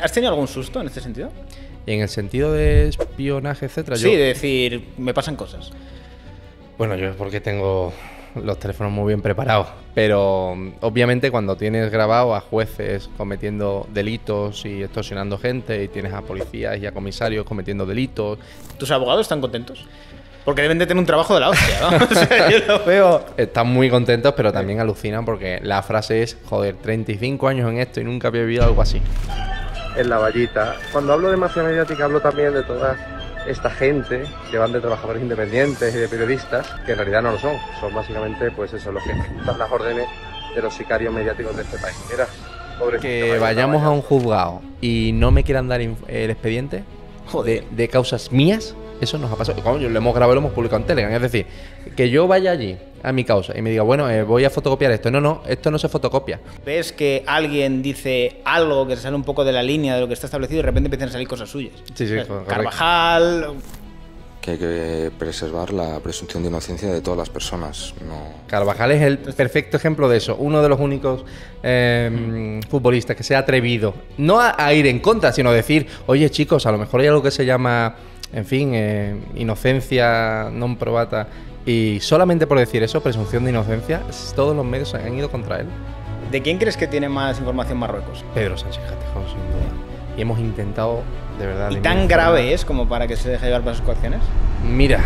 ¿Has tenido algún susto en este sentido? En el sentido de espionaje, etcétera. Sí, decir, me pasan cosas. Bueno, yo es porque tengo los teléfonos muy bien preparados. Pero mm, obviamente cuando tienes grabado a jueces cometiendo delitos y extorsionando gente, y tienes a policías y a comisarios cometiendo delitos. ¿Tus abogados están contentos? Porque deben de tener un trabajo de la hostia, ¿no? Están muy contentos, pero también alucinan porque la frase es, joder, 35 años en esto y nunca había vivido algo así en la vallita. Cuando hablo de mafia mediática hablo también de toda esta gente que van de trabajadores independientes y de periodistas, que en realidad no lo son, son básicamente pues eso, los que dan las órdenes de los sicarios mediáticos de este país. Mira, que vayamos a un juzgado y no me quieran dar el expediente De, causas mías, eso nos ha pasado. cuando yo lo hemos grabado y lo hemos publicado en Telegram, es decir, que yo vaya allí a mi causa y me diga, bueno, eh, voy a fotocopiar esto. No, no, esto no se fotocopia. ¿Ves que alguien dice algo que se sale un poco de la línea de lo que está establecido y de repente empiezan a salir cosas suyas? Sí, sí, Carvajal. Que hay que preservar la presunción de inocencia de todas las personas. No... Carvajal es el perfecto ejemplo de eso. Uno de los únicos em, futbolistas que se ha atrevido no a ir en contra, sino a decir, oye chicos, a lo mejor hay algo que se llama en fin, eh, inocencia non probata. Y solamente por decir eso, presunción de inocencia, todos los medios han ido contra él. ¿De quién crees que tiene más información Marruecos? Pedro Sánchez Catejón, sin duda. Y hemos intentado, de verdad. ¿Y tan grave es como para que se deje llevar para sus coacciones? Mira.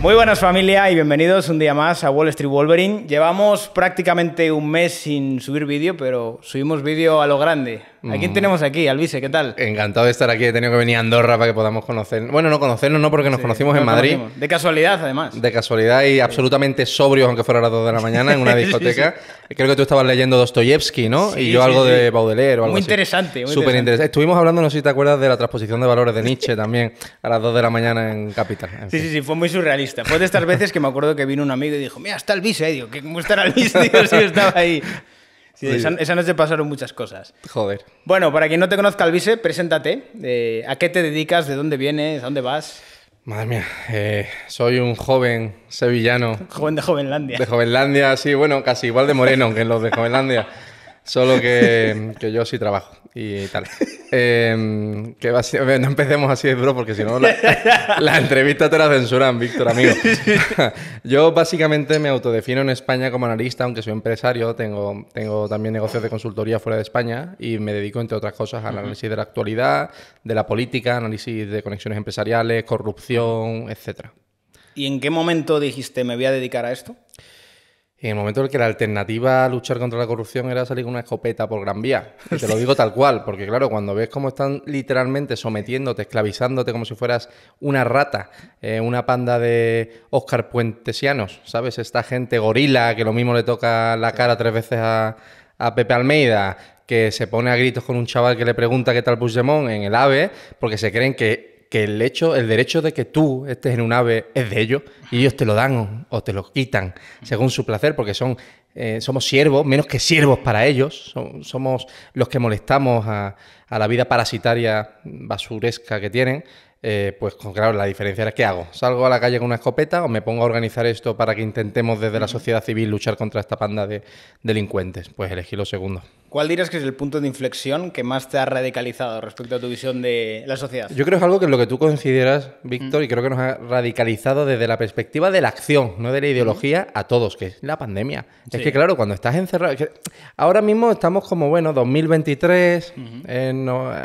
Muy buenas familia y bienvenidos un día más a Wall Street Wolverine. Llevamos prácticamente un mes sin subir vídeo, pero subimos vídeo a lo grande. ¿A quién mm. tenemos aquí? Albise? ¿qué tal? Encantado de estar aquí. He tenido que venir a Andorra para que podamos conocer. Bueno, no conocernos, no, porque nos conocimos en Madrid. De casualidad, además. De casualidad y absolutamente sobrios, aunque fuera a las 2 de la mañana, en una discoteca. Creo que tú estabas leyendo Dostoyevsky, ¿no? y yo algo de Baudelaire o algo muy interesante, Muy Súper interesante. Estuvimos hablando, no sé si te acuerdas, de la transposición de valores de Nietzsche también, a las 2 de la mañana en Capital. sí, sí, sí, fue muy surrealista. Fue de estas veces que me acuerdo que vino un amigo y dijo, mira, está Alvise. Y digo, ¿cómo estará Alvise? sí, estaba ahí. Sí, esa, noche pasaron muchas cosas. Joder. Bueno, para quien no te conozca, Alvise, preséntate. Eh, ¿A qué te dedicas? ¿De dónde vienes? ¿A dónde vas? Madre mía, eh, soy un joven sevillano. Joven de Jovenlandia. De Jovenlandia, sí, bueno, casi igual de moreno que los de Jovenlandia. Solo que, yo sí trabajo y tal. Em, que no empecemos así de porque si no la, entrevista te la censuran, Víctor, amigo. yo básicamente me autodefino en España como analista, aunque soy empresario, tengo, tengo también negocios de consultoría fuera de España y me dedico, entre otras cosas, al análisis de la actualidad, de la política, análisis de conexiones empresariales, corrupción, etc. ¿Y en qué momento dijiste me voy a dedicar a esto? en el momento en el que la alternativa a luchar contra la corrupción era salir con una escopeta por Gran Vía. te lo digo tal cual, porque claro, cuando ves cómo están literalmente sometiéndote, esclavizándote como si fueras una rata, eh, una panda de Oscar Puentesianos, ¿sabes? Esta gente gorila que lo mismo le toca la cara tres veces a, a Pepe Almeida, que se pone a gritos con un chaval que le pregunta qué tal Puigdemont en el AVE, porque se creen que que el hecho, el derecho de que tú estés en un ave es de ellos y ellos te lo dan o, te lo quitan según su placer, porque son eh, somos siervos, menos que siervos para ellos, somos los que molestamos a, la vida parasitaria basuresca que tienen, eh, pues claro, la diferencia era qué hago. ¿Salgo a la calle con una escopeta o me pongo a organizar esto para que intentemos desde la sociedad civil luchar contra esta panda de delincuentes? Pues elegí lo segundo. ¿Cuál dirás que es el punto de inflexión que más te ha radicalizado respecto a tu visión de la sociedad? Yo creo que es algo que es lo que tú consideras, Víctor, y creo que nos ha radicalizado desde la perspectiva de la acción, no de la ideología, a todos, que es la pandemia. Es que claro, cuando estás encerrado, ahora mismo estamos como, bueno, 2023, en eh,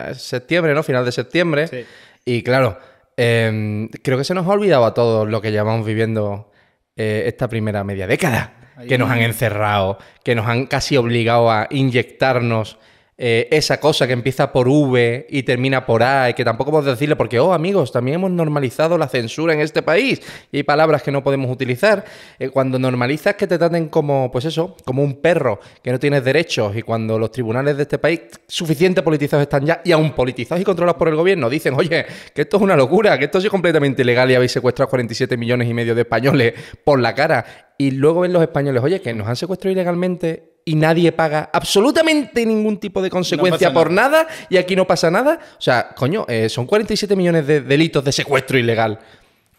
eh, septiembre, ¿no? Final de septiembre. Sí y claro, em, creo que se nos ha olvidado a todos lo que llevamos viviendo eh, esta primera media década, que nos han encerrado, que nos han casi obligado a inyectarnos eh, esa cosa que empieza por V y termina por A, y que tampoco podemos decirle porque, oh amigos, también hemos normalizado la censura en este país y hay palabras que no podemos utilizar. Eh, cuando normalizas que te traten como, pues eso, como un perro que no tienes derechos y cuando los tribunales de este país, suficiente politizados están ya y aún politizados y controlados por el gobierno, dicen, oye, que esto es una locura, que esto es completamente ilegal y habéis secuestrado 47 millones y medio de españoles por la cara. Y luego ven los españoles, oye, que nos han secuestrado ilegalmente y nadie paga absolutamente ningún tipo de consecuencia por nada. y aquí no pasa nada. O sea, coño, eh, son 47 millones de delitos de secuestro ilegal,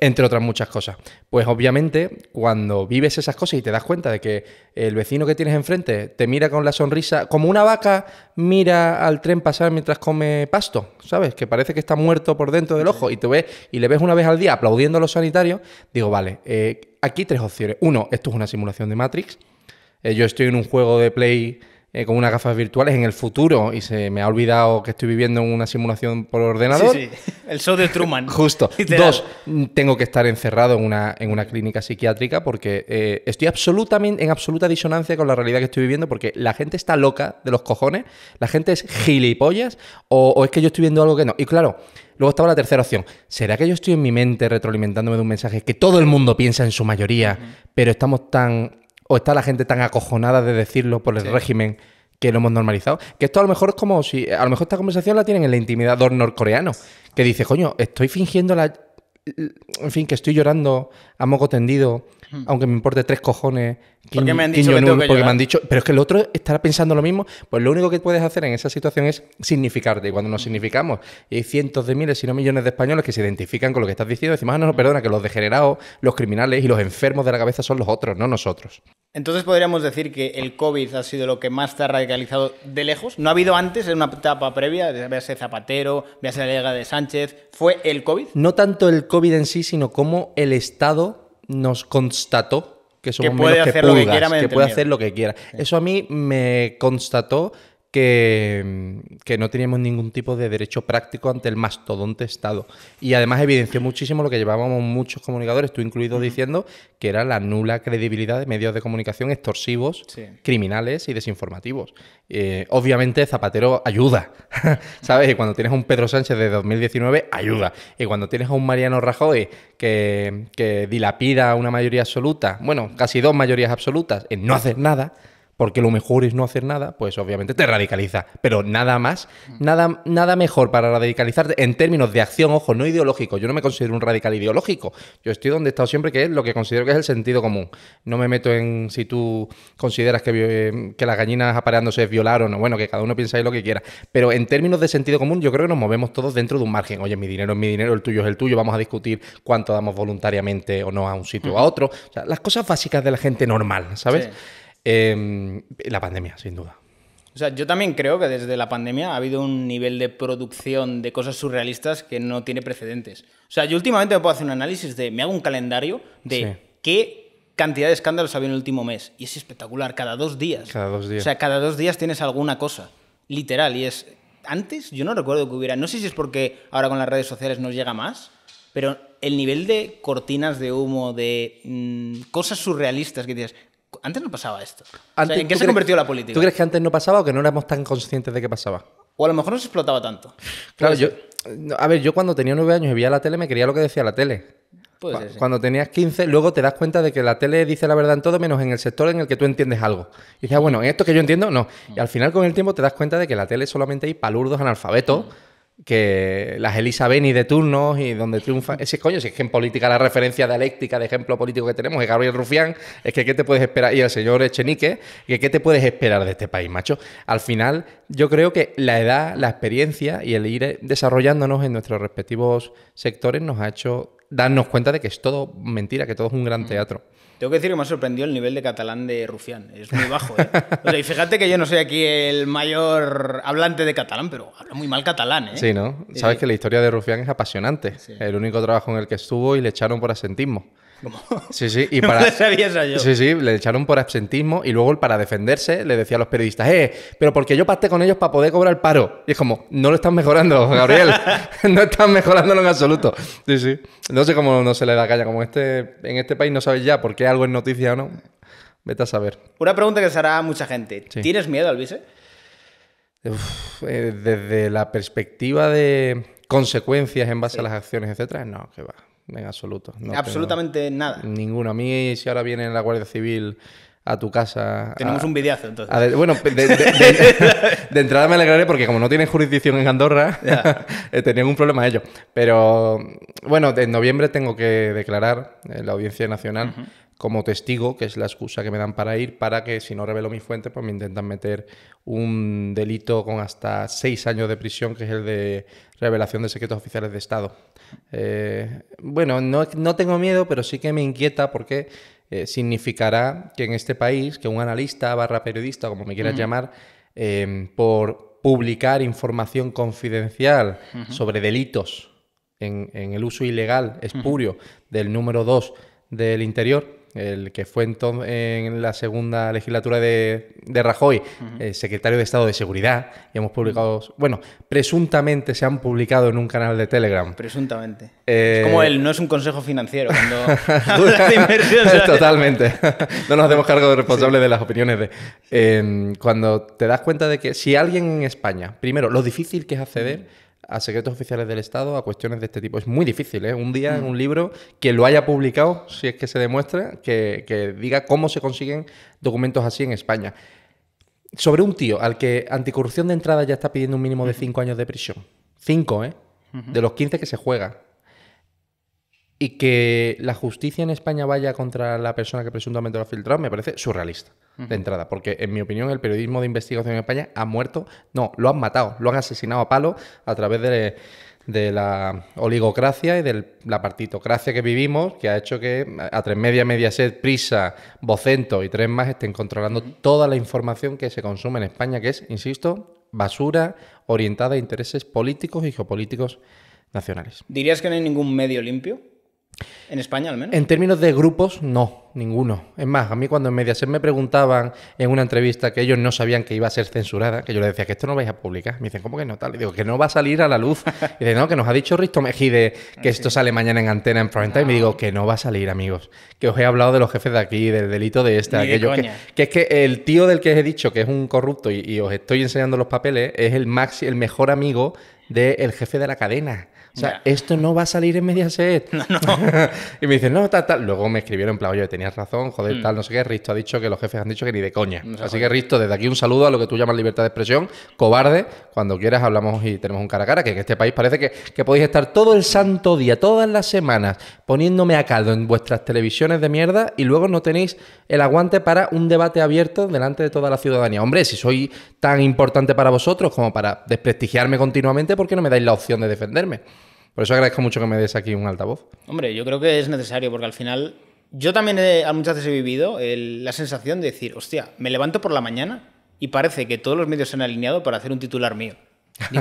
entre otras muchas cosas. Pues obviamente, cuando vives esas cosas y te das cuenta de que el vecino que tienes enfrente te mira con la sonrisa, como una vaca mira al tren pasar mientras come pasto, ¿sabes? Que parece que está muerto por dentro del ojo y te ves y le ves una vez al día aplaudiendo a los sanitarios, digo, vale, eh, aquí tres opciones. Uno, esto es una simulación de Matrix. Eh, yo estoy en un juego de Play eh, con unas gafas virtuales en el futuro y se me ha olvidado que estoy viviendo en una simulación por ordenador. Sí, sí. El show de Truman. Justo. Dos, tengo que estar encerrado en una, en una clínica psiquiátrica porque eh, estoy absolutamente en absoluta disonancia con la realidad que estoy viviendo porque la gente está loca de los cojones, la gente es gilipollas o, es que yo estoy viendo algo que no. Y claro, Luego estaba la tercera opción. ¿Será que yo estoy en mi mente retroalimentándome de un mensaje que todo el mundo piensa en su mayoría, pero estamos tan o está la gente tan acojonada de decirlo por el régimen que lo hemos normalizado. Que esto a lo mejor es como si, a lo mejor esta conversación la tienen en la intimidad que dice, coño, estoy fingiendo la... En fin, que estoy llorando a moco tendido Hmm. aunque me importe tres cojones. porque me han dicho que me han dicho, pero es que el otro estará pensando lo mismo. Pues lo único que puedes hacer en esa situación es significarte. Y cuando nos hmm. significamos, y hay cientos de miles, si no millones de españoles que se identifican con lo que estás diciendo, decimos, ah, no, no, perdona, que los degenerados, los criminales y los enfermos de la cabeza son los otros, no nosotros. Entonces podríamos decir que el COVID ha sido lo que más te ha radicalizado de lejos. No ha habido antes, en una etapa previa, de verse Zapatero, de la Liga de Sánchez. ¿Fue el COVID? No tanto el COVID en sí, sino como el Estado nos constató que somos que puede hacer lo que, quiera, que puede hacer lo que quiera. Eso a mí me constató Mm, que, no teníamos ningún tipo de derecho práctico ante el mastodonte Estado. Y además evidenció muchísimo lo que llevábamos muchos comunicadores, tú incluido, diciendo que era la nula credibilidad de medios de comunicación extorsivos, criminales y desinformativos. Eh, obviamente Zapatero ayuda, ¿sabes? Y cuando tienes a un Pedro Sánchez de 2019, ayuda. Y cuando tienes a un Mariano Rajoy que, que dilapida una mayoría absoluta, bueno, casi dos mayorías absolutas, en no hacer nada porque lo mejor es no hacer nada, pues obviamente te radicaliza. Pero nada más, nada, nada mejor para radicalizarte en términos de acción, ojo, no ideológico. Yo no me considero un radical ideológico. Yo estoy donde he estado siempre, que es lo que considero que es el sentido común. No me meto en si tú consideras que, eh, las gallinas apareándose es violar o no. Bueno, que cada uno piensa ahí lo que quiera. Pero en términos de sentido común, yo creo que nos movemos todos dentro de un margen. Oye, mi dinero es mi dinero, el tuyo es el tuyo. Vamos a discutir cuánto damos voluntariamente o no a un sitio o a otro. O sea, las cosas básicas de la gente normal, ¿sabes? Em, la pandemia, sin duda. O sea, yo también creo que desde la pandemia ha habido un nivel de producción de cosas surrealistas que no tiene precedentes. O sea, yo últimamente me puedo hacer un análisis de, me hago un calendario de qué cantidad de escándalos había en el último mes. Y es espectacular, cada dos días. Cada dos días. O sea, cada dos días tienes alguna cosa, literal. Y es, antes yo no recuerdo que hubiera, no sé si es porque ahora con las redes sociales nos llega más, pero el nivel de cortinas de humo, de mm, cosas surrealistas que dices, antes no pasaba esto. ¿En qué se convirtió la política? ¿Tú crees que antes no pasaba o que no éramos tan conscientes de qué pasaba? O a lo mejor no se explotaba tanto. Claro, yo. A ver, yo cuando tenía nueve años y veía la tele me quería lo que decía la tele. Cuando tenías 15, luego te das cuenta de que la tele dice la verdad en todo, menos en el sector en el que tú entiendes algo. Y dices, ah, bueno, esto que yo entiendo, no. Y al final, con el tiempo, te das cuenta de que la tele solamente hay palurdos analfabetos. Mm que las Elisa Beni de turnos y donde triunfa. Ese coño, si es que en política la referencia dialéctica de ejemplo político que tenemos es Gabriel Rufián, es que ¿qué te puedes esperar? Y al señor Echenique, que ¿qué te puedes esperar de este país, macho? Al final, yo creo que la edad, la experiencia y el ir desarrollándonos en nuestros respectivos sectores nos ha hecho darnos cuenta de que es todo mentira, que todo es un gran teatro. Tengo que decir que me ha sorprendido el nivel de catalán de Rufián. Es muy bajo, ¿eh? y fíjate que yo no soy aquí el mayor hablante de catalán, pero hablo muy mal catalán, ¿eh? Sí, ¿no? Sabes que la historia de Rufián es apasionante. El único trabajo en el que estuvo y le echaron por asentismo. Sí, sí, y para. No yo. Sí, sí, le echaron por absentismo y luego para defenderse le decía a los periodistas, eh, pero porque yo pacté con ellos para poder cobrar el paro. Y es como, no lo están mejorando, Gabriel. no están mejorándolo en absoluto. Sí, sí. No sé cómo no se le da calla, Como este, en este país no sabes ya por qué algo es noticia o no. Vete a saber. Una pregunta que se hará a mucha gente. ¿Tienes miedo al vice? Eh, desde la perspectiva de consecuencias en base a las acciones, etcétera, no, que va en absoluto. Absolutamente nada. Ninguno. A mí, si ahora viene la Guardia Civil a tu casa. Tenemos un videazo entonces. bueno, de, entrada me alegraré porque como no tienen jurisdicción en Andorra, yeah. un problema ellos. Pero bueno, en noviembre tengo que declarar en eh, la Audiencia Nacional como testigo, que es la excusa que me dan para ir, para que si no revelo mi fuente, pues me intentan meter un delito con hasta seis años de prisión, que es el de revelación de secretos oficiales de Estado. Eh, bueno, no, tengo miedo, pero sí que me inquieta porque eh, significará que en este país, que un analista barra periodista, como me quieras llamar, eh, por publicar información confidencial sobre delitos en, el uso ilegal, espurio, del número 2 del interior, el que fue entonces en la segunda legislatura de, Rajoy, eh, secretario de Estado de Seguridad, y hemos publicado, bueno, presuntamente se han publicado en un canal de Telegram. Presuntamente. Eh, es como él, no es un consejo financiero cuando inversión. Totalmente. No nos hacemos cargo de responsable de las opiniones de. Em, cuando te das cuenta de que si alguien en España, primero, lo difícil que es acceder a secretos oficiales del Estado, a cuestiones de este tipo. Es muy difícil, ¿eh? Un día en mm. un libro que lo haya publicado, si es que se demuestra, que, diga cómo se consiguen documentos así en España. Sobre un tío al que anticorrupción de entrada ya está pidiendo un mínimo de cinco años de prisión. Cinco, ¿eh? De los 15 que se juega. Y que la justicia en España vaya contra la persona que presuntamente lo ha filtrado me parece surrealista de entrada, porque en mi opinión el periodismo de investigación en España ha muerto, no, lo han matado, lo han asesinado a palo a través de, la oligocracia y de la partitocracia que vivimos, que ha hecho que a tres media, media sed, prisa, vocento y tres más estén controlando toda la información que se consume en España, que es, insisto, basura orientada a intereses políticos y geopolíticos nacionales. ¿Dirías que no hay ningún medio limpio? ¿En España al menos? En términos de grupos, no, ninguno. Es más, a mí cuando en Mediaset me preguntaban en una entrevista que ellos no sabían que iba a ser censurada, que yo les decía que esto no vais a publicar. Me dicen, ¿cómo que no tal? Y digo, que no va a salir a la luz. Y dicen, no, que nos ha dicho Risto Mejide que ah, esto sale mañana en antena en prime Y me ah. digo, que no va a salir, amigos. Que os he hablado de los jefes de aquí, del delito de este, aquello. Que, es que el tío del que os he dicho que es un corrupto y, os estoy enseñando los papeles es el, maxi, el mejor amigo del jefe de la cadena. O sea, esto no va a salir en Mediaset. y me dicen, no, tal, tal. Luego me escribieron, en plan, oye, tenías razón, joder, mm. tal, no sé qué. Risto ha dicho que los jefes han dicho que ni de coña. Así que, Risto, desde aquí un saludo a lo que tú llamas libertad de expresión. Cobarde, cuando quieras hablamos y tenemos un cara a cara, que en este país parece que, que podéis estar todo el santo día, todas las semanas, poniéndome a caldo en vuestras televisiones de mierda y luego no tenéis el aguante para un debate abierto delante de toda la ciudadanía. Hombre, si soy tan importante para vosotros como para desprestigiarme continuamente, ¿por qué no me dais la opción de defenderme? Por eso agradezco mucho que me des aquí un altavoz. Hombre, yo creo que es necesario porque al final yo también he, muchas veces he vivido la sensación de decir, hostia, me levanto por la mañana y parece que todos los medios se han alineado para hacer un titular mío.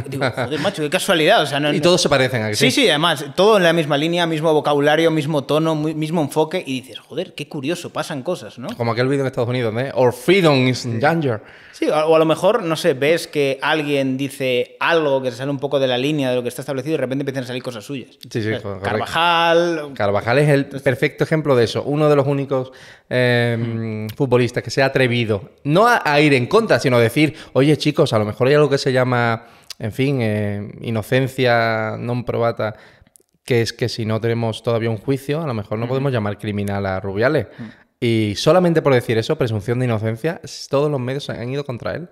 Digo, joder, macho, qué casualidad. y todos se parecen que Sí, sí, además, todo en la misma línea, mismo vocabulario, mismo tono, mismo enfoque. Y dices, joder, qué curioso, pasan cosas, ¿no? Como aquel vídeo en Estados Unidos, ¿eh? Or freedom is in danger. Sí, o a lo mejor, no sé, ves que alguien dice algo que se sale un poco de la línea de lo que está establecido y de repente empiezan a salir cosas suyas. Sí, sí, Carvajal. Carvajal es el perfecto ejemplo de eso. Uno de los únicos em, futbolistas que se ha atrevido no a ir en contra, sino a decir, oye, chicos, a lo mejor hay algo que se llama en fin, eh, inocencia non probata, que es que si no tenemos todavía un juicio, a lo mejor no mm. podemos llamar criminal a Rubiales. Mm. Y solamente por decir eso, presunción de inocencia, todos los medios han ido contra él.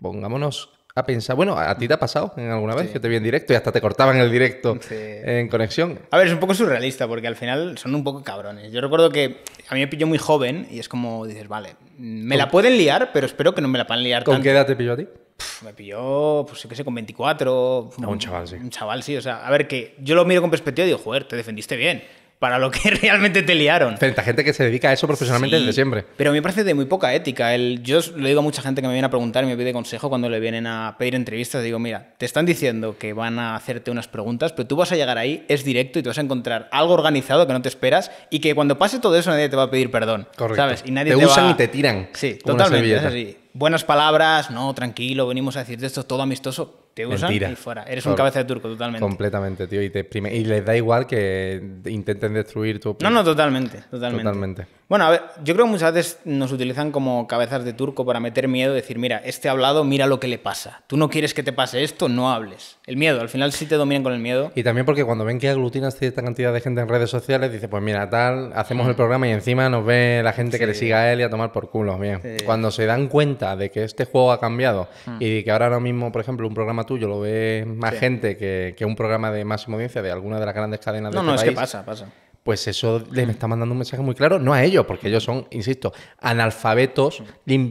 Pongámonos a pensar, bueno, a ti te ha pasado en alguna vez que te vi en directo y hasta te cortaban el directo en conexión. A ver, es un poco surrealista porque al final son un poco cabrones. Yo recuerdo que a mí me pilló muy joven y es como dices, vale, me la pueden liar, pero espero que no me la puedan liar ¿Con ¿Con qué edad te pilló a ti? me pilló, pues yo qué sé, con 24. un chaval, sí. Un chaval, sí. O sea, a ver, que yo lo miro con perspectiva y digo, joder, te defendiste bien para lo que realmente te liaron. Tanta gente que se dedica a eso profesionalmente desde siempre. Pero me parece de muy poca ética. El, yo le digo a mucha gente que me viene a preguntar y me pide consejo cuando le vienen a pedir entrevistas. Digo, mira, te están diciendo que van a hacerte unas preguntas, pero tú vas a llegar ahí, es directo y te vas a encontrar algo organizado que no te esperas y que cuando pase todo eso nadie te va a pedir perdón. Correcto. Y nadie te, usan y te tiran. Sí, totalmente. así buenas palabras, no, tranquilo, venimos a decirte esto todo amistoso, te usan y fuera. Eres un cabeza de turco totalmente. Completamente, tío. Y, te y les da igual que intenten destruir tu No, no, totalmente, totalmente. Bueno, a ver, yo creo que muchas veces nos utilizan como cabezas de turco para meter miedo, decir, mira, este hablado, mira lo que le pasa. Tú no quieres que te pase esto, no hables. El miedo, al final sí te dominan con el miedo. Y también porque cuando ven que aglutinas cierta cantidad de gente en redes sociales, dice, pues mira, tal, hacemos el programa y encima nos ve la gente que le siga a él y a tomar por culo. Bien. Cuando se dan cuenta de que este juego ha cambiado mm. y y que ahora mismo, por ejemplo, un programa tuyo lo ve más gente que, un programa de máxima audiencia de alguna de las grandes cadenas de No, este no, es que pasa, pasa. Pues eso les está mandando un mensaje muy claro, no a ellos, porque ellos son, insisto, analfabetos,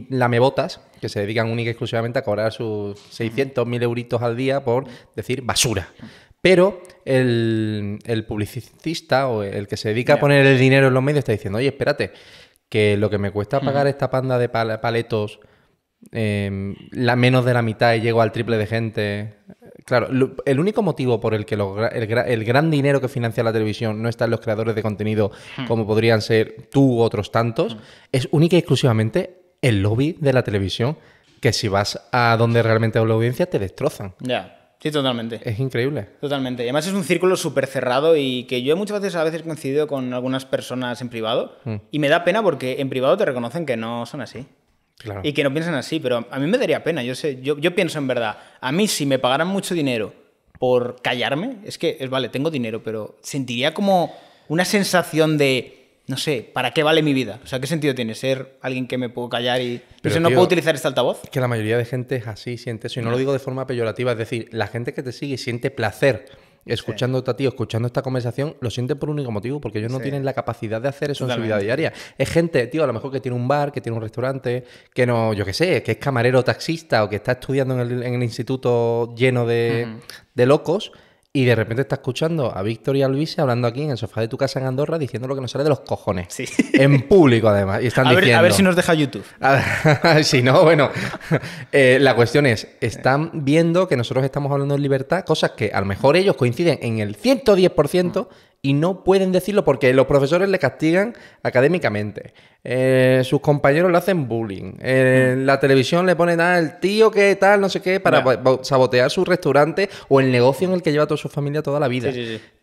lamebotas, que se dedican única y exclusivamente a cobrar sus 600, mil euritos al día por decir basura. Pero el, publicista o el que se dedica a poner el dinero en los medios está diciendo, oye, espérate, que lo que me cuesta hmm. pagar esta panda de paletos Em, la menos de la mitad y llego al triple de gente. Claro, el único motivo por el que el, gran dinero que financia la televisión no están los creadores de contenido hmm. como podrían ser tú u otros tantos, hmm. es única y exclusivamente el lobby de la televisión, que si vas a donde realmente habla la audiencia te destrozan. Ya. Sí, totalmente. Es increíble. Totalmente. Y además es un círculo súper cerrado y que yo muchas veces a veces coincido con algunas personas en privado hmm. y me da pena porque en privado te reconocen que no son así. Y que no piensen así, pero a mí me daría pena. Yo, sé, yo, pienso en verdad, a mí si me pagaran mucho dinero por callarme, es que, es, vale, tengo dinero, pero sentiría como una sensación de no sé, ¿para qué vale mi vida? O sea, ¿qué sentido tiene ser alguien que me puedo callar y pero, no puedo utilizar este altavoz? Que la mayoría de gente es así, siente eso. Y no, lo digo de forma peyorativa, es decir, la gente que te sigue siente placer Escuchando escuchando esta conversación, lo sienten por un único motivo, porque ellos no tienen la capacidad de hacer eso en su vida diaria. Es gente, tío, a lo mejor que tiene un bar, que tiene un restaurante, que no, yo qué sé, que es camarero taxista o que está estudiando en el, instituto lleno de, de locos y de repente está escuchando a Víctor y a Luis hablando aquí en el sofá de tu casa en Andorra diciendo lo que nos sale de los cojones. En público, además. Y están a, ver, si nos deja YouTube. Ah, si no, bueno. Eh, la cuestión es: están viendo que nosotros estamos hablando en libertad, cosas que a lo mejor ellos coinciden en el 110%, y no pueden decirlo porque los profesores le castigan académicamente, eh, sus compañeros le hacen bullying, en la televisión le pone nada ah, el tío que tal, no sé qué, para sabotear su restaurante o el negocio en el que lleva toda su familia toda la vida.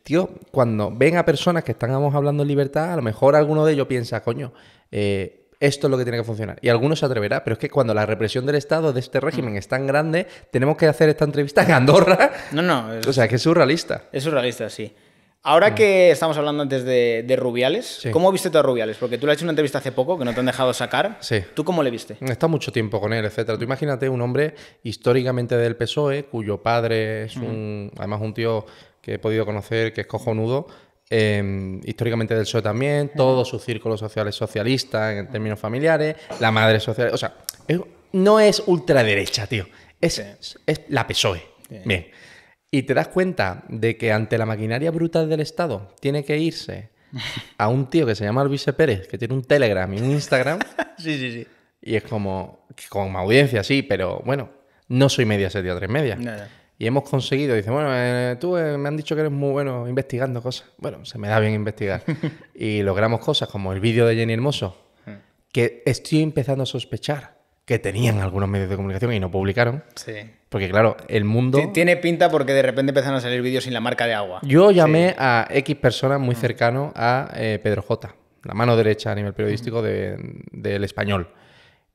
Tío, cuando ven a personas que están hablando en libertad, a lo mejor alguno de ellos piensa, coño, eh, esto es lo que tiene que funcionar. Y alguno se atreverá, pero es que cuando la represión del Estado de este régimen es tan grande, tenemos que hacer esta entrevista en Andorra. No, no. o sea, que es surrealista. Es surrealista, sí. Ahora que estamos hablando antes de, Rubiales, ¿cómo viste tú a Rubiales? Porque tú le has hecho una entrevista hace poco que no te han dejado sacar. ¿Tú cómo le viste? Está mucho tiempo con él, etcétera. Tú imagínate un hombre históricamente del PSOE, cuyo padre es un, además un tío que he podido conocer, que es cojonudo, em, históricamente del PSOE también, todos sus círculos sociales socialistas en términos familiares, la madre social, o sea, no es ultraderecha, tío, es, es la PSOE. Bien. Y te das cuenta de que ante la maquinaria brutal del Estado tiene que irse a un tío que se llama Luis e. Pérez, que tiene un Telegram y un Instagram. sí, sí, sí. Y es como, con audiencia sí, pero bueno, no soy media serie a tres medias. Y hemos conseguido, dice, bueno, eh, tú eh, me han dicho que eres muy bueno investigando cosas. Bueno, se me da bien investigar. y logramos cosas como el vídeo de Jenny Hermoso, mm. que estoy empezando a sospechar que tenían algunos medios de comunicación y no publicaron. Sí. Porque claro, el mundo... Tiene pinta porque de repente empezaron a salir vídeos sin la marca de agua. Yo llamé a X personas muy ah. cercano a eh, Pedro J, la mano derecha a nivel periodístico del español.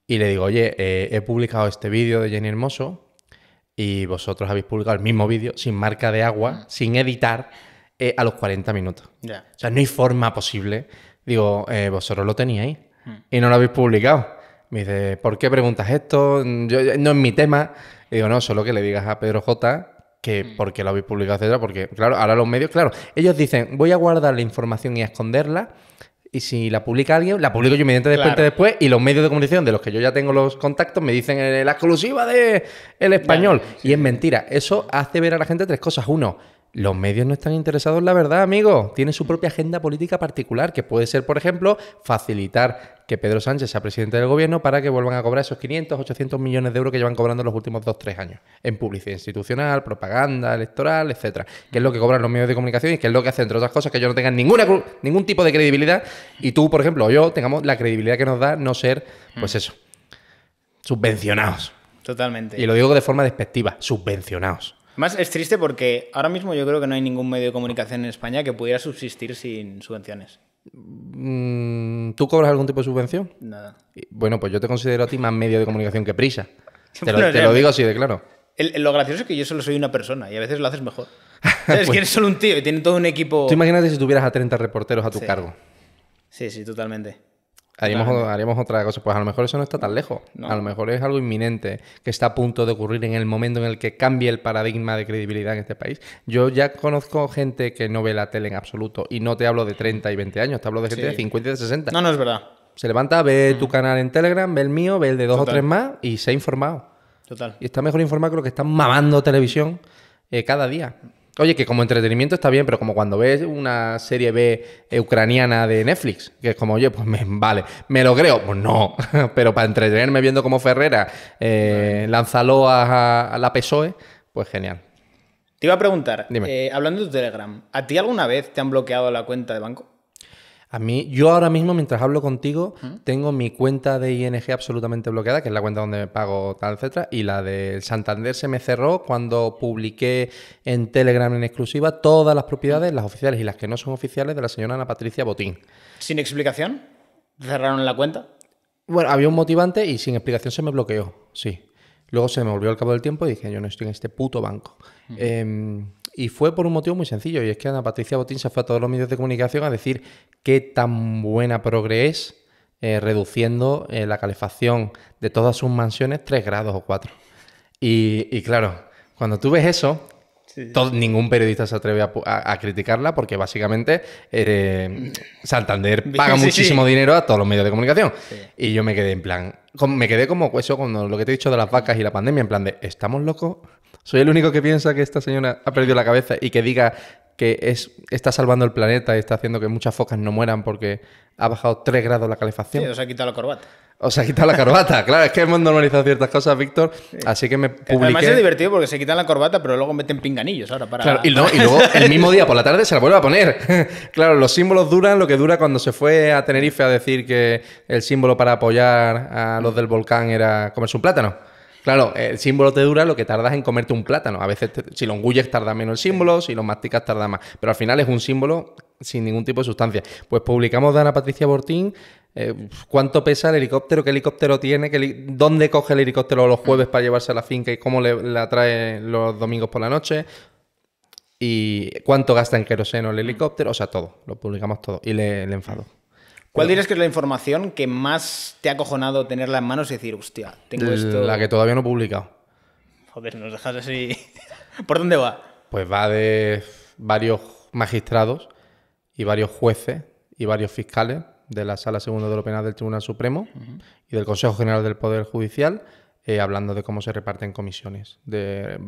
Y le digo, oye, eh, he publicado este vídeo de Jenny Hermoso y vosotros habéis publicado el mismo vídeo sin marca de agua, ah. sin editar, eh, a los 40 minutos. O sea, no hay forma posible. Digo, vosotros lo teníais hmm. y no lo habéis publicado. Me dice, ¿por qué preguntas esto? no es mi tema digo, no, solo que le digas a Pedro J que mm. porque lo habéis publicado, etcétera, porque claro, ahora los medios, claro, ellos dicen, voy a guardar la información y a esconderla, y si la publica alguien, la publico yo inmediatamente después, después, y los medios de comunicación de los que yo ya tengo los contactos me dicen eh, la exclusiva de el español. Y es mentira. Eso hace ver a la gente tres cosas. Uno, los medios no están interesados en la verdad, amigo. Tienen su propia agenda política particular, que puede ser, por ejemplo, facilitar que Pedro Sánchez sea presidente del gobierno para que vuelvan a cobrar esos 500, 800 millones de euros que llevan cobrando los últimos 2, 3 años en publicidad institucional, propaganda electoral, etcétera, que es lo que cobran los medios de comunicación y que es lo que hacen, entre otras cosas, que ellos no tengan ningún tipo de credibilidad y tú, por ejemplo, o yo tengamos la credibilidad que nos da no ser, pues mm. eso, subvencionados. Totalmente. Y lo digo de forma despectiva, subvencionados. Más es triste porque ahora mismo yo creo que no hay ningún medio de comunicación en España que pudiera subsistir sin subvenciones. Mm, ¿Tú cobras algún tipo de subvención? Nada. Bueno, pues yo te considero a ti más medio de comunicación que prisa. Te lo, digo así de claro. lo gracioso es que yo solo soy una persona y a veces lo haces mejor. Es que pues eres solo un tío y tiene todo un equipo. Tú imagínate si tuvieras a 30 reporteros a tu cargo. Sí, sí, totalmente. Haríamos, otra cosa, pues a lo mejor eso no está tan lejos, a lo mejor es algo inminente que está a punto de ocurrir en el momento en el que cambie el paradigma de credibilidad en este país. Yo ya conozco gente que no ve la tele en absoluto y no te hablo de 30 y 20 años, te hablo de gente de 50 y de 60. No, no es verdad. Se levanta, ve mm. tu canal en Telegram, ve el mío, ve el de dos o tres más y se ha informado. Total. Y está mejor informado que lo que están mamando televisión eh, cada día. Oye, que como entretenimiento está bien, pero como cuando ves una serie B eh, ucraniana de Netflix, que es como, oye, pues me, vale, me lo creo. Pues no, pero para entretenerme viendo como Ferrera eh, lanzalo a, la PSOE, pues genial. Te iba a preguntar, eh, hablando de Telegram, ¿a ti alguna vez te han bloqueado la cuenta de banco? A mí, yo ahora mismo, mientras hablo contigo, tengo mi cuenta de ING absolutamente bloqueada, que es la cuenta donde me pago tal, etcétera, y la de Santander se me cerró cuando publiqué en Telegram en exclusiva todas las propiedades, las oficiales y las que no son oficiales, de la señora Ana Patricia Botín. ¿Sin explicación? ¿Cerraron la cuenta? Bueno, había un motivante y sin explicación se me bloqueó, sí. Luego se me volvió al cabo del tiempo y dije, yo no estoy en este puto banco. Y fue por un motivo muy sencillo, y es que Ana Patricia Botín se fue a todos los medios de comunicación a decir qué tan buena progre es eh, reduciendo eh, la calefacción de todas sus mansiones 3 grados o 4. Y, claro, cuando tú ves eso, ningún periodista se atreve a, criticarla porque básicamente eh, Santander paga muchísimo dinero a todos los medios de comunicación. Y yo me quedé en plan, me quedé como eso con lo que te he dicho de las vacas y la pandemia, en plan de, ¿estamos locos? Soy el único que piensa que esta señora ha perdido la cabeza y que diga que es, está salvando el planeta y está haciendo que muchas focas no mueran porque ha bajado 3 grados la calefacción. Sí, os ha quitado la corbata. Os ha quitado la corbata, claro, es que hemos normalizado ciertas cosas, Víctor, así que me publiqué... Además es divertido porque se quitan la corbata, pero luego meten pinganillos ahora para... Claro, y, y luego el mismo día por la tarde se la vuelve a poner. claro, los símbolos duran lo que dura cuando se fue a Tenerife a decir que el símbolo para apoyar a los del volcán era comerse un plátano. Claro, el símbolo te dura lo que tardas en comerte un plátano. A veces, si lo engulles, tarda menos el símbolo, si lo masticas, tarda más. Pero al final es un símbolo sin ningún tipo de sustancia. Pues publicamos de Ana Patricia Bortín eh, cuánto pesa el helicóptero, qué helicóptero tiene, dónde coge el helicóptero los mm. jueves para llevarse a la finca y cómo le, la trae los domingos por la noche. Y cuánto gasta en queroseno el mm. helicóptero, o sea, todo, lo publicamos todo y le enfado. ¿Cuál dirías que es la información que más te ha cojonado tenerla en manos y decir, hostia, tengo esto? La que todavía no he publicado. Joder, nos dejas así. ¿Por dónde va? Pues va de varios magistrados y varios jueces y varios fiscales de la Sala Segunda de lo Penal del Tribunal Supremo y del Consejo General del Poder Judicial, eh, hablando de cómo se reparten comisiones de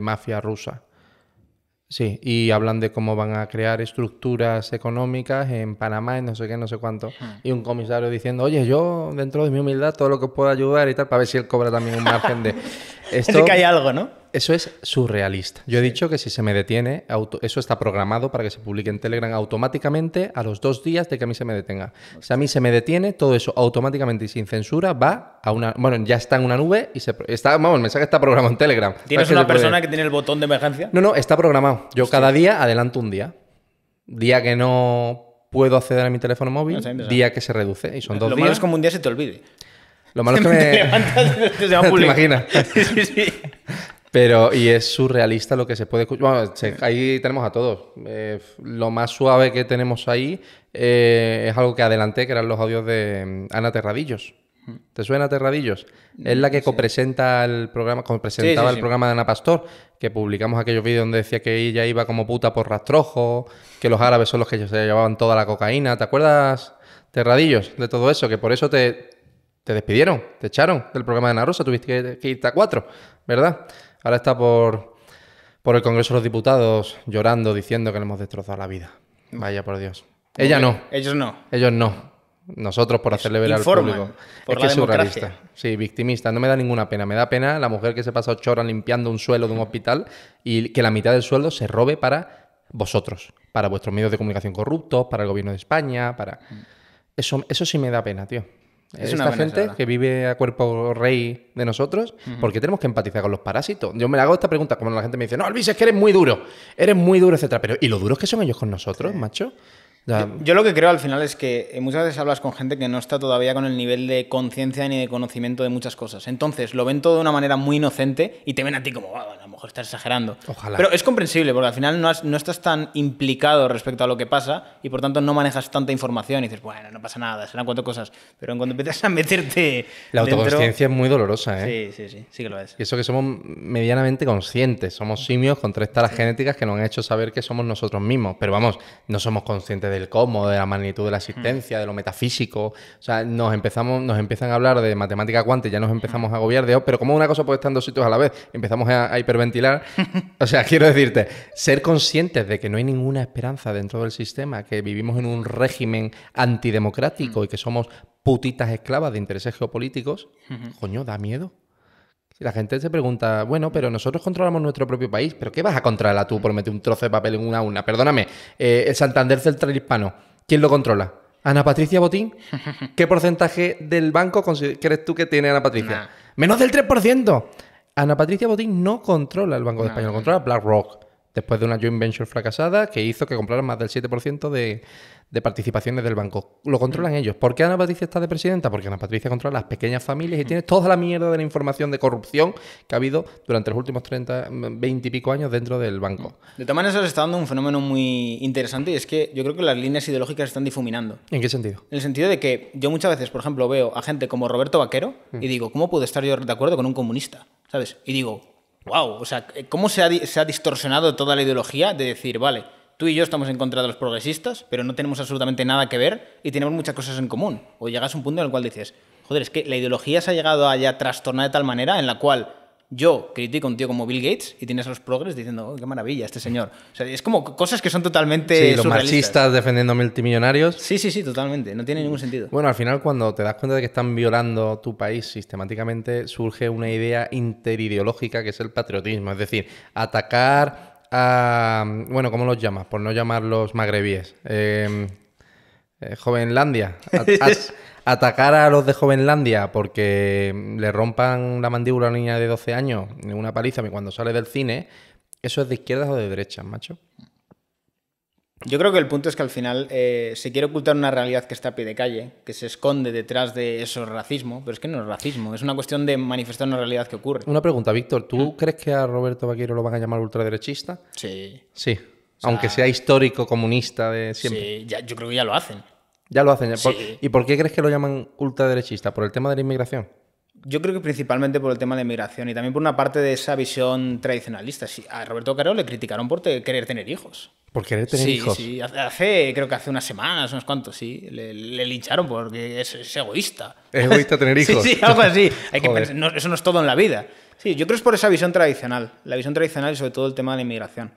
mafia rusa. Sí, y hablan de cómo van a crear estructuras económicas en Panamá y no sé qué, no sé cuánto. Hmm. Y un comisario diciendo, oye, yo dentro de mi humildad todo lo que pueda ayudar y tal, para ver si él cobra también un margen de... que hay algo, ¿no? Eso es surrealista. Yo he dicho que si se me detiene, eso está programado para que se publique en Telegram automáticamente a los dos días de que a mí se me detenga. si a mí se me detiene, todo eso automáticamente y sin censura va a una. Bueno, ya está en una nube y se. Está, vamos, el mensaje está programado en Telegram. ¿Tienes una persona que tiene el botón de emergencia? No, no, está programado. Yo cada día adelanto un día. Día que no puedo acceder a mi teléfono móvil, día que se reduce. Y son dos días. Lo es como un día se te olvide. Lo malo es que me... Te levantas se imaginas? sí, sí. Pero, y es surrealista lo que se puede escuchar. Bueno, ahí tenemos a todos. Eh, lo más suave que tenemos ahí eh, es algo que adelanté, que eran los audios de mm, Ana Terradillos. ¿Te suena Terradillos? Es la que copresenta el programa, copresentaba el programa de Ana Pastor, que publicamos aquellos vídeos donde decía que ella iba como puta por rastrojo, que los árabes son los que se llevaban toda la cocaína. ¿Te acuerdas, Terradillos, de todo eso? Que por eso te, te despidieron, te echaron del programa de Rosa tuviste que, irte a cuatro, ¿verdad? Ahora está por, por el Congreso de los Diputados llorando, diciendo que le hemos destrozado la vida. Vaya por Dios. Ella no. Ellos no. Ellos no. Nosotros por hacerle ver al público. es que es surrealista. Sí, victimista. No me da ninguna pena. Me da pena la mujer que se pasa ocho horas limpiando un suelo de un hospital y que la mitad del sueldo se robe para vosotros, para vuestros medios de comunicación corruptos, para el gobierno de España, para. Mm. Eso, eso sí me da pena, tío. Es esta gente que vive a cuerpo rey de nosotros, porque tenemos que empatizar con los parásitos? Yo me hago esta pregunta, como la gente me dice, no, Alvis, es que eres muy duro, eres muy duro, etcétera. Pero, ¿y lo duros que son ellos con nosotros, macho? Yo, lo que creo al final es que eh, muchas veces hablas con gente que no está todavía con el nivel de conciencia ni de conocimiento de muchas cosas. Entonces lo ven todo de una manera muy inocente y te ven a ti como, a lo mejor estás exagerando. Pero es comprensible porque al final no, estás tan implicado respecto a lo que pasa y por tanto no manejas tanta información y dices, bueno, no pasa nada, serán cuatro cosas. Pero en cuanto empiezas a meterte. La autoconciencia es muy dolorosa, ¿eh? Sí, sí, sí, sí que lo es. Y eso que somos medianamente conscientes. Somos simios con tres talas genéticas que nos han hecho saber que somos nosotros mismos. Pero vamos, no somos conscientes del cómo, de la magnitud de la existencia, de lo metafísico. O sea, nos empezamos, nos empiezan a hablar de matemática cuántica, ya nos empezamos a agobiar de, oh, pero como una cosa puede estar en dos sitios a la vez, empezamos a hiperventilar. o sea, quiero decirte, ser conscientes de que no hay ninguna esperanza dentro del sistema, que vivimos en un régimen antidemocrático y que somos putitas esclavas de intereses geopolíticos, coño, da miedo. Y la gente se pregunta, bueno, pero nosotros controlamos nuestro propio país, pero ¿qué vas a controlar tú por meter un trozo de papel en una una? Perdóname, eh, el Santander Central Hispano, ¿quién lo controla? Ana Patricia Botín, ¿qué porcentaje del banco crees tú que tiene Ana Patricia? Menos del 3%. Ana Patricia Botín no controla el Banco de España, lo controla BlackRock, después de una joint venture fracasada que hizo que compraran más del 7% de, de participaciones del banco. Lo controlan mm. ellos. ¿Por qué Ana Patricia está de presidenta? Porque Ana Patricia controla las pequeñas familias y mm. tiene toda la mierda de la información de corrupción que ha habido durante los últimos 30, 20 y pico años dentro del banco. Mm. De todas maneras, se está dando un fenómeno muy interesante y es que yo creo que las líneas ideológicas se están difuminando. ¿En qué sentido? En el sentido de que yo muchas veces, por ejemplo, veo a gente como Roberto Vaquero y digo, ¿cómo puedo estar yo de acuerdo con un comunista? ¿Sabes? Y digo, wow, o sea, ¿cómo se ha, se ha distorsionado toda la ideología de decir, vale, Tú y yo estamos en contra de los progresistas, pero no tenemos absolutamente nada que ver y tenemos muchas cosas en común. O llegas a un punto en el cual dices, joder, es que la ideología se ha llegado a ya trastornar de tal manera en la cual yo critico a un tío como Bill Gates y tienes a los progres diciendo, oh, qué maravilla este señor. O sea, es como cosas que son totalmente. Sí, los marxistas defendiendo a multimillonarios. Sí, sí, sí, totalmente. No tiene ningún sentido. Bueno, al final, cuando te das cuenta de que están violando tu país sistemáticamente, surge una idea interideológica que es el patriotismo. Es decir, atacar bueno, ¿cómo los llamas? Por no llamarlos magrebíes. Em, eh, Jovenlandia. atacar a los de Jovenlandia porque le rompan la mandíbula a una niña de 12 años en una paliza cuando sale del cine, ¿eso es de izquierdas o de derechas, macho? Yo creo que el punto es que al final eh, se quiere ocultar una realidad que está a pie de calle, que se esconde detrás de eso racismo, pero es que no es racismo, es una cuestión de manifestar una realidad que ocurre. Una pregunta, Víctor, ¿tú crees que a Roberto Vaquero lo van a llamar ultraderechista? Sí. Sí. Aunque sea histórico, comunista de siempre. Sí, ya, yo creo que ya lo hacen. Ya lo hacen. ¿Y por qué crees que lo llaman ultraderechista? ¿Por el tema de la inmigración? yo creo que principalmente por el tema de inmigración y también por una parte de esa visión tradicionalista. a Roberto Caro le criticaron por querer tener hijos. Por querer tener hijos. Sí, hace, creo que hace unas semanas, unos cuantos, sí. Le, lincharon porque es, egoísta. Es egoísta tener hijos. sí, algo así. eso no es todo en la vida. Sí, yo creo que es por esa visión tradicional. La visión tradicional y sobre todo el tema de la inmigración.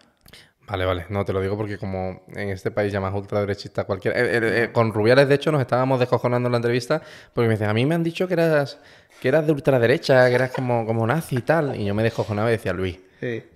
Vale, vale. No, te lo digo porque como en este país llamas ultraderechista cualquiera... Eh, eh, eh, con Rubiales, de hecho, nos estábamos descojonando en la entrevista porque me dicen, a mí me han dicho que eras, que eras de ultraderecha, que eras como, como nazi y tal. Y yo me descojonaba y decía, Luis,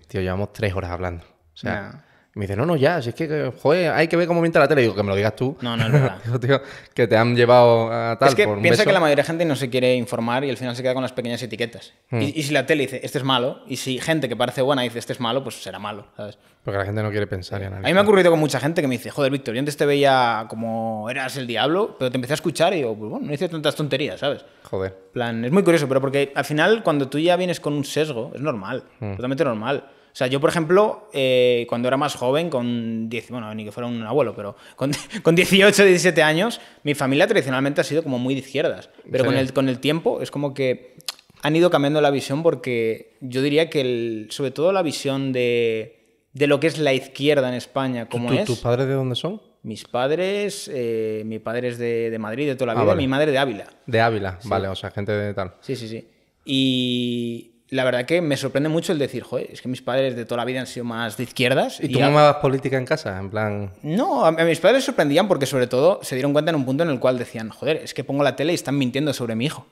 tío, llevamos tres horas hablando. O sea... me dice, no, no, ya, si es que, joder, hay que ver cómo miente la tele. digo, que me lo digas tú. No, no es verdad. tío, que te han llevado a tal. piensa que la mayoría de gente no se quiere informar y al final se queda con las pequeñas etiquetas. Hmm. Y, y, si la tele dice, este es malo, y si gente que parece buena dice, este es malo, pues será malo, ¿sabes? Porque la gente no quiere pensar en analizar. A mí me ha ocurrido con mucha gente que me dice, joder, Víctor, yo antes te veía como eras el diablo, pero te empecé a escuchar y digo, pues bueno, no hice tantas tonterías, ¿sabes? Joder. plan, es muy curioso, pero porque al final cuando tú ya vienes con un sesgo, es normal, mm. totalmente normal. O sea, yo, por ejemplo, eh, cuando era más joven, con 10, bueno, ni que fuera un abuelo, pero con, con 18, 17 años, mi familia tradicionalmente ha sido como muy de izquierdas. Pero con el, con el tiempo es como que han ido cambiando la visión porque yo diría que sobre todo la visión de de lo que es la izquierda en España, como es. ¿Tus padres de dónde son? Mis padres, eh, mi padre es de, de, Madrid de toda la vida, mi madre de Ávila. De Ávila, vale, o sea, gente de tal. Sí, sí, sí. Y la verdad que me sorprende mucho el decir, joder, es que mis padres de toda la vida han sido más de izquierdas. ¿Y, tú no dabas política en casa? En plan. No, a mis padres sorprendían porque, sobre todo, se dieron cuenta en un punto en el cual decían, joder, es que pongo la tele y están mintiendo sobre mi hijo.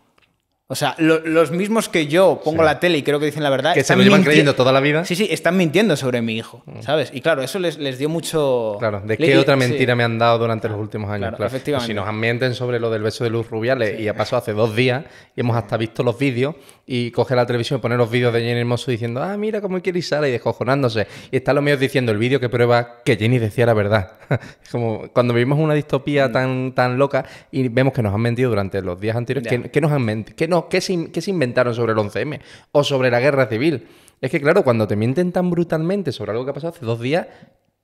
O sea, los mismos que yo pongo la tele y creo que dicen la verdad. Que se lo llevan creyendo toda la vida. Sí, sí, están mintiendo sobre mi hijo, mm. ¿sabes? Y claro, eso les, dio mucho. Claro, ¿de qué otra mentira me han dado durante los últimos años? Claro, pues Efectivamente. si nos mienten sobre lo del beso de Luz Rubiales, y ha pasado hace dos días, y hemos hasta visto los vídeos, y coge la televisión y pone los vídeos de Jenny Hermoso diciendo, ah, mira cómo quiere Sara, y descojonándose. Y está lo mío diciendo el vídeo que prueba que Jenny decía la verdad. es como cuando vivimos una distopía mm. tan, tan loca y vemos que nos han mentido durante los días anteriores, que, que nos han mentido? ¿qué se, inventaron sobre el 11M o sobre la guerra civil? Es que claro, cuando te mienten tan brutalmente sobre algo que ha pasado hace dos días,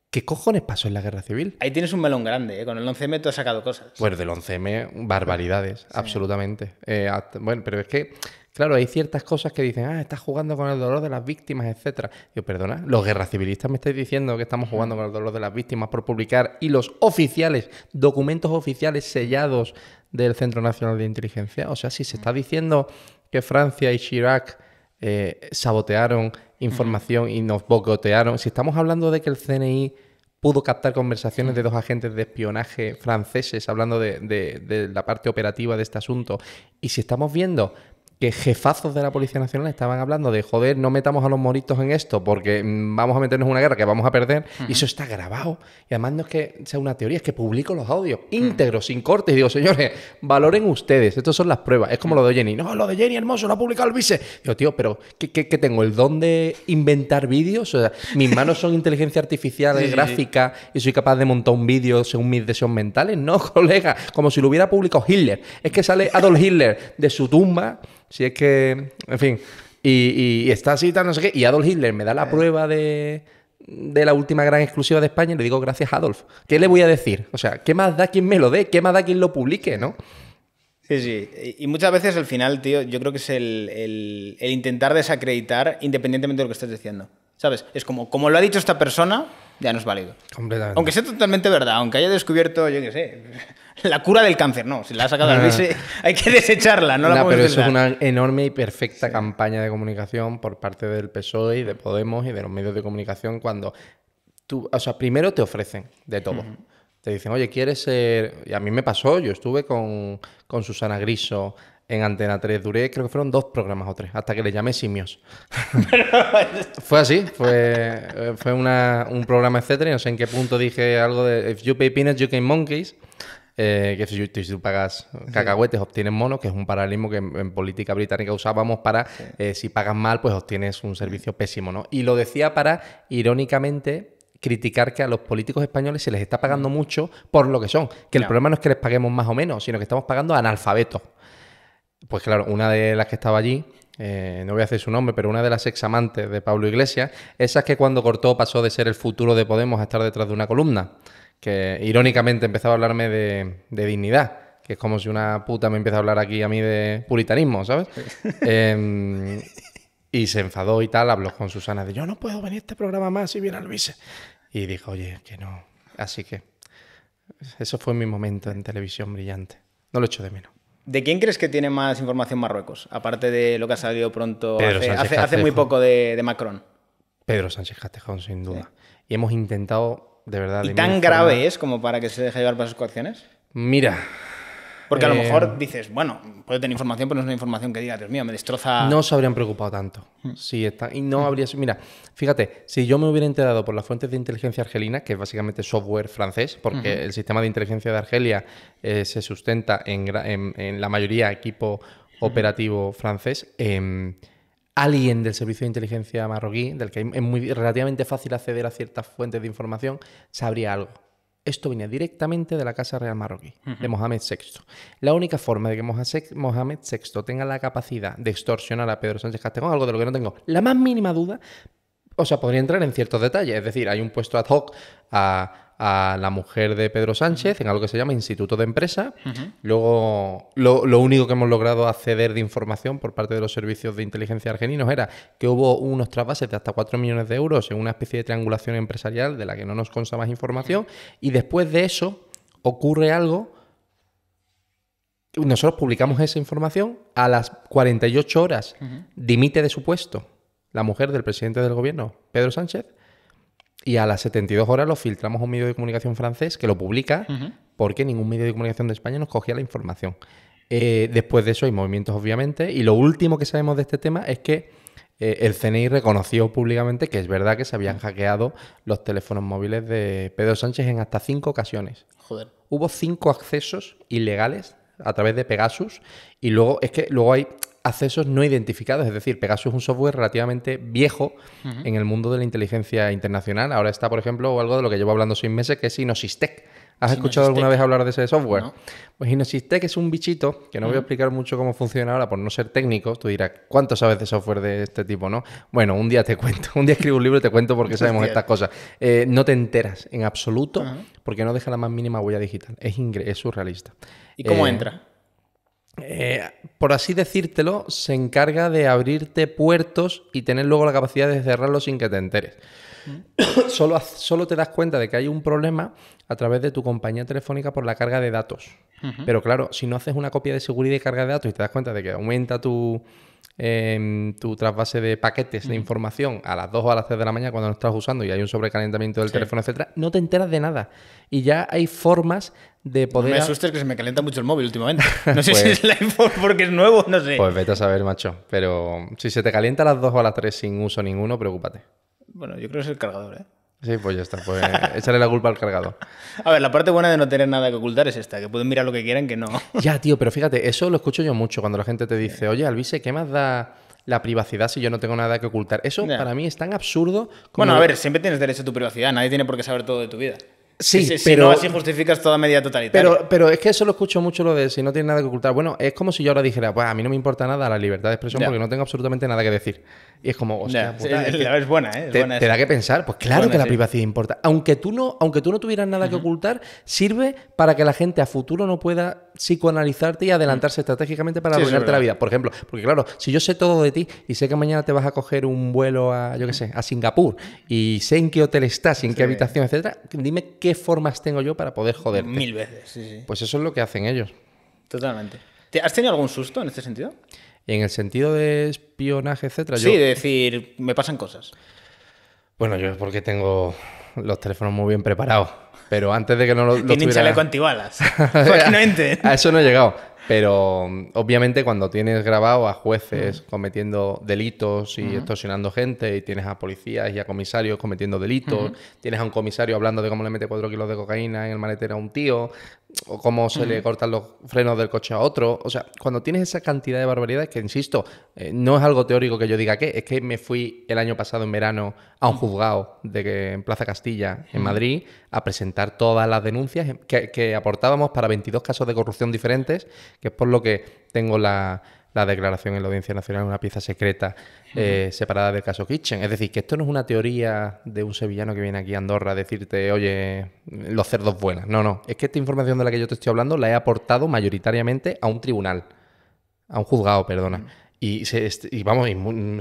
¿Qué cojones pasó en la guerra civil? Ahí tienes un melón grande, ¿eh? con el 11M tú has sacado cosas. Pues del 11M, barbaridades, absolutamente. Eh, bueno, pero es que Claro, hay ciertas cosas que dicen, ah, está jugando con el dolor de las víctimas, etcétera. Yo, perdona, los guerras civilistas me estáis diciendo que estamos jugando con el dolor de las víctimas por publicar y los oficiales, documentos oficiales sellados del Centro Nacional de Inteligencia. O sea, si se está diciendo que Francia y Chirac eh, sabotearon información y nos bocotearon, si estamos hablando de que el CNI pudo captar conversaciones de dos agentes de espionaje franceses hablando de, la parte operativa de este asunto. Y si estamos viendo que jefazos de la Policía Nacional estaban hablando de, joder, no metamos a los moritos en esto porque mm, vamos a meternos en una guerra que vamos a perder. Y eso está grabado. Y además no es que sea una teoría, es que publico los audios mm. íntegros, sin cortes. digo, señores, valoren ustedes. Estas son las pruebas. Es como mm. lo de Jenny. No, lo de Jenny Hermoso lo ha publicado el vice. Digo, tío, pero ¿qué, tengo? ¿El don de inventar vídeos? mis manos son inteligencia artificial, gráfica, y soy capaz de montar un vídeo según mis deseos mentales. No, colega, como si lo hubiera publicado Hitler. Es que sale Adolf Hitler de su tumba si es que, en fin, y, está así, tal, no sé qué, y Adolf Hitler me da la eh. prueba de, de la última gran exclusiva de España y le digo gracias Adolf. ¿Qué le voy a decir? O sea, ¿qué más da quien me lo dé? ¿Qué más da quien lo publique, no? Sí, sí. Y muchas veces al final, tío, yo creo que es el, el, el intentar desacreditar independientemente de lo que estés diciendo. ¿Sabes? Es como, como lo ha dicho esta persona, ya no es válido. Completamente. Aunque sea totalmente verdad, aunque haya descubierto, yo qué sé, la cura del cáncer, no, si la ha sacado la ah. hay que desecharla, no la Pero eso es una enorme y perfecta campaña de comunicación por parte del PSOE y de Podemos y de los medios de comunicación cuando tú, o sea, primero te ofrecen de todo. Te dicen, oye, ¿quieres ser...? Y a mí me pasó, yo estuve con, Susana Griso, en Antena 3. Duré, creo que fueron dos programas o tres, hasta que le llamé Simios. fue así, fue, eh, fue un programa, etcétera, y no sé en qué punto dije algo de If you pay peanuts, you can monkeys. Eh, que si tú, pagas cacahuetes obtienes monos, que es un paralelismo que en, política británica usábamos para eh, si pagas mal, pues obtienes un servicio pésimo, ¿no? Y lo decía para, irónicamente, criticar que a los políticos españoles se les está pagando mm. mucho por lo que son. Que el problema no es que les paguemos más o menos, sino que estamos pagando analfabetos. Pues claro, una de las que estaba allí, eh, no voy a hacer su nombre, pero una de las ex amantes de Pablo Iglesias, esa que cuando cortó pasó de ser el futuro de Podemos a estar detrás de una columna que irónicamente empezaba a hablarme de, dignidad, que es como si una puta me empieza a hablar aquí a mí de puritanismo, ¿sabes? Em, y se enfadó y tal, habló con Susana de yo no puedo venir a este programa más si viene Luis. Y dijo, oye, que no. Así que eso fue mi momento en televisión brillante. No lo echo de menos. ¿De quién crees que tiene más información Marruecos? Aparte de lo que ha salido pronto hace, hace, muy poco de, Macron. Pedro Sánchez Castejón, sin duda. Y hemos intentado ¿Y tan grave es como para que se deje llevar para sus coacciones? Mira. Porque a lo eh, mejor dices, bueno, puede tener información, pero no es una información que diga, Dios mío, me destroza. No se habrían preocupado tanto. Mm. está... Y no mm. habría. Mira, fíjate, si yo me hubiera enterado por las fuentes de inteligencia argelina, que es básicamente software francés, porque el sistema de inteligencia de Argelia eh, se sustenta en, en, la mayoría equipo operativo francés. Em, alguien del servicio de inteligencia marroquí, del que es muy, relativamente fácil acceder a ciertas fuentes de información, sabría algo. Esto venía directamente de la Casa Real Marroquí, de Mohamed VI. La única forma de que Mohamed VI tenga la capacidad de extorsionar a Pedro Sánchez tengo algo de lo que no tengo la más mínima duda, o sea, podría entrar en ciertos detalles. Es decir, hay un puesto ad hoc a a la mujer de Pedro Sánchez en algo que se llama Instituto de Empresa. Luego, lo, único que hemos logrado acceder de información por parte de los servicios de inteligencia Argeninos era que hubo unos trasvases de hasta 4 millones de euros en una especie de triangulación empresarial de la que no nos consta más información. Y después de eso ocurre algo. Nosotros publicamos esa información, a las 48 horas dimite de su puesto la mujer del presidente del gobierno, Pedro Sánchez, y a las 72 horas lo filtramos a un medio de comunicación francés que lo publica porque ningún medio de comunicación de España nos cogía la información. Eh, después de eso hay movimientos, obviamente. Y lo último que sabemos de este tema es que eh, el CNI reconoció públicamente que es verdad que se habían hackeado los teléfonos móviles de Pedro Sánchez en hasta cinco ocasiones. Joder. Hubo cinco accesos ilegales a través de Pegasus. Y luego, es que luego hay accesos no identificados. Es decir, Pegasus es un software relativamente viejo en el mundo de la inteligencia internacional. Ahora está, por ejemplo, algo de lo que llevo hablando seis meses, que es Inosistec. ¿Has escuchado alguna vez hablar de ese software? Pues Inosistec es un bichito, que no voy a explicar mucho cómo funciona ahora por no ser técnico. Tú dirás, ¿cuánto sabes de software de este tipo, no? Bueno, un día te cuento. Un día escribo un libro y te cuento por qué sabemos estas cosas. Eh, no te enteras en absoluto porque no deja la más mínima huella digital. Es, surrealista. ¿Y cómo eh, entra? Eh, por así decírtelo, se encarga de abrirte puertos y tener luego la capacidad de cerrarlos sin que te enteres. Mm. Solo, te das cuenta de que hay un problema a través de tu compañía telefónica por la carga de datos. Pero claro, si no haces una copia de seguridad y carga de datos y te das cuenta de que aumenta tu, en em, tu trasvase de paquetes de mm. información a las 2 o a las 3 de la mañana cuando no estás usando y hay un sobrecalentamiento del teléfono, etcétera, no te enteras de nada. Y ya hay formas de poder. me asustes que se me calienta mucho el móvil últimamente. No sé si es pues- la iPhone porque es nuevo, no sé. Pues vete a saber, macho. Pero si se te calienta a las 2 o a las 3 sin uso ninguno, preocúpate. Bueno, yo creo que es el cargador, ¿eh? Sí, pues ya está, pues eh, la culpa al cargado. A ver, la parte buena de no tener nada que ocultar es esta, que pueden mirar lo que quieran, que no. Ya, tío, pero fíjate, eso lo escucho yo mucho cuando la gente te dice, oye, Alvise, ¿qué más da la privacidad si yo no tengo nada que ocultar? Eso para mí es tan absurdo como... Bueno, a ver, siempre tienes derecho a tu privacidad, nadie tiene por qué saber todo de tu vida. Sí, sí, pero, si no, así justificas toda media totalitaria. Pero, pero es que eso lo escucho mucho, lo de si no tienes nada que ocultar. Bueno, es como si yo ahora dijera, pues a mí no me importa nada la libertad de expresión porque no tengo absolutamente nada que decir. Y es como, hostia, puta, es, buena, ¿eh? te, da que pensar. Pues claro que la privacidad importa. Aunque tú no, aunque tú no tuvieras nada que ocultar, sirve para que la gente a futuro no pueda psicoanalizarte y adelantarse estratégicamente para arruinarte la vida. Por ejemplo, porque claro, si yo sé todo de ti y sé que mañana te vas a coger un vuelo a, yo qué sé, a Singapur y sé en qué hotel estás, y en qué habitación, etcétera, dime qué formas tengo yo para poder joderte. Mil veces, Pues eso es lo que hacen ellos. Totalmente. te ¿Has tenido algún susto en este sentido? En el sentido de espionaje, etcétera. Sí, yo... de decir, me pasan cosas. Bueno, yo es porque tengo los teléfonos muy bien preparados. Pero antes de que no lo, tuviera... Tienen chaleco antibalas. a eso no he llegado. Pero mm, obviamente cuando tienes grabado a jueces mm. cometiendo delitos y mm. extorsionando gente, y tienes a policías y a comisarios cometiendo delitos, tienes a un comisario hablando de cómo le mete cuatro kilos de cocaína en el maletero a un tío, o cómo se le cortan los frenos del coche a otro. O sea, cuando tienes esa cantidad de barbaridades, que insisto, eh, no es algo teórico que yo diga que, es que me fui el año pasado en verano a un juzgado de que, en Plaza Castilla, en Madrid, a presentar todas las denuncias que, que aportábamos para 22 casos de corrupción diferentes, que es por lo que tengo la la declaración en la Audiencia Nacional una pieza secreta eh, separada del caso Kitchen. Es decir, que esto no es una teoría de un sevillano que viene aquí a Andorra a decirte, oye, los cerdos buenas. No, no. Es que esta información de la que yo te estoy hablando la he aportado mayoritariamente a un tribunal, a un juzgado, perdona. Y, vamos,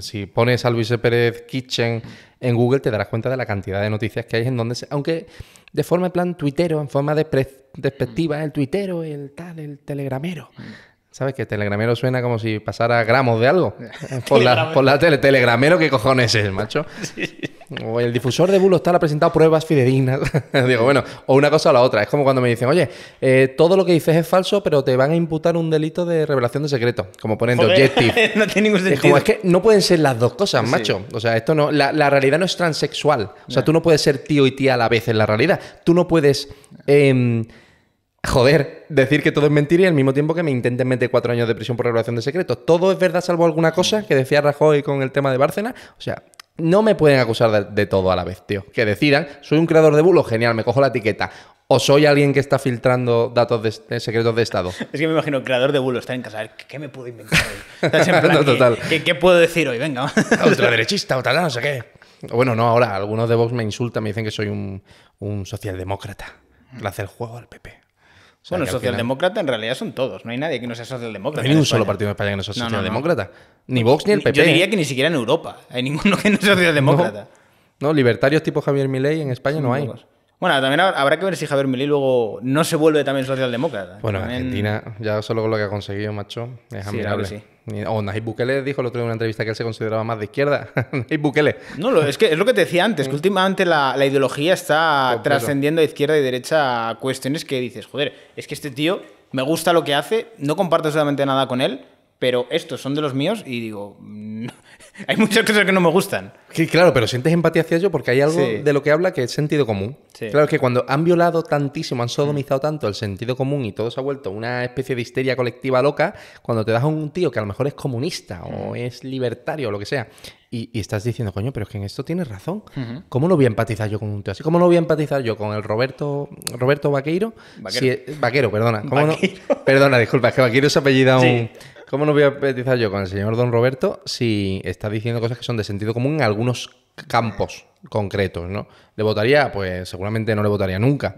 si pones a Luis Pérez Kitchen en Google, te darás cuenta de la cantidad de noticias que hay en donde se, Aunque de forma en plan tuitero, en forma de despectiva, el tuitero, el tal, el telegramero. ¿Sabes? Que telegramero suena como si pasara gramos de algo por la, por tele. Telegramero, ¿qué cojones es, macho? O el difusor de bulos tal ha presentado pruebas fidedignas. Digo, bueno, o una cosa o la otra. Es como cuando me dicen, oye, eh, todo lo que dices es falso, pero te van a imputar un delito de revelación de secreto. Como ponen de objective. no tiene ningún sentido. Es que no pueden ser las dos cosas, macho. O sea, esto no... La, realidad no es transexual. O sea, tú no puedes ser tío y tía a la vez en la realidad. Tú no puedes joder, decir que todo es mentira y al mismo tiempo que me intenten meter cuatro años de prisión por revelación de secretos. Todo es verdad salvo alguna cosa que decía Rajoy con el tema de Bárcena. O sea, no me pueden acusar de, todo a la vez, tío. Que decidan, soy un creador de bulos, genial, me cojo la etiqueta. O soy alguien que está filtrando datos de, secretos de Estado. Es que me imagino, creador de bulos, está en casa, a ver, ¿qué me puedo inventar hoy? total. ¿Qué puedo decir hoy? Venga. Ultraderechista o tal, no sé qué. Bueno, no, ahora algunos de Vox me insultan, me dicen que soy un, socialdemócrata. Le hace el juego al PP bueno, socialdemócrata en realidad son todos. No hay nadie que no sea socialdemócrata. No hay un solo partido en España que no sea socialdemócrata. ni Vox ni el PP. Yo e. diría que ni siquiera en Europa hay ninguno que no sea socialdemócrata. No, libertarios tipo Javier Milei en España no hay. Bueno, también habrá que ver si Javier Milei luego no se vuelve también socialdemócrata. Bueno, Argentina, ya solo con lo que ha conseguido, macho, es admirable. Sí, o oh, Bukele dijo el otro día en una entrevista que él se consideraba más de izquierda. Nayib Bukele. No, es que es lo que te decía antes, que mm. últimamente la, ideología está trascendiendo a izquierda y derecha cuestiones que dices, joder, es que este tío me gusta lo que hace, no comparto absolutamente nada con él, pero estos son de los míos y digo, hay muchas cosas que no me gustan. sí claro, pero sientes empatía hacia ello porque hay algo de lo que habla que es sentido común. Claro, es que cuando han violado tantísimo, han sodomizado tanto el sentido común y todo se ha vuelto una especie de histeria colectiva loca, cuando te das a un tío que a lo mejor es comunista o mm. es libertario o lo que sea, y, estás diciendo, coño, pero es que en esto tienes razón. ¿Cómo no voy a empatizar yo con un tío así? ¿Cómo lo voy a empatizar yo con el Roberto Roberto Vaqueiro? Vaquero, perdona. perdona, disculpa, es que Vaquero se apellida sí. un ¿Cómo no voy a petizar yo con el señor Don Roberto si está diciendo cosas que son de sentido común en algunos campos concretos, ¿no? ¿Le votaría? Pues seguramente no le votaría nunca,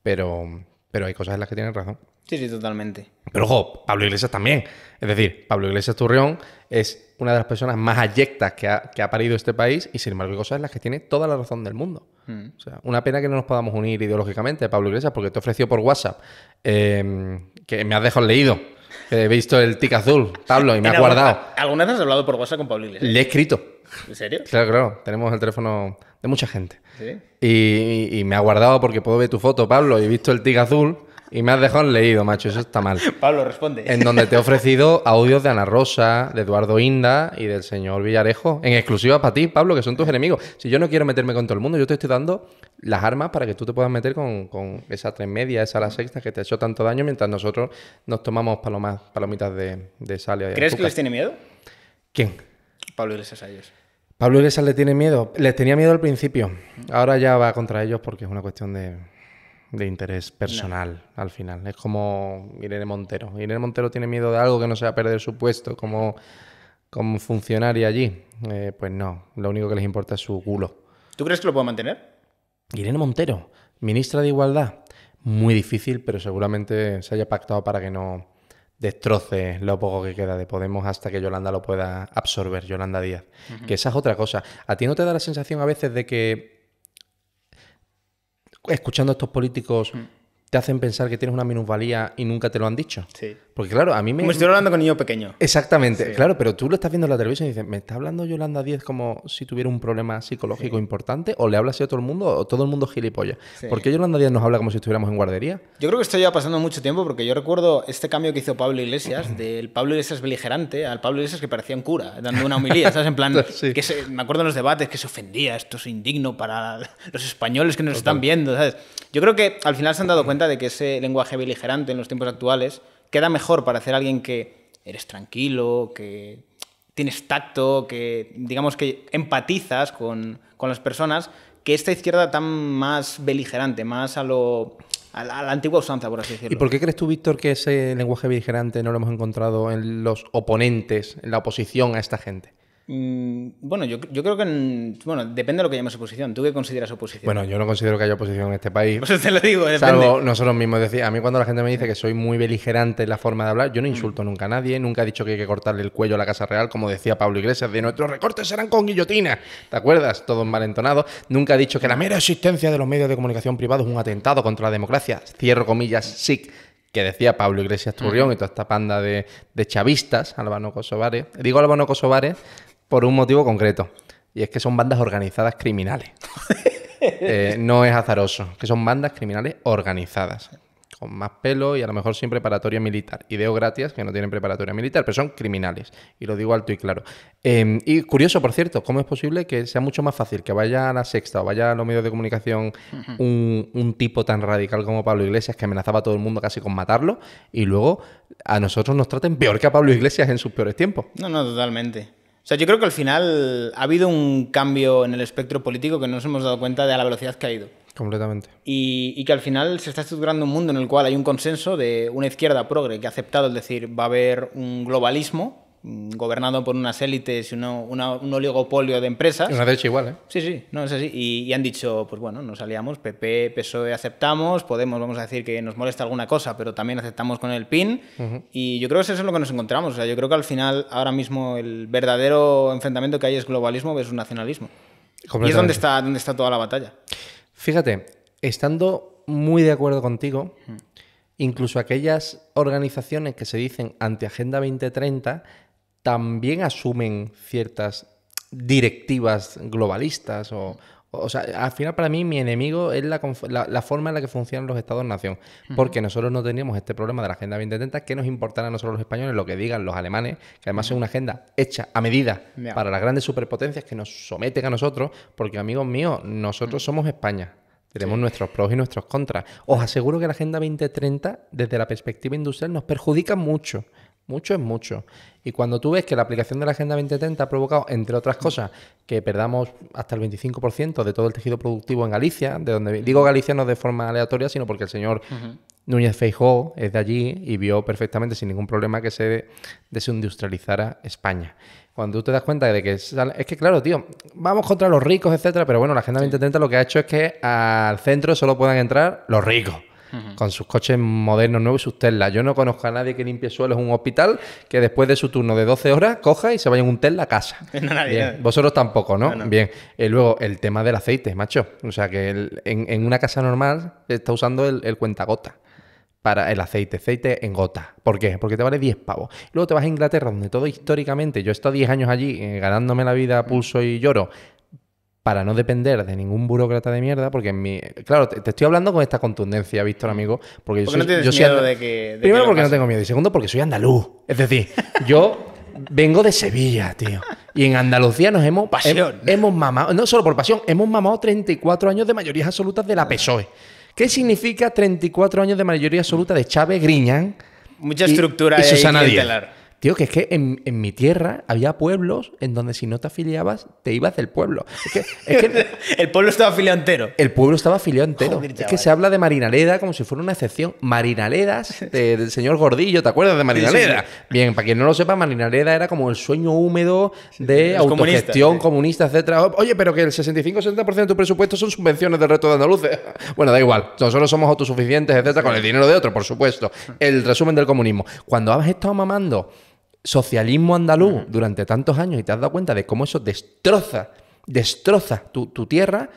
pero, pero hay cosas en las que tiene razón. Sí, sí, totalmente. Pero ojo, Pablo Iglesias también. Es decir, Pablo Iglesias Turrión es una de las personas más ayectas que ha, que ha parido este país y sin embargo hay cosas en las que tiene toda la razón del mundo. Mm. O sea, una pena que no nos podamos unir ideológicamente, a Pablo Iglesias, porque te ofreció por WhatsApp eh, que me has dejado leído. He visto el tic azul, Pablo, y me ha guardado. ¿Alguna vez has hablado por WhatsApp con Pablo Iglesias. Le he escrito. ¿En serio? Claro, claro. Tenemos el teléfono de mucha gente. ¿Sí? Y, me ha guardado porque puedo ver tu foto, Pablo, y he visto el tic azul. Y me has dejado leído, macho, eso está mal. Pablo, responde. En donde te he ofrecido audios de Ana Rosa, de Eduardo Inda y del señor Villarejo, en exclusiva para ti, Pablo, que son tus enemigos. Si yo no quiero meterme con todo el mundo, yo te estoy dando las armas para que tú te puedas meter con, con esa tres media, esa la sexta que te ha hecho tanto daño, mientras nosotros nos tomamos palomas, palomitas de, sal ¿Crees que les tiene miedo? ¿Quién? Pablo Iglesias a Pablo Iglesias le tiene miedo. Les tenía miedo al principio. Ahora ya va contra ellos porque es una cuestión de de interés personal al final. Es como Irene Montero. Irene Montero tiene miedo de algo que no sea perder su puesto como, como funcionaria allí. Eh, pues no, lo único que les importa es su culo. ¿Tú crees que lo puede mantener? Irene Montero, ministra de Igualdad. Muy difícil, pero seguramente se haya pactado para que no destroce lo poco que queda de Podemos hasta que Yolanda lo pueda absorber, Yolanda Díaz. Que esa es otra cosa. ¿A ti no te da la sensación a veces de que escuchando a estos políticos mm te hacen pensar que tienes una minusvalía y nunca te lo han dicho. Sí. Porque claro, a mí me... Como estoy hablando con niño pequeño. Exactamente, claro, pero tú lo estás viendo en la televisión y dices, ¿me está hablando Yolanda 10 como si tuviera un problema psicológico importante? ¿O le hablas a todo el mundo o todo el mundo gilipollas? ¿Por qué Yolanda 10 nos habla como si estuviéramos en guardería? Yo creo que esto lleva pasando mucho tiempo porque yo recuerdo este cambio que hizo Pablo Iglesias, del Pablo Iglesias beligerante al Pablo Iglesias que parecía un cura, dando una humildad, ¿sabes? En plan, que me acuerdo en los debates que se ofendía, esto es indigno para los españoles que nos están viendo, ¿sabes? Yo creo que al final se han dado cuenta de que ese lenguaje beligerante en los tiempos actuales queda mejor para hacer alguien que eres tranquilo, que tienes tacto, que digamos que empatizas con, las personas, que esta izquierda tan más beligerante, más a lo a la, antigua usanza, por así decirlo. ¿Y por qué crees tú, Víctor, que ese lenguaje beligerante no lo hemos encontrado en los oponentes, en la oposición a esta gente? Mm, bueno, yo, creo que. bueno, depende de lo que llamas oposición. ¿Tú qué consideras oposición? Bueno, yo no considero que haya oposición en este país. Pues te lo digo, depende. Salvo nosotros mismos. a mí cuando la gente me dice que soy muy beligerante en la forma de hablar, yo no mm. insulto nunca a nadie, nunca he dicho que hay que cortarle el cuello a la Casa Real, como decía Pablo Iglesias, de nuestros recortes serán con guillotina. ¿Te acuerdas? Todos malentonados. Nunca he dicho que la mera existencia de los medios de comunicación privados es un atentado contra la democracia. Cierro comillas, sí que decía Pablo Iglesias Turrión mm. y toda esta panda de, chavistas, Albano Kosovare. Digo Albano Kosovare por un motivo concreto. Y es que son bandas organizadas criminales. Eh, no es azaroso, que son bandas criminales organizadas. Con más pelo y a lo mejor sin preparatoria militar. Y deo gratis que no tienen preparatoria militar, pero son criminales. Y lo digo alto y claro. Em, y curioso, por cierto, ¿cómo es posible que sea mucho más fácil que vaya a la sexta o vaya a los medios de comunicación un, un, tipo tan radical como Pablo Iglesias que amenazaba a todo el mundo casi con matarlo y luego a nosotros nos traten peor que a Pablo Iglesias en sus peores tiempos? No, no, totalmente. O sea, yo creo que al final ha habido un cambio en el espectro político que no nos hemos dado cuenta de la velocidad que ha ido. Completamente. Y, que al final se está estructurando un mundo en el cual hay un consenso de una izquierda progre que ha aceptado, el decir, va a haber un globalismo Mm, gobernado por unas élites y un oligopolio de empresas. Una derecha igual, ¿eh? Sí, sí, no es así. Y, han dicho, pues bueno, nos aliamos, PP, PSOE aceptamos, Podemos, vamos a decir que nos molesta alguna cosa, pero también aceptamos con el PIN. Y yo creo que eso es lo que nos encontramos. O sea, yo creo que al final, ahora mismo, el verdadero enfrentamiento que hay es globalismo versus nacionalismo. Y es donde está, donde está toda la batalla. Fíjate, estando muy de acuerdo contigo, incluso aquellas organizaciones que se dicen ante Agenda 2030 también asumen ciertas directivas globalistas o, o sea, al final para mí mi enemigo es la, forma en la que funcionan los estados-nación. Porque nosotros no teníamos este problema de la Agenda 2030, que nos importará a nosotros los españoles lo que digan los alemanes, que además es una agenda hecha a medida para las grandes superpotencias que nos someten a nosotros, porque amigos míos, nosotros somos España. Tenemos nuestros pros y nuestros contras. Os aseguro que la Agenda 2030, desde la perspectiva industrial, nos perjudica mucho. Mucho es mucho. Y cuando tú ves que la aplicación de la Agenda 2030 ha provocado, entre otras cosas, que perdamos hasta el 25% de todo el tejido productivo en Galicia, de donde digo Galicia no de forma aleatoria, sino porque el señor Núñez Feijó es de allí y vio perfectamente sin ningún problema que se desindustrializara España. Cuando tú te das cuenta de que es que claro, tío, vamos contra los ricos, etcétera, pero bueno, la Agenda 2030 lo que ha hecho es que al centro solo puedan entrar los ricos con sus coches modernos nuevos y sus telas. Yo no conozco a nadie que limpie suelos en un hospital que después de su turno de 12 horas coja y se vaya en un Tesla a casa. Vosotros tampoco, ¿no? Bien. Eh, luego, el tema del aceite, macho. O sea, que en, una casa normal está usando el, el cuentagota para el aceite, aceite en gota. ¿Por qué? Porque te vale 10 pavos. Luego te vas a Inglaterra, donde todo históricamente, yo he estado 10 años allí eh, ganándome la vida pulso y lloro, para no depender de ningún burócrata de mierda, porque en mi... Claro, te, estoy hablando con esta contundencia, Víctor, amigo, porque yo de que, Primero porque no tengo miedo y segundo porque soy andaluz. Es decir, yo vengo de Sevilla, tío. Y en Andalucía nos hemos... Pasión. Hemos, mamado, no solo por pasión, hemos mamado 34 años de mayorías absolutas de la PSOE. E. ¿Qué significa 34 años de mayoría absoluta de Chávez Griñán? Mucha estructura y, Susana Díaz. Tío, que es que en, mi tierra había pueblos en donde si no te afiliabas, te ibas del pueblo. Es que, el pueblo estaba afiliado entero. El pueblo estaba afiliado entero. es que se habla de Marinaleda como si fuera una excepción. Marinaledas, del señor Gordillo, ¿te acuerdas de Marinaleda? Bien, para quien no lo sepa, Marinaleda era como el sueño húmedo de autogestión comunista, etc. Oye, pero que el 65-70% de tu presupuesto son subvenciones del resto de Andalucía. Bueno, da igual. Nosotros somos autosuficientes, etc. con el dinero de otro, por supuesto. El resumen del comunismo. Cuando has estado mamando socialismo andaluz durante tantos años y te has dado cuenta de cómo eso destroza, destroza tu, tierra,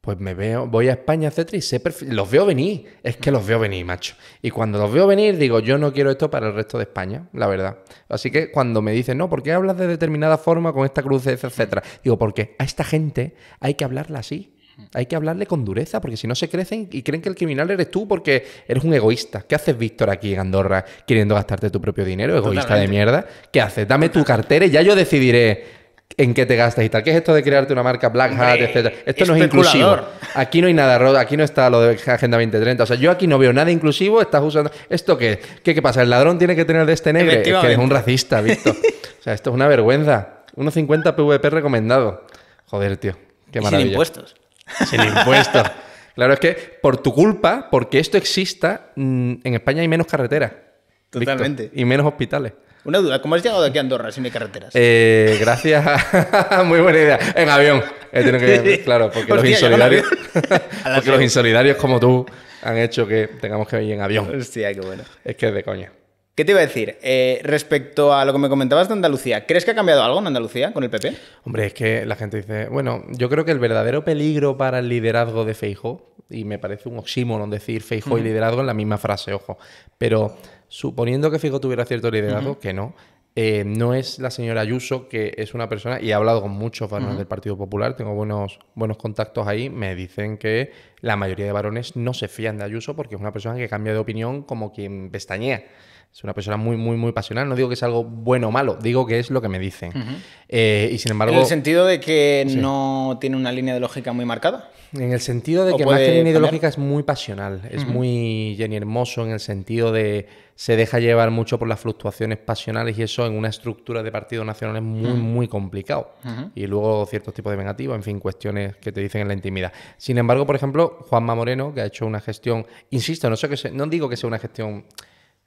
pues me veo, voy a España, etcétera, y sé los veo venir, es que los veo venir, macho. Y cuando los veo venir, digo, yo no quiero esto para el resto de España, la verdad. Así que cuando me dicen, no, ¿por qué hablas de determinada forma con esta cruz, etcétera? Digo, porque a esta gente hay que hablarla así. Hay que hablarle con dureza, porque si no se crecen y creen que el criminal eres tú porque eres un egoísta. ¿Qué haces, Víctor, aquí en Andorra queriendo gastarte tu propio dinero? Egoísta de mierda. ¿Qué haces? Dame tu cartera y ya yo decidiré en qué te gastas y tal. ¿Qué es esto de crearte una marca Black Hat, etcétera? Esto no es inclusivo. Aquí no hay nada, aquí no está lo de Agenda 2030. O sea, yo aquí no veo nada inclusivo, estás usando. ¿Esto qué? ¿Qué, pasa? ¿El ladrón tiene que tener de este negro? Es que eres un racista, Víctor. o sea, esto es una vergüenza. 1,50 PVP recomendado. Joder, tío. Qué maravilla. sin impuestos. Sin impuestos. claro, es que por tu culpa, porque esto exista, mm, en España hay menos carreteras. Totalmente. y menos hospitales. Una duda, ¿cómo has llegado de aquí a Andorra sin carreteras? Eh, gracias Muy buena idea. En avión. Claro, porque los insolidarios... porque los insolidarios como tú han hecho que tengamos que ir en avión. bueno. Es que es de coña. ¿Qué te iba a decir? Eh, respecto a lo que me comentabas de Andalucía, ¿crees que ha cambiado algo en Andalucía con el PP? Hombre, es que la gente dice, bueno, yo creo que el verdadero peligro para el liderazgo de Feijóo, y me parece un oxímoron decir Feijóo y liderazgo en la misma frase, ojo, pero suponiendo que Fijo tuviera cierto liderazgo, que no, eh, no es la señora Ayuso, que es una persona, y he hablado con muchos varones del Partido Popular, tengo buenos, buenos contactos ahí, me dicen que la mayoría de varones no se fían de Ayuso porque es una persona que cambia de opinión como quien pestañea. Es una persona muy, muy, muy pasional. No digo que es algo bueno o malo, digo que es lo que me dicen. Eh, y sin embargo. En el sentido de que no tiene una línea de lógica muy marcada. En el sentido de que más que línea ideológica es muy pasional. Es muy Hermoso en el sentido de se deja llevar mucho por las fluctuaciones pasionales y eso en una estructura de partido nacional es muy, muy complicado. Y luego ciertos tipos de vengativos, en fin, cuestiones que te dicen en la intimidad. Sin embargo, por ejemplo, Juanma Moreno, que ha hecho una gestión, insisto, no, sé que no digo que sea una gestión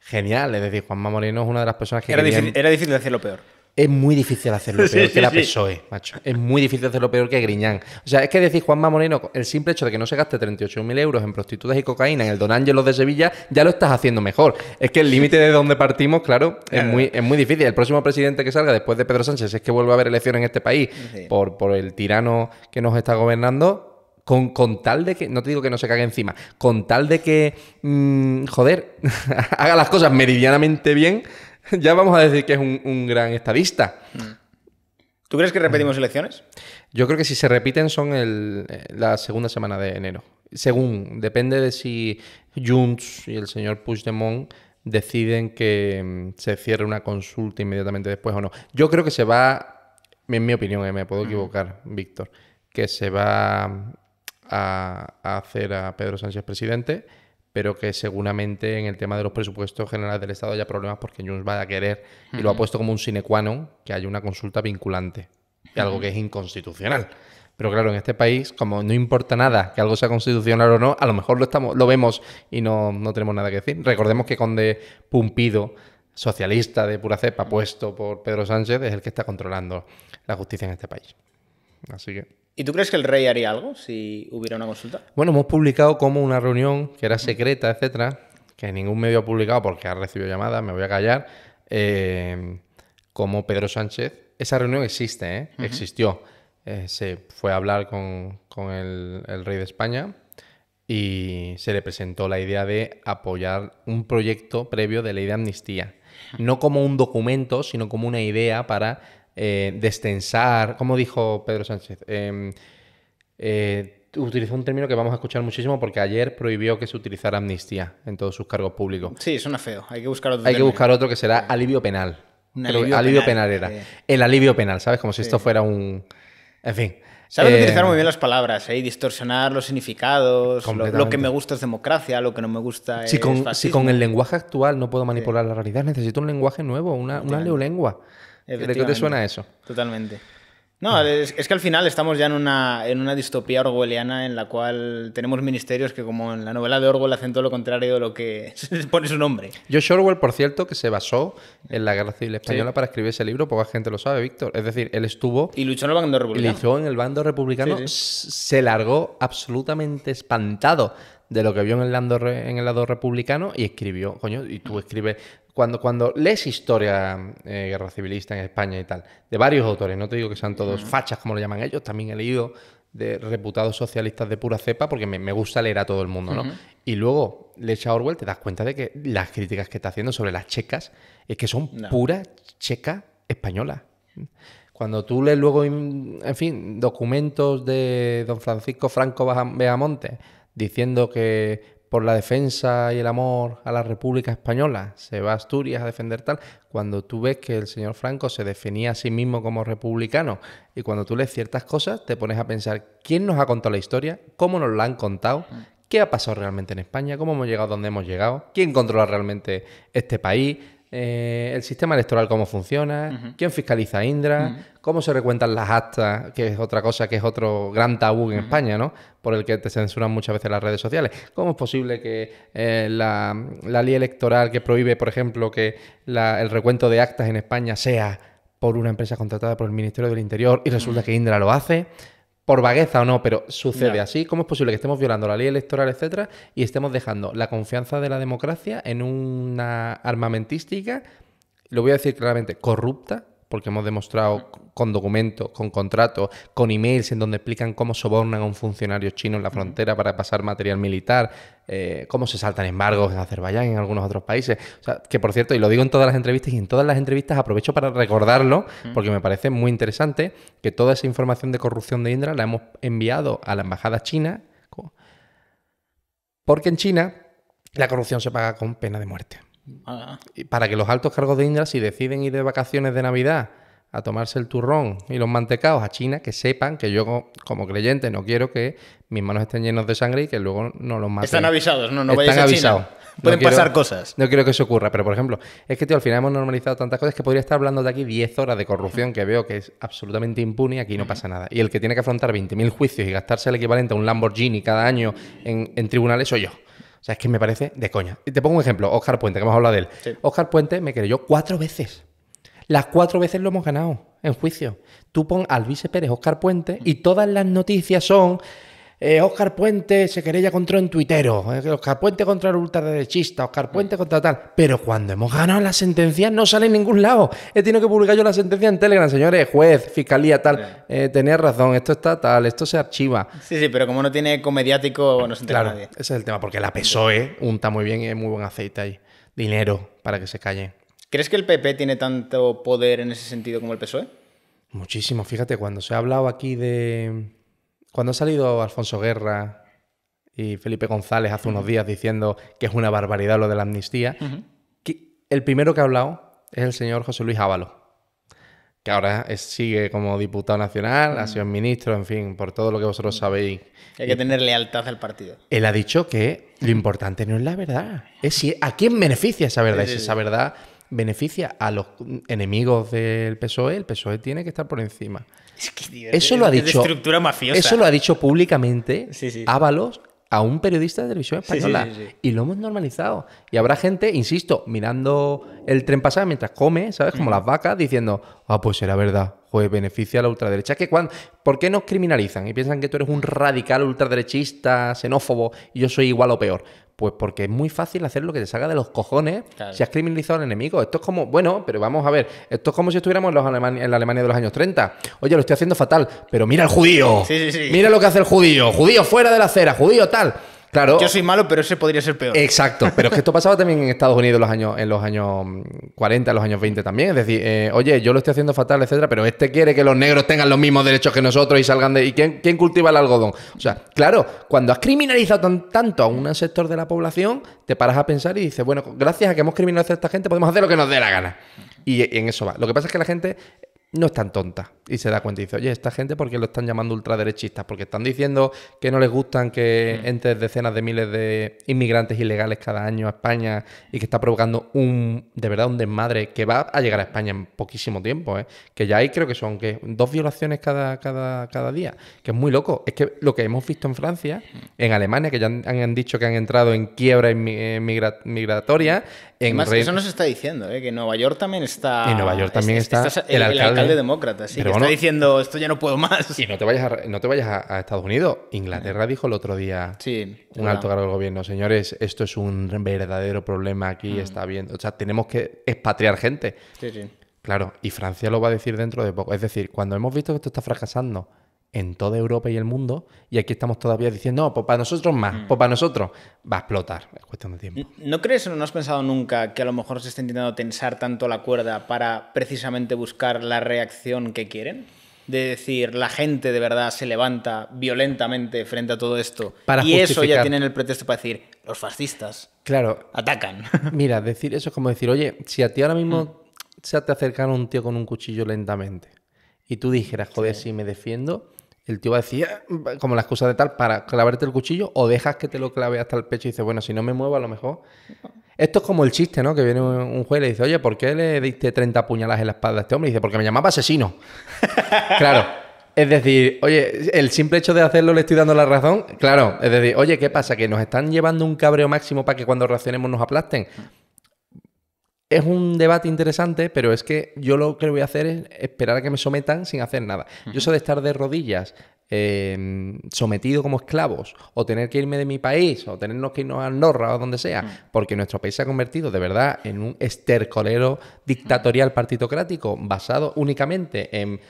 genial. Es decir, Juanma Moreno es una de las personas que. Era, difícil, era difícil hacerlo peor. Es muy difícil hacerlo peor que la PSOE, macho. Es muy difícil hacerlo peor que Griñán. O sea, es que decir Juanma Moreno, el simple hecho de que no se gaste 38.000 euros en prostitutas y cocaína en el Don Ángelos de Sevilla, ya lo estás haciendo mejor. Es que el límite de donde partimos, claro, es muy, es muy difícil. El próximo presidente que salga después de Pedro Sánchez, es que vuelva a haber elecciones en este país por, por el tirano que nos está gobernando, con, tal de que, no te digo que no se cague encima, con tal de que, mm, joder, haga las cosas meridianamente bien, ya vamos a decir que es un, gran estadista. Mm. ¿Tú crees que repetimos elecciones? Yo creo que si se repiten son eh, la segunda semana de enero. Según, depende de si Junts y el señor Puigdemont deciden que mm, se cierre una consulta inmediatamente después o no. Yo creo que se va, en mi opinión, eh, me puedo equivocar, Víctor, que se va a, hacer a Pedro Sánchez presidente, pero que seguramente en el tema de los presupuestos generales del Estado haya problemas porque Junts va a querer, y lo ha puesto como un sine qua non, que haya una consulta vinculante, de algo que es inconstitucional. Pero claro, en este país, como no importa nada que algo sea constitucional o no, a lo mejor lo, estamos, lo vemos y no, no tenemos nada que decir. Recordemos que Conde Pumpido, socialista de pura cepa, puesto por Pedro Sánchez, es el que está controlando la justicia en este país. Así que... ¿Y tú crees que el rey haría algo si hubiera una consulta? Bueno, hemos publicado como una reunión que era secreta, etcétera, que ningún medio ha publicado porque ha recibido llamadas, me voy a callar, eh, como Pedro Sánchez. Esa reunión existe, ¿eh? existió. Eh, se fue a hablar con, el, rey de España y se le presentó la idea de apoyar un proyecto previo de ley de amnistía. No como un documento, sino como una idea para eh, destensar, como dijo Pedro Sánchez, em, eh, utilizó un término que vamos a escuchar muchísimo porque ayer prohibió que se utilizara amnistía en todos sus cargos públicos. Sí, suena feo. Hay que buscar otro. Hay que buscar otro que será alivio penal. Alivio, alivio, penal, era. Eh. El alivio penal, ¿sabes? Como si esto fuera un... En fin. Saben utilizar muy bien las palabras, ¿eh? distorsionar los significados. Lo, que me gusta es democracia, lo que no me gusta si es. Con, si con el lenguaje actual no puedo manipular la realidad, necesito un lenguaje nuevo, una, una leolengua. ¿De qué te suena eso? Totalmente. No, es, que al final estamos ya en una, en una distopía orwelliana en la cual tenemos ministerios que, como en la novela de Orwell, hacen todo lo contrario de lo que pone su nombre. Josh Orwell, por cierto, que se basó en la Guerra Civil Española para escribir ese libro, poca gente lo sabe, Víctor. Es decir, él estuvo. Y luchó en el bando republicano. Y luchó en el bando republicano. Se largó absolutamente espantado de lo que vio en el, lado, en el lado republicano y escribió, coño, y tú escribes cuando, cuando lees historia eh, guerra civilista en España y tal, de varios autores, no te digo que sean todos fachas como lo llaman ellos, también he leído de reputados socialistas de pura cepa porque me, gusta leer a todo el mundo, ¿no? Y luego lees a Orwell, te das cuenta de que las críticas que está haciendo sobre las checas es que son pura checa española. Cuando tú lees luego, en fin, documentos de don Francisco Franco Beamonte diciendo que por la defensa y el amor a la República Española, se va a Asturias a defender tal, cuando tú ves que el señor Franco se definía a sí mismo como republicano y cuando tú lees ciertas cosas te pones a pensar quién nos ha contado la historia, cómo nos la han contado, qué ha pasado realmente en España, cómo hemos llegado donde hemos llegado, quién controla realmente este país, eh, el sistema electoral cómo funciona, quién fiscaliza a Indra, cómo se recuentan las actas, que es otra cosa que es otro gran tabú en España, ¿no? Por el que te censuran muchas veces las redes sociales. ¿Cómo es posible que eh, la, ley electoral que prohíbe, por ejemplo, que el recuento de actas en España sea por una empresa contratada por el Ministerio del Interior y resulta que Indra lo hace? por vagueza o no, pero sucede así. ¿Cómo es posible que estemos violando la ley electoral, etcétera, y estemos dejando la confianza de la democracia en una armamentística, lo voy a decir claramente, corrupta, porque hemos demostrado con documentos, con contratos, con emails en donde explican cómo sobornan a un funcionario chino en la frontera para pasar material militar, eh, cómo se saltan embargos en Azerbaiyán y en algunos otros países. O sea, que por cierto, y lo digo en todas las entrevistas y en todas las entrevistas aprovecho para recordarlo, porque me parece muy interesante que toda esa información de corrupción de Indra la hemos enviado a la embajada china, porque en China la corrupción se paga con pena de muerte. Ah. Para que los altos cargos de Indra, si deciden ir de vacaciones de Navidad a tomarse el turrón y los mantecaos a China, que sepan que yo como creyente no quiero que mis manos estén llenos de sangre y que luego no los maten. Están avisados, no, no a Pueden pasar cosas. No quiero que eso ocurra, pero por ejemplo, es que al final hemos normalizado tantas cosas que podría estar hablando de aquí 10 horas de corrupción que veo que es absolutamente impune y aquí no pasa nada. Y el que tiene que afrontar 20.000 juicios y gastarse el equivalente a un Lamborghini cada año en, en tribunales soy yo. O sea, es que me parece de coña. Y te pongo un ejemplo, Oscar Puente, que hemos hablado de él. Oscar Puente me creyó cuatro veces. Las cuatro veces lo hemos ganado en juicio. Tú pon Luis Pérez, Oscar Puente, y todas las noticias son Oscar eh, Puente se querella contra un tuitero, Oscar eh, Puente contra el ultraderechista, Oscar Puente contra tal. Pero cuando hemos ganado la sentencia no sale en ningún lado. He tenido que publicar yo la sentencia en Telegram, señores, juez, fiscalía, tal. Eh, Tenía razón, esto está tal, esto se archiva. Sí, sí, pero como no tiene comediático, no se entera claro, nadie. Ese es el tema, porque la PSOE unta muy bien y es muy buen aceite ahí. Dinero para que se calle. ¿Crees que el PP tiene tanto poder en ese sentido como el PSOE? Muchísimo, fíjate, cuando se ha hablado aquí de cuando ha salido Alfonso Guerra y Felipe González hace unos días diciendo que es una barbaridad lo de la amnistía, el primero que ha hablado es el señor José Luis Ábalos, que ahora sigue como diputado nacional, ha sido ministro, en fin, por todo lo que vosotros sabéis. Hay que tener lealtad al partido. Él ha dicho que lo importante no es la verdad, es si, a quién beneficia esa verdad. Si esa verdad beneficia a los enemigos del PSOE, el PSOE tiene que estar por encima eso lo ha dicho. estructura mafiosa. Eso lo ha dicho públicamente ávalos Ábalos a un periodista de televisión española. y lo hemos normalizado. Y habrá gente, insisto, mirando el tren pasado mientras come, ¿sabes? Como las vacas, diciendo, ah, pues era verdad. Joder, beneficia a la ultraderecha. ¿Por qué nos criminalizan? Y piensan que tú eres un radical ultraderechista, xenófobo, y yo soy igual o peor. Pues porque es muy fácil hacer lo que te salga de los cojones si has criminalizado al enemigo. Esto es como, bueno, pero vamos a ver, esto es como si estuviéramos en, los en la Alemania de los años 30. Oye, lo estoy haciendo fatal, pero mira el judío. Sí, sí, sí. Mira lo que hace el judío. Judío fuera de la acera, judío tal. Yo soy malo, pero ese podría ser peor. Exacto. Pero es que esto pasaba también en Estados Unidos en los años, en 40, en los años 20 también. Es decir, eh, oye, yo lo estoy haciendo fatal, etcétera, pero este quiere que los negros tengan los mismos derechos que nosotros y salgan de. ¿Y quién, cultiva el algodón? O sea, claro, cuando has criminalizado tanto a un sector de la población, te paras a pensar y dices, bueno, gracias a que hemos criminalizado a esta gente, podemos hacer lo que nos dé la gana. Y en eso va. Lo que pasa es que la gente no están tan tonta y se da cuenta y dice, oye, esta gente porque lo están llamando ultraderechistas, porque están diciendo que no les gustan que mm. entre decenas de miles de inmigrantes ilegales cada año a España y que está provocando un, de verdad, un desmadre que va a llegar a España en poquísimo tiempo, ¿eh? que ya hay creo que son que dos violaciones cada, cada, cada día, que es muy loco. Es que lo que hemos visto en Francia, en Alemania, que ya han, dicho que han entrado en quiebra inmigratoria, eh, migratoria, en más, eso nos está diciendo, ¿eh? que Nueva York también está. En Nueva York también está, el, alcalde, demócrata, sí, que está diciendo esto ya no puedo más. Y no te vayas a, no te vayas a, Estados Unidos. Inglaterra dijo el otro día sí, un alto cargo del gobierno, señores, esto es un verdadero problema aquí, mm. está viendo. O sea, tenemos que expatriar gente. Sí, sí. Claro, y Francia lo va a decir dentro de poco. Es decir, cuando hemos visto que esto está fracasando en toda Europa y el mundo, y aquí estamos todavía diciendo, no, pues para nosotros más, mm. pues para nosotros va a explotar, es cuestión de tiempo. ¿No crees o no has pensado nunca que a lo mejor se estén intentando tensar tanto la cuerda para precisamente buscar la reacción que quieren? De decir, la gente de verdad se levanta violentamente frente a todo esto. y eso ya tienen el pretexto para decir, los fascistas claro, atacan. Mira, decir eso es como decir, oye, si a ti ahora mismo mm. se te acercara un tío con un cuchillo lentamente y tú dijeras, joder, sí. si me defiendo, el tío va ah", como la excusa de tal, para clavarte el cuchillo o dejas que te lo clave hasta el pecho y dices, bueno, si no me muevo a lo mejor. Esto es como el chiste, ¿no? Que viene un juez y le dice, oye, ¿por qué le diste 30 puñaladas en la espalda a este hombre? Y dice, porque me llamaba asesino. claro. Es decir, oye, el simple hecho de hacerlo le estoy dando la razón. Claro, es decir, oye, ¿qué pasa? Que nos están llevando un cabreo máximo para que cuando reaccionemos nos aplasten es un debate interesante, pero es que yo lo que voy a hacer es esperar a que me sometan sin hacer nada. Yo eso de estar de rodillas, em, sometido como esclavos, o tener que irme de mi país, o tenernos que irnos a Norra o donde sea, porque nuestro país se ha convertido de verdad en un estercolero dictatorial partitocrático basado únicamente en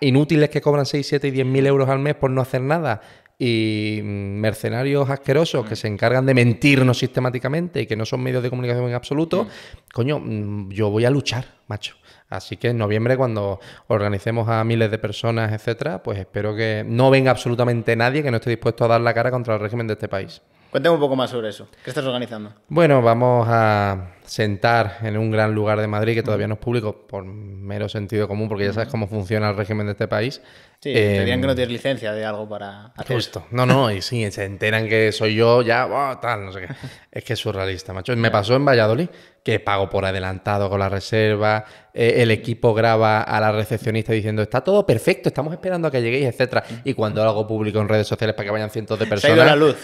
inútiles que cobran 6, 7 y 10 mil euros al mes por no hacer nada y mm, mercenarios asquerosos que mm. se encargan de mentirnos sistemáticamente y que no son medios de comunicación en absoluto, mm. coño, yo voy a luchar, macho. Así que en noviembre, cuando organicemos a miles de personas, etcétera, pues espero que no venga absolutamente nadie que no esté dispuesto a dar la cara contra el régimen de este país. Cuéntame un poco más sobre eso. ¿Qué estás organizando? Bueno, vamos a sentar en un gran lugar de Madrid que todavía no es público por mero sentido común, porque ya sabes cómo funciona el régimen de este país. Sí, eh, que no tienes licencia de algo para Justo. No, no, y sí, se enteran que soy yo, ya, tal, no sé qué. Es que es surrealista, macho. Me pasó en Valladolid, que pago por adelantado con la reserva, eh, el equipo graba a la recepcionista diciendo, está todo perfecto, estamos esperando a que lleguéis, etcétera. Y cuando hago público en redes sociales para que vayan cientos de personas... Se ha la luz.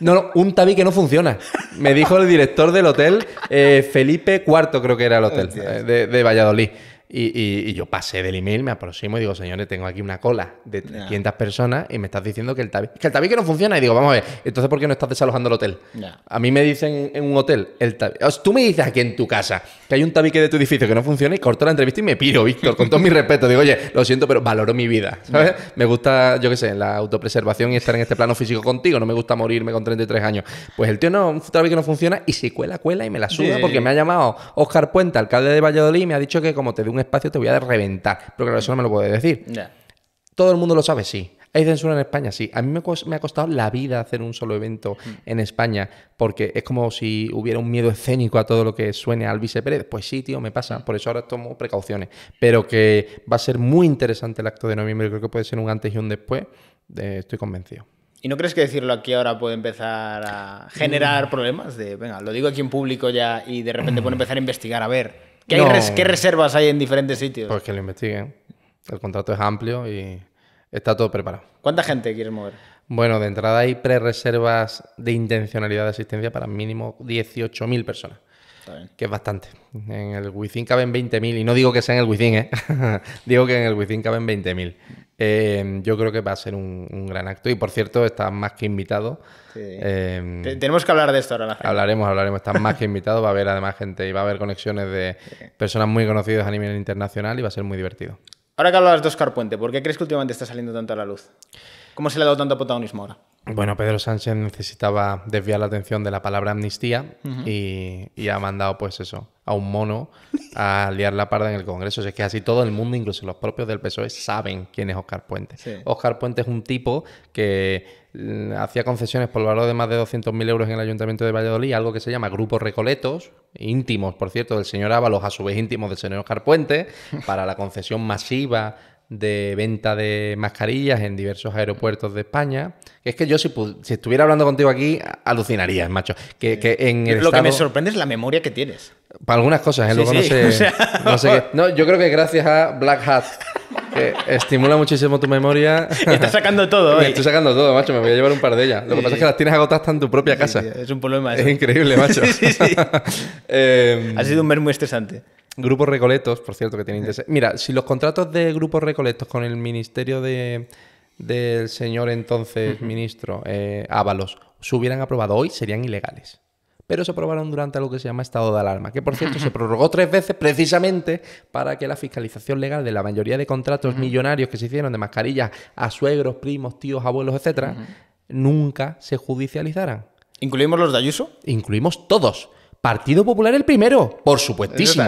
No, no, un que no funciona. Me dijo el director del hotel... Eh, Felipe IV, creo que era el hotel, eh, de, de Valladolid. Y, yo pasé del email, me aproximo y digo, señores, tengo aquí una cola de 300 personas y me estás diciendo que el tabique, que el tabique no funciona. Y digo, vamos a ver, entonces ¿por qué no estás desalojando el hotel? A mí me dicen en un hotel, el tú me dices aquí en tu casa que hay un tabique de tu edificio que no funciona y corto la entrevista y me piro, Víctor, con todo mi respeto. Digo, oye, lo siento, pero valoro mi vida. ¿sabes? Me gusta, yo qué sé, la autopreservación y estar en este plano físico contigo. No me gusta morirme con 33 años. Pues el tío no, un tabique no funciona y si cuela, cuela y me la suda porque me ha llamado Oscar Puente, alcalde de Valladolid, y me ha dicho que como te dé un espacio te voy a reventar. Pero claro, eso no me lo puedes decir. Todo el mundo lo sabe, sí. Hay censura en España, sí. A mí me, ha costado la vida hacer un solo evento mm. en España, porque es como si hubiera un miedo escénico a todo lo que suene a Alvise Pérez. Pues sí, tío, me pasa. Mm. Por eso ahora tomo precauciones. Pero que va a ser muy interesante el acto de noviembre. Creo que puede ser un antes y un después. Eh, estoy convencido. ¿Y no crees que decirlo aquí ahora puede empezar a generar mm. problemas? De, venga, lo digo aquí en público ya y de repente puede empezar a investigar, a ver. ¿Qué, reservas hay en diferentes sitios? Pues que lo investiguen. El contrato es amplio y está todo preparado. ¿Cuánta gente quieres mover? Bueno, de entrada hay pre-reservas de intencionalidad de asistencia para mínimo 18.000 personas. Que es bastante. En el WICIN caben 20.000. Y no digo que sea en el WICIN, ¿eh? digo que en el WICIN caben 20.000. Em, yo creo que va a ser un, gran acto. Y por cierto, está más que invitado. Em, tenemos que hablar de esto ahora. Hablaremos, hablaremos. está más que invitado. Va a haber además gente y va a haber conexiones de personas muy conocidas a nivel internacional y va a ser muy divertido. Ahora que hablas dos Oscar Puente, ¿por qué crees que últimamente está saliendo tanto a la luz? ¿Cómo se le ha dado tanto protagonismo ahora? Bueno, Pedro Sánchez necesitaba desviar la atención de la palabra amnistía y, ha mandado, pues eso, a un mono a liar la parda en el Congreso. es que así todo el mundo, incluso los propios del PSOE, saben quién es Oscar Puente. Óscar Oscar Puente es un tipo que mm, hacía concesiones por valor de más de 200.000 euros en el Ayuntamiento de Valladolid, algo que se llama Grupos Recoletos, íntimos, por cierto, del señor Ábalos, a su vez íntimos del señor Oscar Puente, para la concesión masiva de venta de mascarillas en diversos aeropuertos de España. Es que yo si, estuviera hablando contigo aquí, alucinarías, macho. Que, en lo que me sorprende es la memoria que tienes. Para algunas cosas, ¿eh? no sé, no yo creo que gracias a Black Hat. Que estimula muchísimo tu memoria. Estás sacando todo, eh. estoy sacando todo, macho. Me voy a llevar un par de ellas. Lo que pasa es que las tienes agotadas en tu propia casa. es un problema. Es increíble, macho. Em, ha sido un mes muy estresante. Grupos Recoletos, por cierto, que tienen interés. Mira, si los contratos de Grupos Recoletos con el Ministerio de, del señor entonces ministro eh, Ábalos se hubieran aprobado hoy, serían ilegales. Pero se aprobaron durante algo que se llama estado de alarma, que por cierto se prorrogó tres veces precisamente para que la fiscalización legal de la mayoría de contratos millonarios que se hicieron de mascarillas a suegros, primos, tíos, abuelos, etcétera, nunca se judicializaran. ¿Incluimos los de Ayuso? Incluimos todos. Partido Popular el primero, por supuestísimo.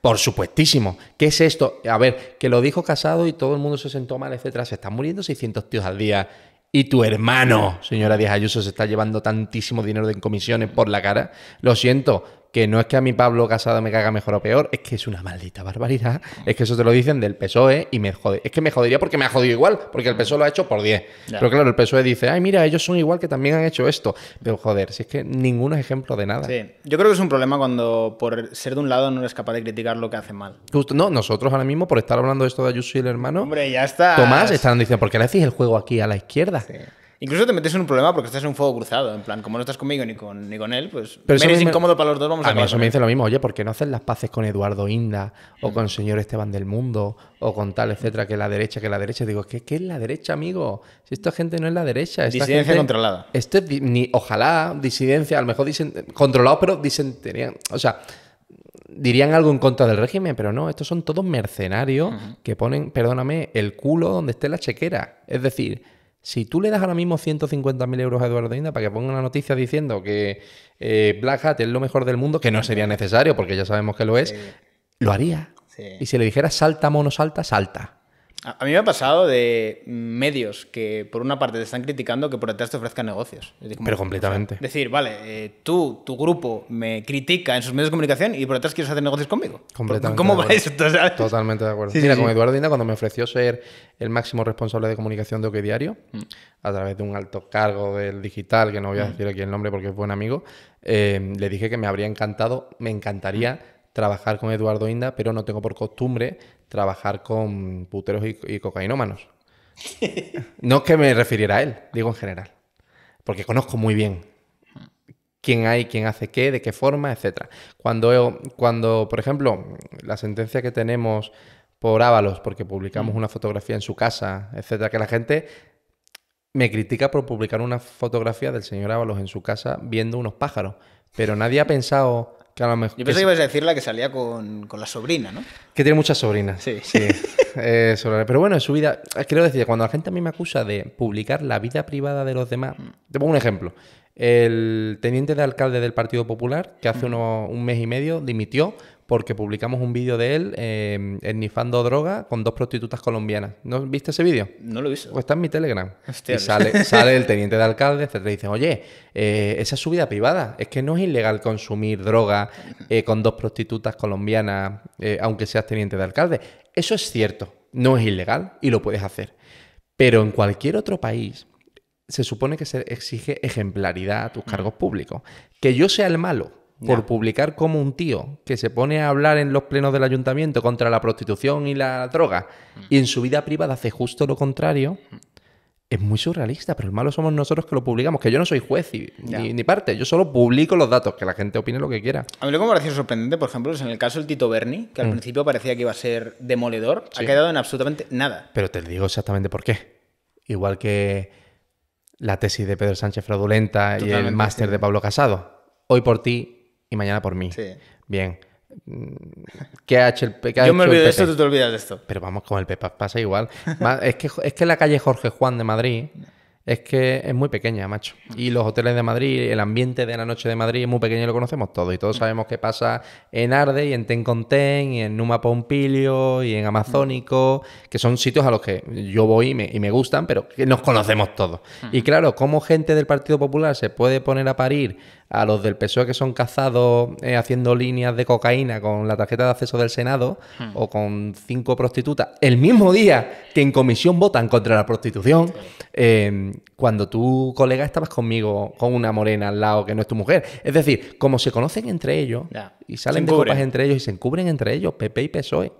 Por supuestísimo. ¿Qué es esto? A ver, que lo dijo Casado y todo el mundo se sentó mal, etcétera. Se están muriendo 600 tíos al día. Y tu hermano, señora Díaz Ayuso, se está llevando tantísimo dinero de comisiones por la cara. Lo siento, que no es que a mi Pablo Casado me caga mejor o peor, es que es una maldita barbaridad. Es que eso te lo dicen del PSOE y me jode. Es que me jodería porque me ha jodido igual, porque el PSOE lo ha hecho por 10. Pero claro, el PSOE dice, ay, mira, ellos son igual que también han hecho esto. Pero joder, si es que ninguno es ejemplo de nada. Sí, yo creo que es un problema cuando por ser de un lado no eres capaz de criticar lo que hace mal. no, nosotros ahora mismo, por estar hablando de esto de Ayuso y el hermano, Hombre, ya está. Tomás, están diciendo, ¿por qué le decís el juego aquí a la izquierda? Sí. Incluso te metes en un problema porque estás en un fuego cruzado. En plan, como no estás conmigo ni con, ni él, pues Pero me incómodo para los dos, vamos a mí eso me dice lo mismo. Oye, ¿por qué no hacen las paces con Eduardo Inda o mm. con señor Esteban del Mundo o con tal, etcétera, que la derecha, que la derecha? Digo, ¿qué, es la derecha, amigo? Si esta gente no es la derecha. disidencia controlada. Esto es ni, ojalá disidencia, a lo mejor Controlado, controlado pero disenterían. O sea, dirían algo en contra del régimen, pero no, estos son todos mercenarios que ponen, perdóname, el culo donde esté la chequera. Es decir, si tú le das ahora mismo 150.000 euros a Eduardo Inda para que ponga una noticia diciendo que eh, Black Hat es lo mejor del mundo, que no sería necesario porque ya sabemos que lo es, lo haría. Y si le dijera salta, mono, salta, salta. A mí me ha pasado de medios que por una parte te están criticando que por detrás te ofrezcan negocios. Pero completamente. Es decir, vale, eh, tú, tu grupo me critica en sus medios de comunicación y por detrás quieres hacer negocios conmigo. Pues, completamente. ¿Cómo va eso? Totalmente de acuerdo. Mira, con Eduardo Inda, cuando me ofreció ser el máximo responsable de comunicación de OK Diario, mm. a través de un alto cargo del digital, que no voy a mm. decir aquí el nombre porque es buen amigo, eh, le dije que me habría encantado, me encantaría mm. trabajar con Eduardo Inda, pero no tengo por costumbre trabajar con puteros y, cocainómanos. no es que me refiriera a él, digo en general. Porque conozco muy bien quién hay, quién hace qué, de qué forma, etc. Cuando, cuando por ejemplo, la sentencia que tenemos por Ábalos, porque publicamos mm. una fotografía en su casa, etcétera, que la gente me critica por publicar una fotografía del señor Ábalos en su casa viendo unos pájaros, pero nadie ha pensado yo pensé que, ibas a decir la que salía con, la sobrina, ¿no? Que tiene muchas sobrinas. Sí. sí. Eh, pero bueno, en su vida. Eh, quiero decir, cuando la gente a mí me acusa de publicar la vida privada de los demás. Mm. Te pongo un ejemplo. El teniente de alcalde del Partido Popular, que hace mm. un mes y medio dimitió porque publicamos un vídeo de él eh, em, ennifando droga con dos prostitutas colombianas. ¿No viste ese vídeo? No lo he visto. Pues está en mi Telegram. sale, el teniente de alcalde, Te te dice, oye, eh, esa es su vida privada. Es que no es ilegal consumir droga eh, con dos prostitutas colombianas, eh, aunque seas teniente de alcalde. Eso es cierto. No es ilegal y lo puedes hacer. Pero en cualquier otro país se supone que se exige ejemplaridad a tus mm. cargos públicos. Que yo sea el malo por publicar como un tío que se pone a hablar en los plenos del ayuntamiento contra la prostitución y la droga mm. y en su vida privada hace justo lo contrario, mm. es muy surrealista, pero el malo somos nosotros que lo publicamos, que yo no soy juez ni, parte, yo solo publico los datos, que la gente opine lo que quiera. A mí lo que me parece sorprendente, por ejemplo, es en el caso del Tito Berni, que al mm. principio parecía que iba a ser demoledor, ha quedado en absolutamente nada. Pero te digo exactamente por qué. Igual que la tesis de Pedro Sánchez fraudulenta y el máster de Pablo Casado. Hoy por ti y mañana por mí. Bien. Mm, ¿Qué ha hecho el Yo me olvido de esto, tú te olvidas de esto. Pero vamos, con el pepa pasa igual. es, que, es que la calle Jorge Juan de Madrid es que es muy pequeña, macho. Y los hoteles de Madrid, el ambiente de la noche de Madrid es muy pequeño y lo conocemos todos. Y todos mm. sabemos qué pasa en Arde y en Tencontén y en Numa Pompilio y en Amazónico, mm. que son sitios a los que yo voy y me, y me gustan, pero que nos conocemos todos. Y claro, como gente del Partido Popular se puede poner a parir a los del PSOE que son cazados eh, haciendo líneas de cocaína con la tarjeta de acceso del Senado hmm. o con cinco prostitutas, el mismo día que en comisión votan contra la prostitución, em, cuando tu colega estabas conmigo con una morena al lado que no es tu mujer. Es decir, como se conocen entre ellos y salen de copas entre ellos y se encubren entre ellos, PP y PSOE,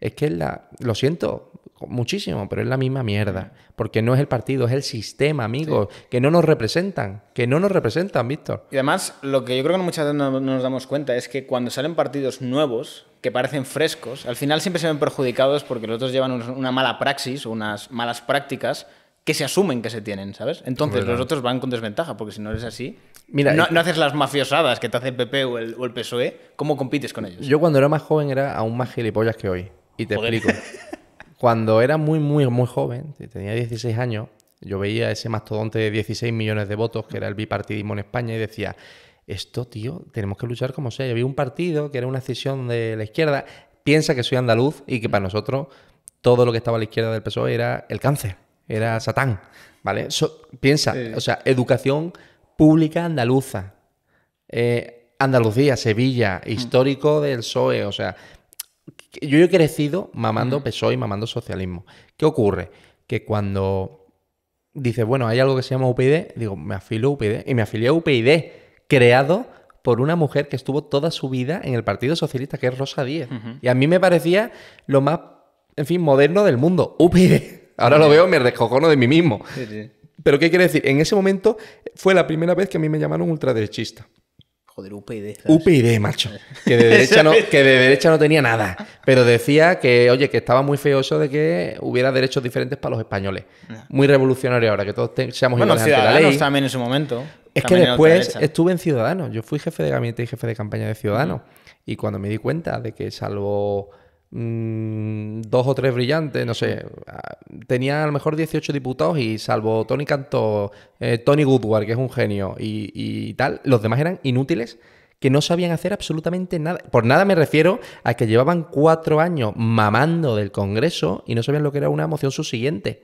es que la, lo siento, muchísimo, pero es la misma mierda. Porque no es el partido, es el sistema, amigos, que no nos representan, que no nos representan, Víctor. Y además, lo que yo creo que muchas veces no nos damos cuenta es que cuando salen partidos nuevos, que parecen frescos, al final siempre se ven perjudicados porque los otros llevan una mala praxis unas malas prácticas que se asumen que se tienen, ¿sabes? Entonces los otros van con desventaja, porque si no eres así, Mira, no, haces las mafiosadas que te hace el PP o el, PSOE, ¿cómo compites con ellos? Yo cuando era más joven era aún más gilipollas que hoy. Y te explico. Cuando era muy, muy, muy joven, tenía 16 años, yo veía ese mastodonte de 16 millones de votos, que era el bipartidismo en España, y decía, esto, tío, tenemos que luchar como sea. Había un partido que era una decisión de la izquierda, piensa que soy andaluz y que para nosotros todo lo que estaba a la izquierda del PSOE era el cáncer, era Satán, ¿vale? piensa, o sea, educación pública andaluza. Eh, Andalucía, Sevilla, mm. histórico del PSOE, o sea, yo he crecido mamando PSOE y mamando socialismo. ¿Qué ocurre? Que cuando dices, bueno, hay algo que se llama UPyD, e", digo, me afilo a UPyD e". y me afilié a UPyD, e, creado por una mujer que estuvo toda su vida en el Partido Socialista, que es Rosa Díez. Y a mí me parecía lo más, en fin, moderno del mundo, UPyD. Ahora lo veo, me descojono de mí mismo. Pero ¿qué quiere decir? En ese momento fue la primera vez que a mí me llamaron ultraderechista. Joder, UPD. ¿sabes? macho. Que de, derecha no, que de derecha no tenía nada. Pero decía que, oye, que estaba muy feoso de que hubiera derechos diferentes para los españoles. Muy revolucionario ahora, que todos seamos iguales Ciudadanos también en su momento. Es que después estuve en Ciudadanos. Yo fui jefe de gabinete y jefe de campaña de Ciudadanos. Y cuando me di cuenta de que salvo Mm, dos o tres brillantes, no sé. Mm. Ah, tenía a lo mejor 18 diputados y salvo Tony Cantó, eh, Tony Goodward, que es un genio, y, y tal, los demás eran inútiles que no sabían hacer absolutamente nada. Por nada me refiero a que llevaban cuatro años mamando del Congreso y no sabían lo que era una moción subsiguiente.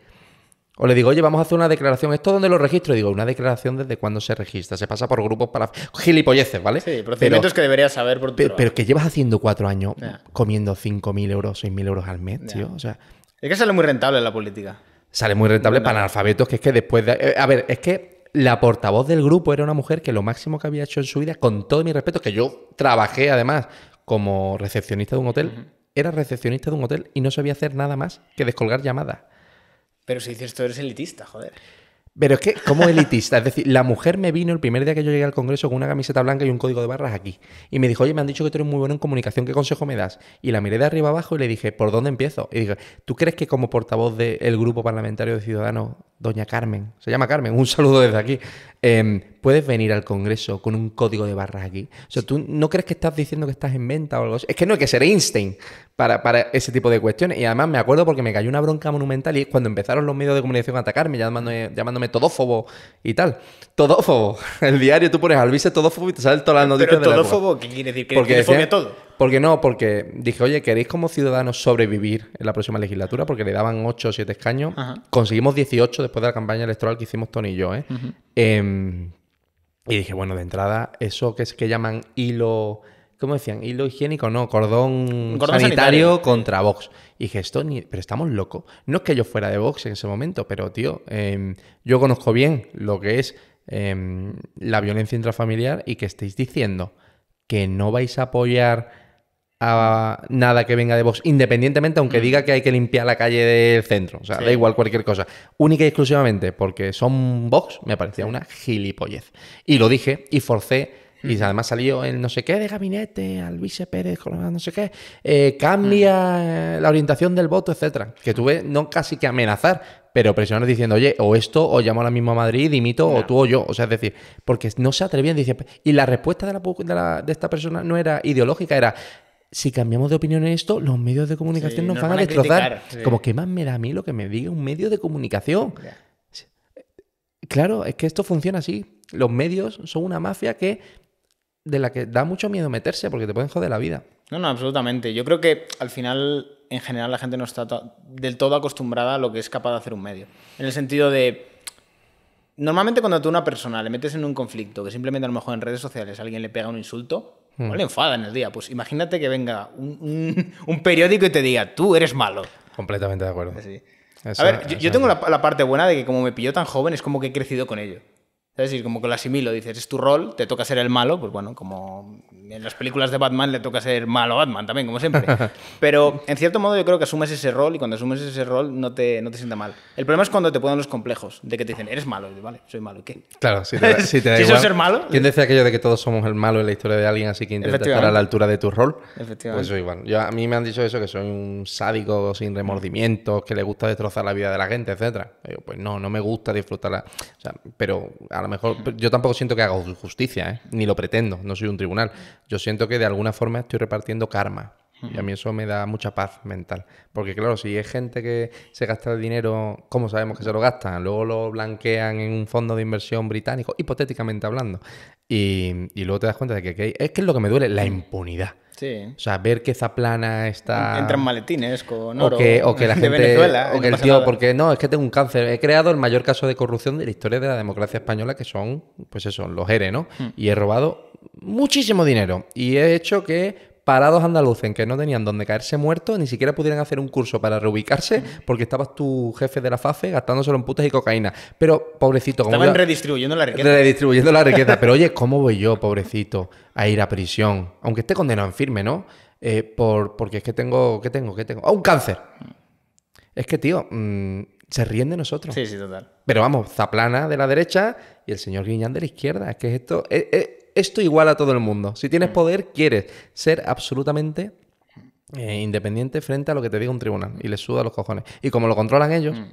O le digo, oye, vamos a hacer una declaración. ¿Esto dónde lo registro? digo, una declaración desde cuándo se registra. Se pasa por grupos para gilipolleces, ¿vale? Sí, procedimientos que debería saber por pero, que llevas haciendo cuatro años comiendo 5.000 euros, 6.000 euros al mes, tío. O sea, es que sale muy rentable la política. Sale muy rentable para analfabetos, que es que después de... Eh, a ver, es que la portavoz del grupo era una mujer que lo máximo que había hecho en su vida, con todo mi respeto, que yo trabajé además como recepcionista de un hotel, era recepcionista de un hotel y no sabía hacer nada más que descolgar llamadas. Pero si dices tú eres elitista, joder. Pero es que, ¿cómo elitista? Es decir, la mujer me vino el primer día que yo llegué al Congreso con una camiseta blanca y un código de barras aquí. Y me dijo, oye, me han dicho que tú eres muy bueno en comunicación, ¿qué consejo me das? Y la miré de arriba abajo y le dije, ¿por dónde empiezo? Y dije, ¿tú crees que como portavoz del grupo parlamentario de Ciudadanos, doña Carmen, se llama Carmen, un saludo desde aquí, Em, puedes venir al Congreso con un código de barras aquí. O sea, tú no crees que estás diciendo que estás en venta o algo así. Es que no hay que ser Einstein para, ese tipo de cuestiones. Y además me acuerdo porque me cayó una bronca monumental y cuando empezaron los medios de comunicación a atacarme, llamándome, llamándome todófobo y tal. Todófobo. El diario tú pones al vice todófobo y te sale todas las noticias. de todófobo, la ¿qué quiere decir? Que porque tiene todo. Porque no, porque dije, oye, ¿queréis como ciudadanos sobrevivir en la próxima legislatura? Porque le daban 8 o 7 escaños. Conseguimos 18 después de la campaña electoral que hicimos Tony y yo. ¿eh? Em, y dije, bueno, de entrada, eso que es que llaman hilo... ¿Cómo decían? Hilo higiénico, no, cordón, sanitario, contra Vox. Y dije, esto Pero estamos locos. No es que yo fuera de Vox en ese momento, pero tío, em, yo conozco bien lo que es em, la violencia intrafamiliar y que estéis diciendo que no vais a apoyar nada que venga de Vox, independientemente, aunque mm. diga que hay que limpiar la calle del centro. O sea, da igual cualquier cosa. Única y exclusivamente porque son Vox, me parecía una gilipollez. Y lo dije y forcé. Y mm. además salió el no sé qué de gabinete, al Pérez, no sé qué, eh, cambia mm. eh, la orientación del voto, etcétera. Que tuve no casi que amenazar, pero presionar diciendo, oye, o esto, o llamo a la misma Madrid, dimito, o tú o yo. O sea, es decir, porque no se atrevían. y la respuesta de esta persona no era ideológica, era si cambiamos de opinión en esto, los medios de comunicación nos, van, a destrozar. Como que más me da a mí lo que me diga un medio de comunicación. Claro, es que esto funciona así. Los medios son una mafia que de la que da mucho miedo meterse porque te pueden joder la vida. No, no, absolutamente. Yo creo que al final, en general, la gente no está del todo acostumbrada a lo que es capaz de hacer un medio. En el sentido de, normalmente cuando tú a una persona le metes en un conflicto, que simplemente a lo mejor en redes sociales alguien le pega un insulto, Hmm. le enfada en el día. Pues imagínate que venga un, periódico y te diga, tú eres malo. Completamente de acuerdo. a ver, yo, tengo la, parte buena de que como me pilló tan joven, es como que he crecido con ello. Es decir, como que lo asimilo, dices, es tu rol, te toca ser el malo, pues bueno, como en las películas de Batman le toca ser malo Batman también, como siempre. Pero en cierto modo yo creo que asumes ese rol y cuando asumes ese rol no te, no te sienta mal. El problema es cuando te ponen los complejos, de que te dicen, eres malo, vale, soy malo, ¿y qué? Claro, si te da, malo? ¿Quién eh. decía aquello de que todos somos el malo en la historia de alguien, así que intenta estar a la altura de tu rol? Pues Efectivamente. Pues soy igual. Yo, a mí me han dicho eso, que soy un sádico sin remordimientos, que le gusta destrozar la vida de la gente, etcétera. Pues no, no me gusta disfrutarla. O pero a lo mejor yo tampoco siento que haga justicia, ¿eh? ni lo pretendo, no soy un tribunal yo siento que de alguna forma estoy repartiendo karma. Y a mí eso me da mucha paz mental. Porque claro, si es gente que se gasta el dinero, ¿cómo sabemos que se lo gastan? Luego lo blanquean en un fondo de inversión británico, hipotéticamente hablando. Y, luego te das cuenta de que, es que es lo que me duele, la impunidad. Sí. O sea, ver que Zaplana está... Entran maletines con oro o que, o que la gente, de Venezuela. O que el tío, porque no, es que tengo un cáncer. He creado el mayor caso de corrupción de la historia de la democracia española, que son, pues eso, los ERE, ¿no? Mm. Y he robado muchísimo dinero y he hecho que parados andaluces que no tenían donde caerse muertos ni siquiera pudieran hacer un curso para reubicarse porque estabas tu jefe de la FAFE gastándoselo en putas y cocaína. Pero, pobrecito, como. Estaban redistribuyendo la riqueza. Redistribuyendo la riqueza. Pero, oye, ¿cómo voy yo, pobrecito, a ir a prisión? Aunque esté condenado en firme, ¿no? Eh, por, porque es que tengo. ¿Qué tengo? ¿Qué tengo? ¡Oh, un cáncer! Es que, tío, mm, se ríen de nosotros. Sí, sí, total. Pero vamos, Zaplana de la derecha y el señor Guiñán de la izquierda. Es que esto. Eh, eh, esto igual a todo el mundo. Si tienes mm. poder, quieres ser absolutamente eh, independiente frente a lo que te diga un tribunal y les suda los cojones. Y como lo controlan ellos, mm.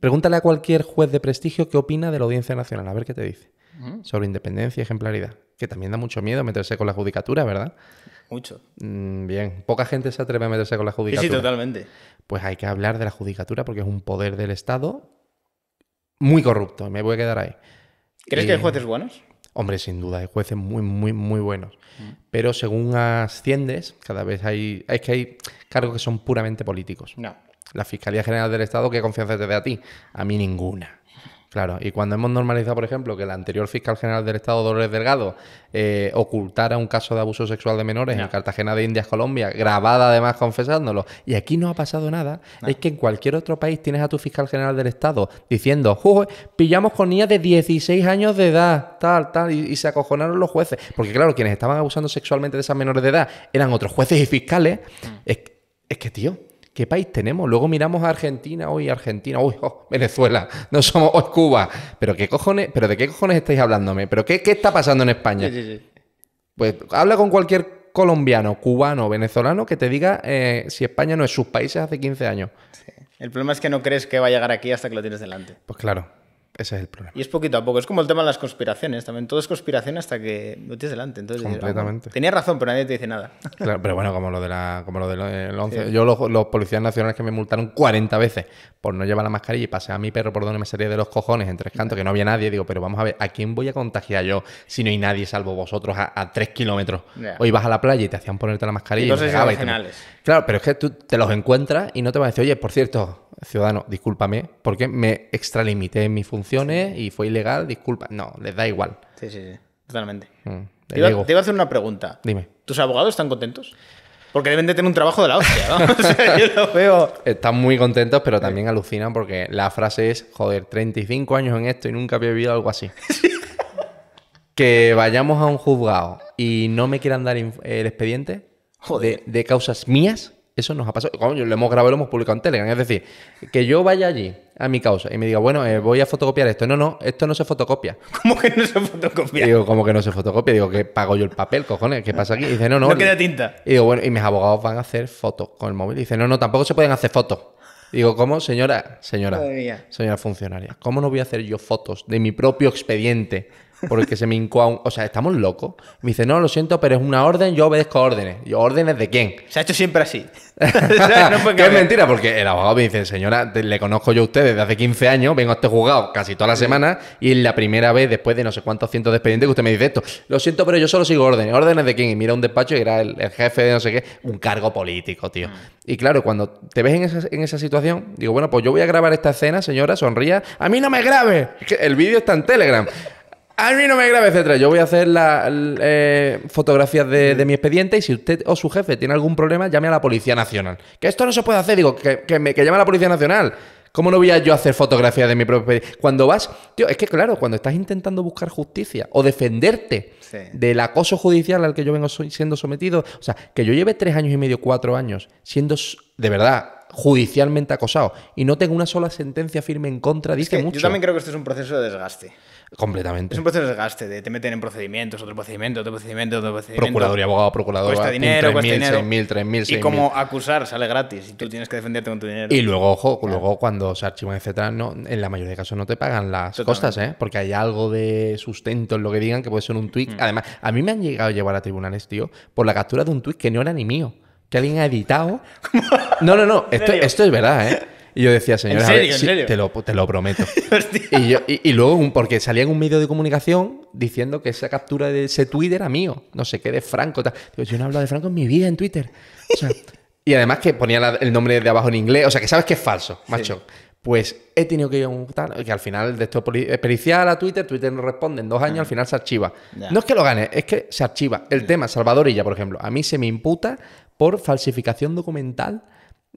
pregúntale a cualquier juez de prestigio qué opina de la Audiencia Nacional, a ver qué te dice mm. sobre independencia y ejemplaridad. Que también da mucho miedo meterse con la judicatura, ¿verdad? Mucho. bien, poca gente se atreve a meterse con la judicatura. Sí, totalmente. Pues hay que hablar de la judicatura porque es un poder del Estado muy corrupto, me voy a quedar ahí. ¿Crees que hay jueces buenos? Hombre, sin duda, hay jueces muy, muy, muy buenos. Mm. Pero según asciendes, cada vez hay. Es que hay cargos que son puramente políticos. No. La Fiscalía General del Estado, ¿qué confianza te da a ti? A mí ninguna. Claro, y cuando hemos normalizado, por ejemplo, que el anterior fiscal general del Estado, Dolores Delgado, eh, ocultara un caso de abuso sexual de menores en Cartagena de Indias, Colombia, grabada además confesándolo, y aquí no ha pasado nada, es que en cualquier otro país tienes a tu fiscal general del Estado diciendo, Joder, pillamos con niñas de 16 años de edad, tal, tal, y, se acojonaron los jueces. Porque claro, quienes estaban abusando sexualmente de esas menores de edad eran otros jueces y fiscales. Mm. es que, tío, ¿Qué país tenemos? Luego miramos a Argentina, hoy Argentina, uy, oh, Venezuela, no somos hoy oh, Cuba. Pero qué pero de qué cojones estáis hablándome? ¿Pero qué, qué está pasando en España? Pues habla con cualquier colombiano, cubano, venezolano que te diga eh, si España no es sus países hace 15 años. El problema es que no crees que va a llegar aquí hasta que lo tienes delante. Pues claro. Ese es el problema. Y es poquito a poco. Es como el tema de las conspiraciones. También todo es conspiración hasta que lo tienes delante. Entonces, Completamente. razón, pero nadie te dice nada. pero bueno, como lo de la, como lo 11. Eh, yo, los, policías nacionales que me multaron 40 veces por no llevar la mascarilla y pasé a mi perro por donde me salía de los cojones en tres cantos, que no había nadie. Digo, pero vamos a ver, ¿a quién voy a contagiar yo si no hay nadie salvo vosotros a, tres kilómetros? O ibas a la playa y te hacían ponerte la mascarilla. Y, cosas y, Claro, pero es que tú te los encuentras y no te van a decir, oye, por cierto, ciudadano, discúlpame, porque me extralimité en mi función funciones y fue ilegal, disculpa. No, les da igual. Sí, sí, sí. Totalmente. Mm, te, iba, a hacer una pregunta. Dime. ¿Tus abogados están contentos? Porque deben de tener un trabajo de la hostia, Están muy contentos, pero también alucinan porque la frase es, joder, 35 años en esto y nunca había vivido algo así. que vayamos a un juzgado y no me quieran dar el expediente joder. de causas mías eso nos ha pasado. lo hemos grabado y lo hemos publicado en Telegram. Es decir, que yo vaya allí a mi causa y me diga, bueno, eh, voy a fotocopiar esto. No, no, esto no se fotocopia. ¿Cómo que no se fotocopia? Digo, ¿cómo que no se fotocopia? Digo, que pago yo el papel, cojones, ¿qué pasa aquí? dice, no, no. No queda tinta. Y digo, bueno, y mis abogados van a hacer fotos con el móvil. dice, no, no, tampoco se pueden hacer fotos. Digo, ¿cómo, señora? Señora. Señora funcionaria, ¿cómo no voy a hacer yo fotos de mi propio expediente? Porque se me hincó a un... O sea, estamos locos. Me dice, no, lo siento, pero es una orden, yo obedezco órdenes. ¿Y órdenes de quién? Se ha hecho siempre así. es mentira, porque el abogado me dice, señora, le conozco yo a usted desde hace 15 años, vengo a este juzgado casi toda la semana y es la primera vez después de no sé cuántos cientos de expedientes que usted me dice esto. Lo siento, pero yo solo sigo órdenes. ¿Órdenes de quién? Y mira un despacho y era el, jefe de no sé qué, un cargo político, tío. Mm. Y claro, cuando te ves en esa, en esa situación, digo, bueno, pues yo voy a grabar esta escena, señora, sonría. ¡A mí no me grabe! El vídeo está en Telegram. A mí no me grabes, etcétera. Yo voy a hacer las eh, fotografías de, mi expediente y si usted o su jefe tiene algún problema, llame a la Policía Nacional. Que esto no se puede hacer, digo, que, me, llame a la Policía Nacional. ¿Cómo no voy a yo hacer fotografías de mi propio expediente? Cuando vas, tío, es que claro, cuando estás intentando buscar justicia o defenderte del acoso judicial al que yo vengo siendo sometido, o sea, que yo lleve tres años y medio, cuatro años, siendo de verdad judicialmente acosado y no tengo una sola sentencia firme en contra, dice mucho. Yo también creo que esto es un proceso de desgaste. Completamente. Es un proceso de desgaste, de te meten en procedimientos, otro procedimiento, otro procedimiento, otro procedimiento. Procurador y abogado, procurador. Cuesta dinero, cuesta Y como acusar sale gratis y tú tienes que defenderte con tu dinero. Y luego, ojo, luego cuando se archivan, etcétera, no, en la mayoría de casos no te pagan las costas, ¿eh? Porque hay algo de sustento en lo que digan que puede ser un tweet. Mm. Además, a mí me han llegado a llevar a tribunales, tío, por la captura de un tweet que no era ni mío que alguien ha editado. No, no, no, esto, esto es verdad, ¿eh? Y yo decía, señora, Te, lo, prometo. y, luego, porque salía en un medio de comunicación diciendo que esa captura de ese Twitter era mío, no sé qué, de Franco. yo no he hablado de Franco en mi vida en Twitter. y además que ponía el nombre de abajo en inglés, o sea, que sabes que es falso, macho. Pues he tenido que ir a un que al final de esto eh, pericial a Twitter, Twitter no responde, en dos años ah. al final se archiva. No es que lo gane, es que se archiva. El mm. tema, Salvadorilla, por ejemplo, a mí se me imputa por falsificación documental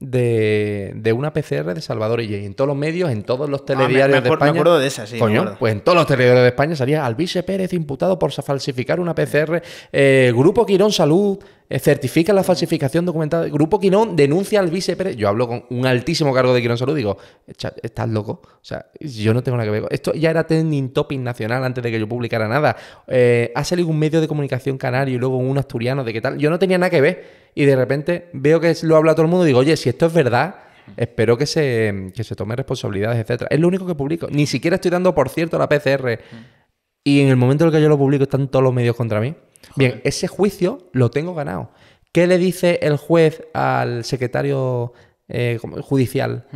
de, una PCR de Salvador y en todos los medios, en todos los ah, telediarios de España. Me acuerdo de sí. pues en todos los telediarios de España salía Alvise Pérez imputado por falsificar una PCR. Eh, Grupo Quirón Salud eh, certifica la falsificación documentada. Grupo Quirón denuncia al Alvise Pérez. Yo hablo con un altísimo cargo de Quirón Salud digo, estás loco. O sea, yo no tengo nada que ver. Esto ya era trending topic nacional antes de que yo publicara nada. Eh, ha salido un medio de comunicación canario y luego un asturiano de qué tal. Yo no tenía nada que ver y de repente veo que lo habla todo el mundo y digo, oye, si esto es verdad, espero que se, que se tome responsabilidades, etcétera. Es lo único que publico. Ni siquiera estoy dando, por cierto, la PCR. Y en el momento en el que yo lo publico están todos los medios contra mí. Bien, ese juicio lo tengo ganado. ¿Qué le dice el juez al secretario eh, judicial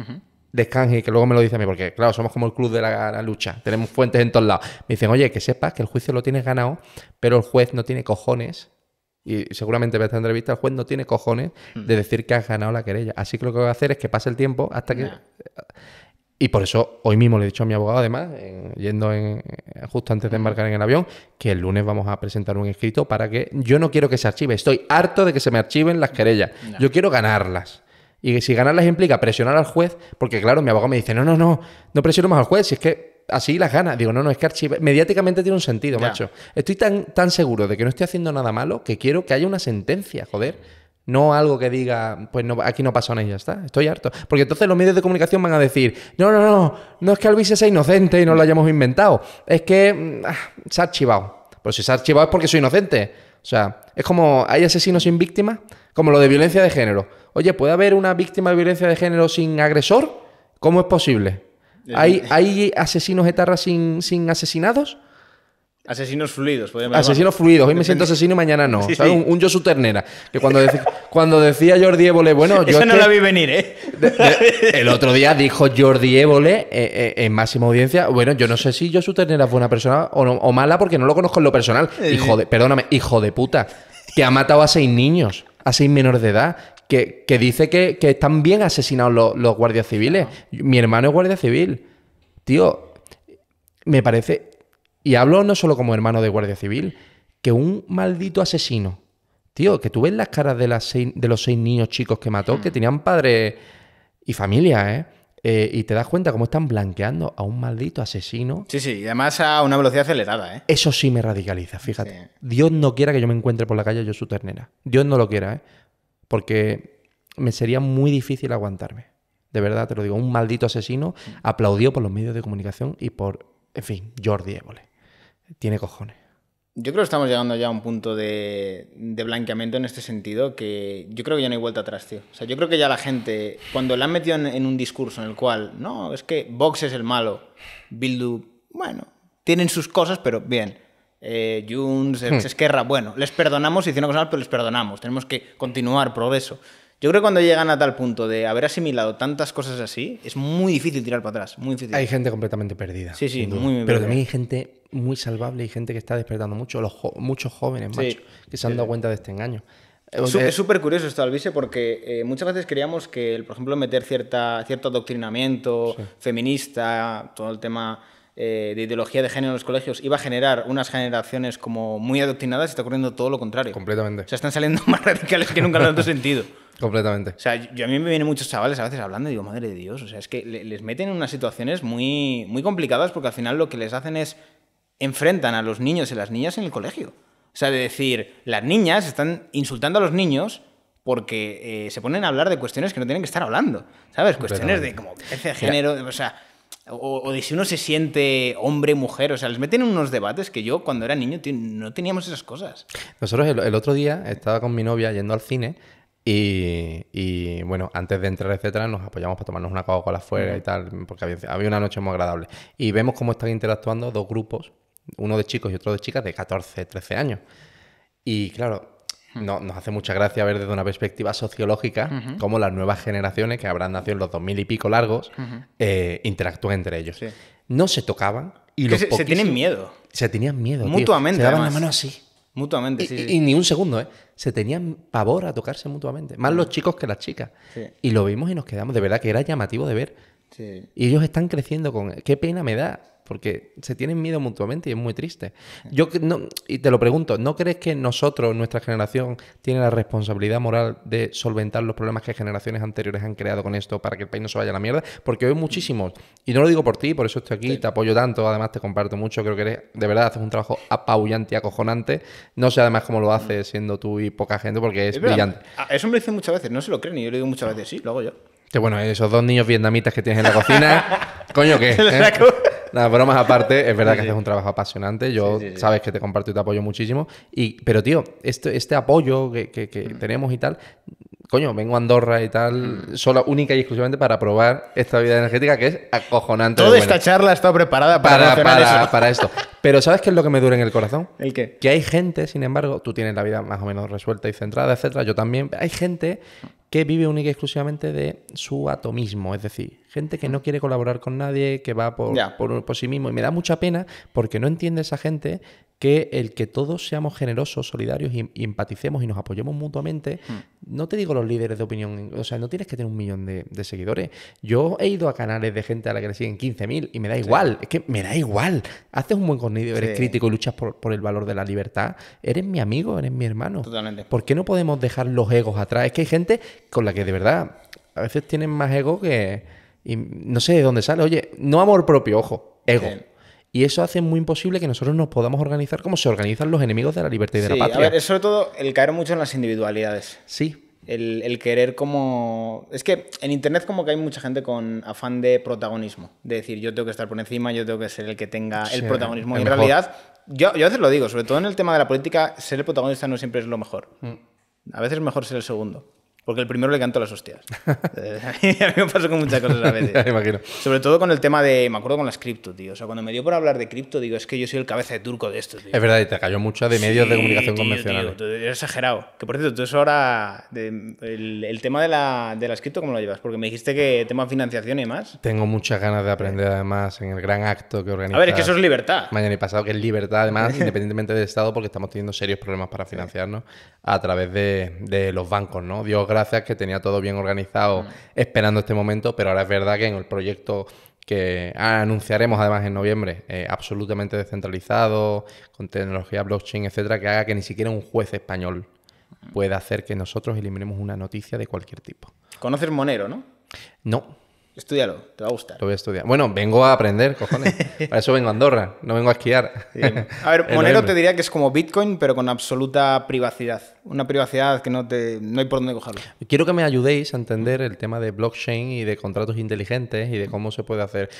de Scange? Que luego me lo dice a mí, porque claro, somos como el club de la, la, lucha, tenemos fuentes en todos lados. Me dicen, oye, que sepas que el juicio lo tienes ganado, pero el juez no tiene cojones y seguramente en esta entrevista, el juez no tiene cojones de mm. decir que has ganado la querella. Así que lo que voy a hacer es que pase el tiempo hasta que... Y por eso hoy mismo le he dicho a mi abogado, además, yendo en, justo antes de embarcar en el avión, que el lunes vamos a presentar un escrito para que yo no quiero que se archive, estoy harto de que se me archiven las querellas, yo quiero ganarlas. Y si ganarlas implica presionar al juez, porque claro, mi abogado me dice, no, no, no, no presiono más al juez, si es que así las ganas. Digo, no, no, es que mediáticamente tiene un sentido, macho. Estoy tan, tan seguro de que no estoy haciendo nada malo que quiero que haya una sentencia, joder. No algo que diga, pues no, aquí no pasó nada y ya está. Estoy harto. Porque entonces los medios de comunicación van a decir, no, no, no, no es que Alvise sea inocente y no lo hayamos inventado. Es que mm, ah, se ha archivado. pues si se ha archivado es porque soy inocente. O sea, es como, ¿hay asesinos sin víctimas? Como lo de violencia de género. Oye, ¿puede haber una víctima de violencia de género sin agresor? ¿Cómo es posible? Eh, ¿Hay, asesinos etarras sin, sin asesinados? Asesinos fluidos, Asesinos fluidos. Hoy me siento asesino y mañana no. Un, Josu Ternera. Que cuando, cuando decía Jordi Évole, bueno, yo. Eso no la vi venir, ¿eh? el otro día dijo Jordi Évole eh, eh, en máxima audiencia. Bueno, yo no sé si Josu Ternera es buena persona o, mala porque no lo conozco en lo personal. Hijo de, perdóname, hijo de puta. Que ha matado a seis niños, a seis menores de edad que, dice que, están bien asesinados los, guardias civiles. Mi hermano es guardia civil. Tío, me parece, y hablo no solo como hermano de guardia civil, que un maldito asesino, tío, que tú ves las caras de, las de los seis niños chicos que mató, que mm. tenían padre y familia, ¿eh? ¿eh? y te das cuenta cómo están blanqueando a un maldito asesino. Sí, sí, y además a una velocidad acelerada, ¿eh? Eso sí me radicaliza, fíjate. Dios no quiera que yo me encuentre por la calle yo su ternera. Dios no lo quiera, ¿eh? porque me sería muy difícil aguantarme. De verdad, te lo digo, un maldito asesino aplaudió por los medios de comunicación y por, en fin, Jordi Évole. Tiene cojones. Yo creo que estamos llegando ya a un punto de, blanqueamiento en este sentido que yo creo que ya no hay vuelta atrás, tío. O sea, yo creo que ya la gente, cuando la han metido en, en un discurso en el cual, no, es que Vox es el malo, Bildu, bueno, tienen sus cosas, pero bien eh, eh hmm. Esquerra, bueno, les perdonamos, hicieron cosas, ah, pero les perdonamos, tenemos que continuar, progreso. Yo creo que cuando llegan a tal punto de haber asimilado tantas cosas así, es muy difícil tirar para atrás, muy difícil. Hay gente completamente perdida. Sí, sí, muy, muy Pero también hay gente muy salvable y gente que está despertando mucho, los muchos jóvenes, que se han dado cuenta de este engaño. Es súper eh, curioso esto, Alvise, porque eh, muchas veces queríamos que, por ejemplo, meter cierta, cierto adoctrinamiento feminista, todo el tema eh, de ideología de género en los colegios iba a generar unas generaciones como muy adoctrinadas, está ocurriendo todo lo contrario. Completamente. O sea, están saliendo más radicales que nunca en otro sentido. Completamente. O sea, yo, a mí me vienen muchos chavales a veces hablando y digo, madre de Dios, o sea, es que les meten en unas situaciones muy, muy complicadas porque al final lo que les hacen es enfrentan a los niños y las niñas en el colegio. O sea, de decir, las niñas están insultando a los niños porque eh, se ponen a hablar de cuestiones que no tienen que estar hablando, ¿sabes? Cuestiones de como de género, o sea, o, de si uno se siente hombre, mujer, o sea, les meten en unos debates que yo cuando era niño no teníamos esas cosas. Nosotros el, otro día estaba con mi novia yendo al cine y, bueno, antes de entrar, etcétera, nos apoyamos para tomarnos una coca afuera y mm. tal, porque había, había, una noche muy agradable. Y vemos cómo están interactuando dos grupos, uno de chicos y otro de chicas de 14, 13 años. Y claro, nos hace mucha gracia ver desde una perspectiva sociológica cómo las nuevas generaciones, que habrán nacido en los mil y pico largos, eh, interactúan entre ellos. No se tocaban y se, tienen miedo. Se tenían miedo. Mutuamente. Se daban las la mano así. Mutuamente, y, sí, y, ni un segundo, ¿eh? Se tenían pavor a tocarse mutuamente. Más los chicos que las chicas. Y lo vimos y nos quedamos. De verdad que era llamativo de ver y ellos están creciendo con... Qué pena me da, porque se tienen miedo mutuamente y es muy triste. Yo no, y te lo pregunto, ¿no crees que nosotros, nuestra generación, tiene la responsabilidad moral de solventar los problemas que generaciones anteriores han creado con esto para que el país no se vaya a la mierda? Porque hoy muchísimos, y no lo digo por ti, por eso estoy aquí, te apoyo tanto, además te comparto mucho, creo que eres, de verdad, haces un trabajo apabullante y acojonante. No sé además cómo lo haces siendo tú y poca gente, porque es, brillante. Ah, eso me dicen muchas veces, no se lo creen y yo le digo muchas veces, sí, lo hago yo. Que bueno, esos dos niños vietnamitas que tienes en la cocina, coño, ¿qué? Nada, ¿Eh? bromas aparte, es verdad que haces un trabajo apasionante. Yo sabes que te comparto y te apoyo muchísimo. Y, pero, tío, este, este apoyo que, mm. tenemos y tal, coño, vengo a Andorra y tal, mm. solo única y exclusivamente para probar esta vida energética que es acojonante. Toda esta charla está preparada para, para, para esto. Pero ¿sabes qué es lo que me dura en el corazón? ¿El qué? Que hay gente, sin embargo, tú tienes la vida más o menos resuelta y centrada, etcétera, yo también, hay gente que vive única y exclusivamente de su atomismo, es decir, gente que no quiere colaborar con nadie, que va por, por, por, sí mismo. Y me da mucha pena porque no entiende esa gente que el que todos seamos generosos, solidarios y, empaticemos y nos apoyemos mutuamente, hmm. no te digo los líderes de opinión, o sea, no tienes que tener un millón de, seguidores. Yo he ido a canales de gente a la que le siguen 15.000 y me da igual, es que me da igual. Haces un buen contenido, eres crítico y luchas por, el valor de la libertad, eres mi amigo, eres mi hermano. Totalmente. ¿Por qué no podemos dejar los egos atrás? Es que hay gente con la que de verdad a veces tienen más ego que... no sé de dónde sale. Oye, no amor propio, ojo, ego. Y eso hace muy imposible que nosotros nos podamos organizar como se organizan los enemigos de la libertad y de la patria. es sobre todo el caer mucho en las individualidades. Sí. El, querer como... Es que en Internet como que hay mucha gente con afán de protagonismo. De decir, yo tengo que estar por encima, yo tengo que ser el que tenga el protagonismo. en realidad, yo, yo, a veces lo digo, sobre todo en el tema de la política, ser el protagonista no siempre es lo mejor. Mm. A veces es mejor ser el segundo porque el primero le canto las hostias. Eh, a mí me pasó con muchas cosas a veces. imagino. Sobre todo con el tema de, me acuerdo con las cripto, tío. O sea, cuando me dio por hablar de cripto, digo, es que yo soy el cabeza de turco de esto, Es verdad, y te cayó mucho de medios de comunicación convencional convencionales. exagerado. Que por cierto, tú eso ahora, de, el, tema de, la, de las cripto, ¿cómo lo llevas? Porque me dijiste que tema financiación y más. Tengo muchas ganas de aprender además en el gran acto que organizamos. A ver, es que eso es libertad. Mañana y pasado, que es libertad además, independientemente del Estado, porque estamos teniendo serios problemas para financiarnos a través de, de los bancos, ¿no? Dios gracias que tenía todo bien organizado mm. esperando este momento, pero ahora es verdad que en el proyecto que ah, anunciaremos además en noviembre, eh, absolutamente descentralizado, con tecnología blockchain, etcétera, que haga que ni siquiera un juez español mm. pueda hacer que nosotros eliminemos una noticia de cualquier tipo. Conoces Monero, ¿no? No. Estudialo, te va a gustar. Lo voy a estudiar. Bueno, vengo a aprender, cojones. Para eso vengo a Andorra, no vengo a esquiar. A ver, Monero te diría que es como Bitcoin, pero con absoluta privacidad. Una privacidad que no, te, no hay por dónde cogerlo. Quiero que me ayudéis a entender el tema de blockchain y de contratos inteligentes y de cómo se puede hacer.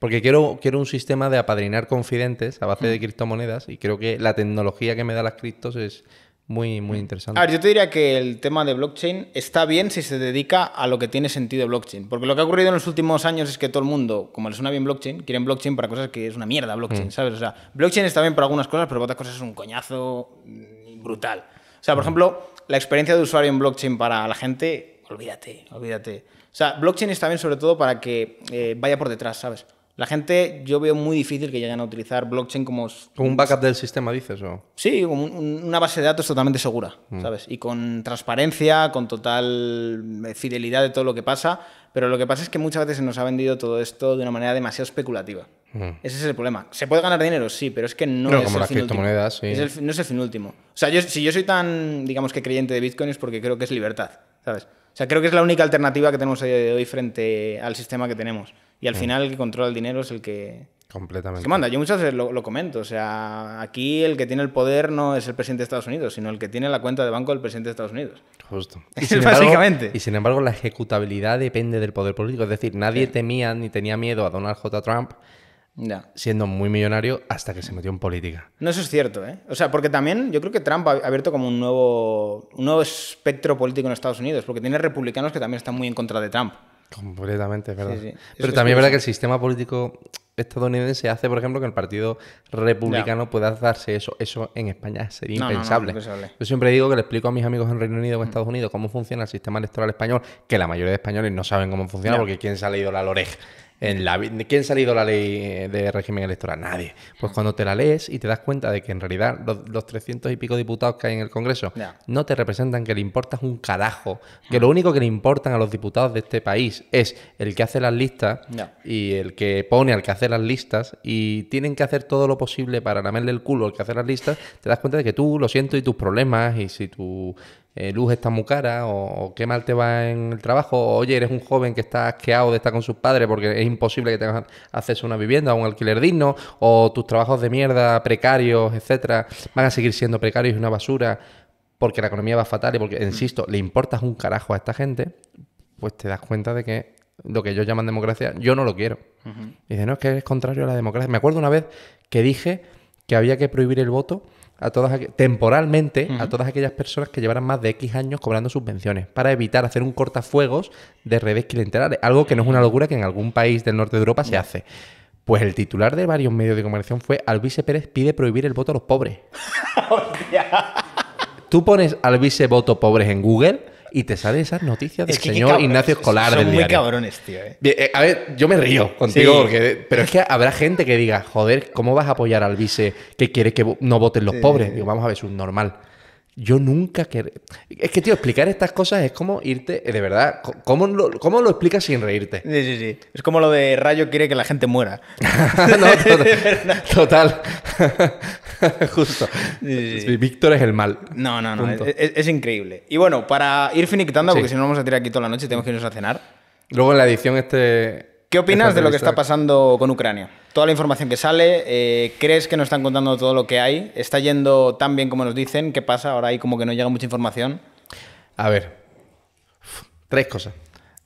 Porque quiero, quiero un sistema de apadrinar confidentes a base de mm. criptomonedas y creo que la tecnología que me da las criptos es, muy, muy interesante. yo te diría que el tema de blockchain está bien si se dedica a lo que tiene sentido blockchain. Porque lo que ha ocurrido en los últimos años es que todo el mundo, como les suena bien blockchain, quieren blockchain para cosas que es una mierda blockchain, mm. ¿sabes? O sea, blockchain está bien para algunas cosas, pero para otras cosas es un coñazo brutal. O sea, por ejemplo, la experiencia de usuario en blockchain para la gente, olvídate, olvídate. O sea, blockchain está bien sobre todo para que eh, vaya por detrás, ¿sabes? La gente, yo veo muy difícil que lleguen a utilizar blockchain como... un backup del sistema, dices, ¿o? Sí, una base de datos totalmente segura, mm. ¿sabes? Y con transparencia, con total eh, fidelidad de todo lo que pasa, pero lo que pasa es que muchas veces se nos ha vendido todo esto de una manera demasiado especulativa. Mm. Ese es el problema. ¿Se puede ganar dinero? Sí, pero es que no es como el las fin último. no es el fin último. O sea, si yo soy tan, digamos que creyente de Bitcoin es porque creo que es libertad, ¿sabes? O sea, creo que es la única alternativa que tenemos hoy frente al sistema que tenemos. Y al mm. final el que controla el dinero es el que... Completamente. manda. Yo muchas veces lo, comento. O sea, aquí el que tiene el poder no es el presidente de Estados Unidos, sino el que tiene la cuenta de banco del presidente de Estados Unidos. Justo. Y sin básicamente. y sin embargo, la ejecutabilidad depende del poder político. Es decir, nadie temía ni tenía miedo a Donald J. Trump siendo muy millonario hasta que se metió en política. No, eso es cierto, ¿eh? O sea, porque también yo creo que Trump ha abierto como un nuevo, un nuevo espectro político en Estados Unidos, porque tiene republicanos que también están muy en contra de Trump. Completamente, ¿verdad? Pero también es verdad que el sistema político estadounidense hace, por ejemplo, que el partido republicano pueda darse eso. Eso en España sería impensable. Yo siempre digo que le explico a mis amigos en Reino Unido o en Estados Unidos cómo funciona el sistema electoral español, que la mayoría de españoles no saben cómo funciona porque quién se ha leído la loreja. En ¿Quién ha salido la ley eh, de régimen electoral? Nadie. Pues cuando te la lees y te das cuenta de que en realidad los, 300 y pico diputados que hay en el Congreso no te representan, que le importas un carajo, que lo único que le importan a los diputados de este país es el que hace las listas y el que pone al que hace las listas y tienen que hacer todo lo posible para lamerle el culo al que hace las listas, te das cuenta de que tú, lo siento, y tus problemas y si tu eh, luz está muy cara, o, qué mal te va en el trabajo, oye, eres un joven que está asqueado de estar con sus padres porque es imposible que tengas acceso a una vivienda, o un alquiler digno, o tus trabajos de mierda precarios, etcétera, van a seguir siendo precarios y una basura porque la economía va fatal y porque, mm. insisto, le importas un carajo a esta gente, pues te das cuenta de que lo que ellos llaman democracia, yo no lo quiero. y dice, no, es que es contrario a la democracia. Me acuerdo una vez que dije que había que prohibir el voto a todas temporalmente a todas aquellas personas que llevarán más de X años cobrando subvenciones para evitar hacer un cortafuegos de redes clientelares, algo que no es una locura que en algún país del norte de Europa se hace. Pues el titular de varios medios de comunicación fue Alvise Pérez pide prohibir el voto a los pobres. Tú pones Alvise voto pobres en Google y te sale esas noticias del señor Ignacio Escolar. Son del muy cabrones, tío. Eh. Eh, a ver, yo me río contigo, porque, pero es que habrá gente que diga, joder, ¿cómo vas a apoyar al vice que quiere que no voten los pobres? Digo, vamos a ver, es un normal. Yo nunca quería... Es que, tío, explicar estas cosas es como irte, de verdad, ¿cómo lo, lo explicas sin reírte? Sí, sí, sí. Es como lo de Rayo quiere que la gente muera. no, total. Justo. Víctor es el mal. No, no, no. Es, increíble. Y bueno, para ir finiquitando, porque si no vamos a tirar aquí toda la noche, tenemos que irnos a cenar. Luego en la edición este ¿Qué opinas de lo que está pasando con Ucrania? Toda la información que sale, eh, ¿crees que nos están contando todo lo que hay? ¿Está yendo tan bien como nos dicen? ¿Qué pasa? Ahora hay como que no llega mucha información. A ver, tres cosas.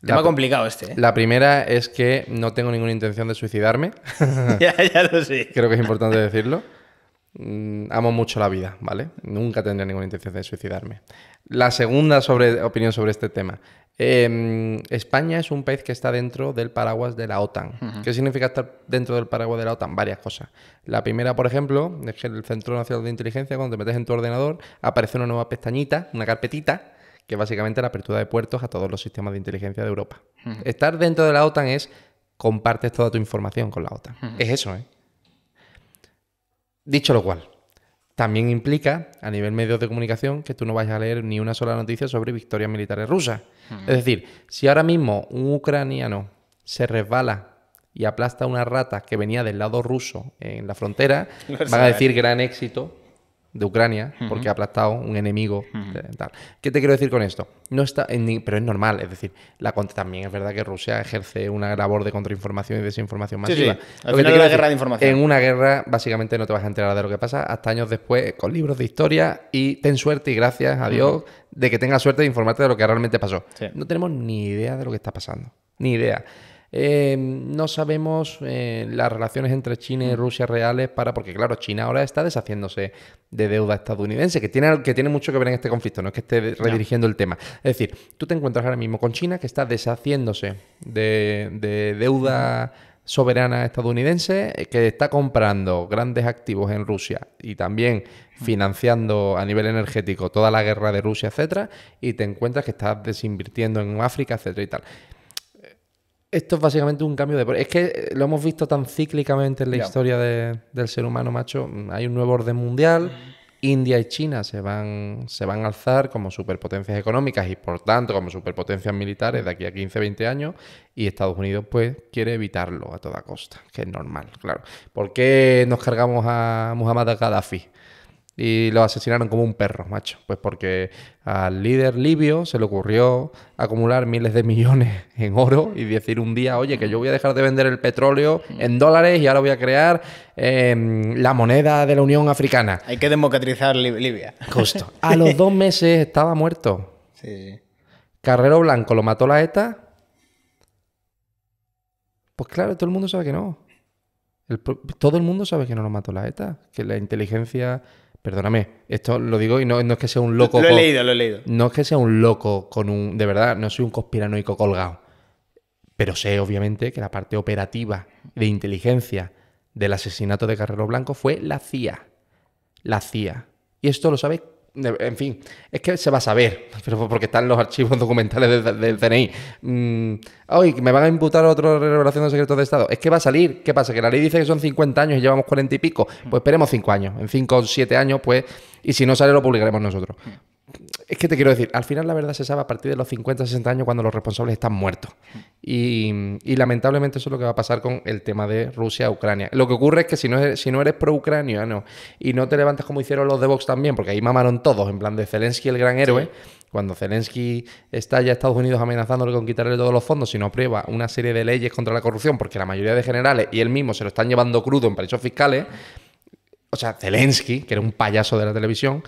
Tema complicado este. ¿eh? La primera es que no tengo ninguna intención de suicidarme. ya, lo sé. Creo que es importante decirlo. Mm, amo mucho la vida, ¿vale? Nunca tendría ninguna intención de suicidarme. La segunda sobre, opinión sobre este tema. Em, España es un país que está dentro del paraguas de la OTAN. ¿Qué significa estar dentro del paraguas de la OTAN? Varias cosas. La primera, por ejemplo, es que el Centro Nacional de Inteligencia, cuando te metes en tu ordenador, aparece una nueva pestañita, una carpetita, que básicamente es la apertura de puertos a todos los sistemas de inteligencia de Europa. Estar dentro de la OTAN es compartes toda tu información con la OTAN. Es eso, ¿eh? Dicho lo cual, también implica, a nivel medios de comunicación, que tú no vayas a leer ni una sola noticia sobre victorias militares rusas. Hmm. Es decir, si ahora mismo un ucraniano se resbala y aplasta una rata que venía del lado ruso en la frontera, van a decir gran éxito de Ucrania, porque ha aplastado un enemigo. Eh, ¿Qué te quiero decir con esto? No está, en, pero es normal, es decir, la también es verdad que Rusia ejerce una labor de contrainformación y desinformación masiva. Al final de la guerra de información. En una guerra, básicamente no te vas a enterar de lo que pasa hasta años después, con libros de historia y ten suerte y gracias a Dios de que tengas suerte de informarte de lo que realmente pasó. No tenemos ni idea de lo que está pasando, ni idea. Em, no sabemos eh, las relaciones entre China y mm. Rusia reales para, porque claro, China ahora está deshaciéndose de deuda estadounidense, que tiene, que tiene mucho que ver en este conflicto, no es que esté redirigiendo el tema. Es decir, tú te encuentras ahora mismo con China que está deshaciéndose de, deuda mm. soberana estadounidense eh, que está comprando grandes activos en Rusia y también mm. financiando a nivel energético toda la guerra de Rusia, etcétera, y te encuentras que estás desinvirtiendo en África, etcétera y tal. Esto es básicamente un cambio de... Es que eh, lo hemos visto tan cíclicamente en la historia del ser humano, macho. Mm, hay un nuevo orden mundial. Mm. India y China se van, se van a alzar como superpotencias económicas y por tanto como superpotencias militares de aquí a 15, 20 años y Estados Unidos pues quiere evitarlo a toda costa, que es normal, claro. ¿Por qué nos cargamos a Muhammad Gaddafi? y lo asesinaron como un perro, macho. Pues porque al líder libio se le ocurrió acumular miles de millones en oro y decir un día, oye, que yo voy a dejar de vender el petróleo en dólares y ahora voy a crear em, la moneda de la Unión Africana. Hay que democratizar Libia. Justo. A los dos meses estaba muerto. Sí, Carrero Blanco lo mató la ETA. Pues claro, todo el mundo sabe que no. todo el mundo sabe que no lo mató la ETA, que la inteligencia perdóname, esto lo digo y no, es que sea un loco. Lo he leído, lo he leído. No es que sea un loco con un. De verdad, no soy un conspiranoico colgado. Pero sé, obviamente, que la parte operativa de inteligencia del asesinato de Carrero Blanco fue la CIA. La CIA. Y esto lo sabe en fin, es que se va a saber, pero porque están los archivos documentales del, dni CNI. Mm, me van a imputar otra revelación de secretos de Estado. Es que va a salir. ¿Qué pasa? Que la ley dice que son 50 años y llevamos 40 y pico. Pues esperemos 5 años. En 5 o 7 años, pues, y si no sale, lo publicaremos nosotros es que te quiero decir, al final la verdad se sabe a partir de los 50, 60 años cuando los responsables están muertos. Y, lamentablemente eso es lo que va a pasar con el tema de Rusia-Ucrania. Lo que ocurre es que si no, eres, si no eres pro-ucraniano y no te levantas como hicieron los de Vox también, porque ahí mamaron todos, en plan de Zelensky el gran héroe, cuando Zelensky está ya Estados Unidos amenazándole con quitarle todos los fondos si no aprueba una serie de leyes contra la corrupción, porque la mayoría de generales y él mismo se lo están llevando crudo en paraísos fiscales o sea, Zelensky, que era un payaso de la televisión,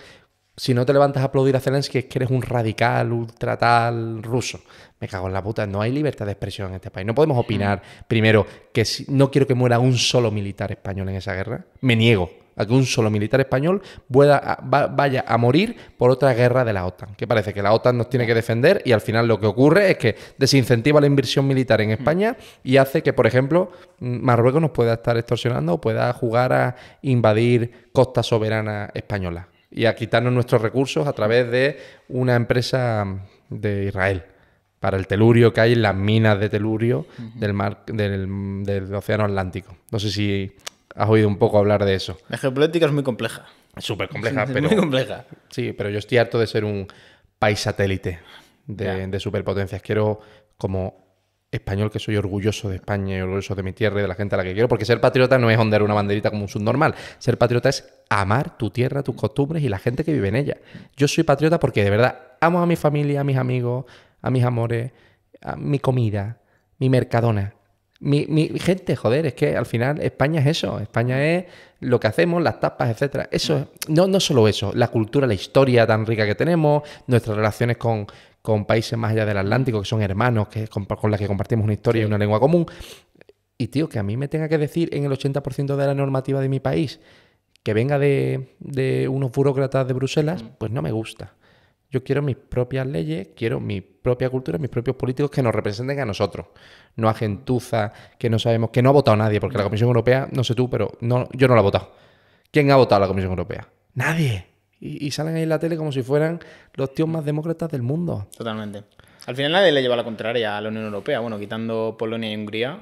si no te levantas a aplaudir a Zelensky es que eres un radical, ultratal ruso. Me cago en la puta, no hay libertad de expresión en este país. No podemos opinar, primero, que si, no quiero que muera un solo militar español en esa guerra. Me niego a que un solo militar español vaya a morir por otra guerra de la OTAN. Que parece que la OTAN nos tiene que defender y al final lo que ocurre es que desincentiva la inversión militar en mm. España y hace que, por ejemplo, mm, Marruecos nos pueda estar extorsionando o pueda jugar a invadir costa soberana española y a quitarnos nuestros recursos a través de una empresa de Israel para el telurio que hay en las minas de telurio del mar del, océano Atlántico. No sé si has oído un poco hablar de eso. La geopolítica es muy compleja. Es súper compleja, pero. Muy compleja. Sí, pero yo estoy harto de ser un país satélite de, de superpotencias. Quiero como español que soy orgulloso de España y orgulloso de mi tierra y de la gente a la que quiero, porque ser patriota no es ondear una banderita como un subnormal. Ser patriota es amar tu tierra, tus costumbres y la gente que vive en ella. Yo soy patriota porque de verdad amo a mi familia, a mis amigos, a mis amores, a mi comida, mi mercadona. Mi, mi gente, joder, es que al final España es eso. España es lo que hacemos, las tapas, etcétera. Eso, no, no solo eso, la cultura, la historia tan rica que tenemos, nuestras relaciones con, con países más allá del Atlántico, que son hermanos, que, con, con las que compartimos una historia y una lengua común. Y tío, que a mí me tenga que decir en el 80% de la normativa de mi país que venga de, unos burócratas de Bruselas, mm. pues no me gusta. Yo quiero mis propias leyes, quiero mi propia cultura, mis propios políticos que nos representen a nosotros. No a gentuza, que no sabemos, que no ha votado nadie, porque la mm. Comisión Europea, no sé tú, pero no, yo no la he votado. ¿Quién ha votado a la Comisión Europea? Nadie y, salen ahí en la tele como si fueran los tíos más demócratas del mundo. Totalmente. Al final nadie le lleva la contraria a la Unión Europea, bueno, quitando Polonia y Hungría.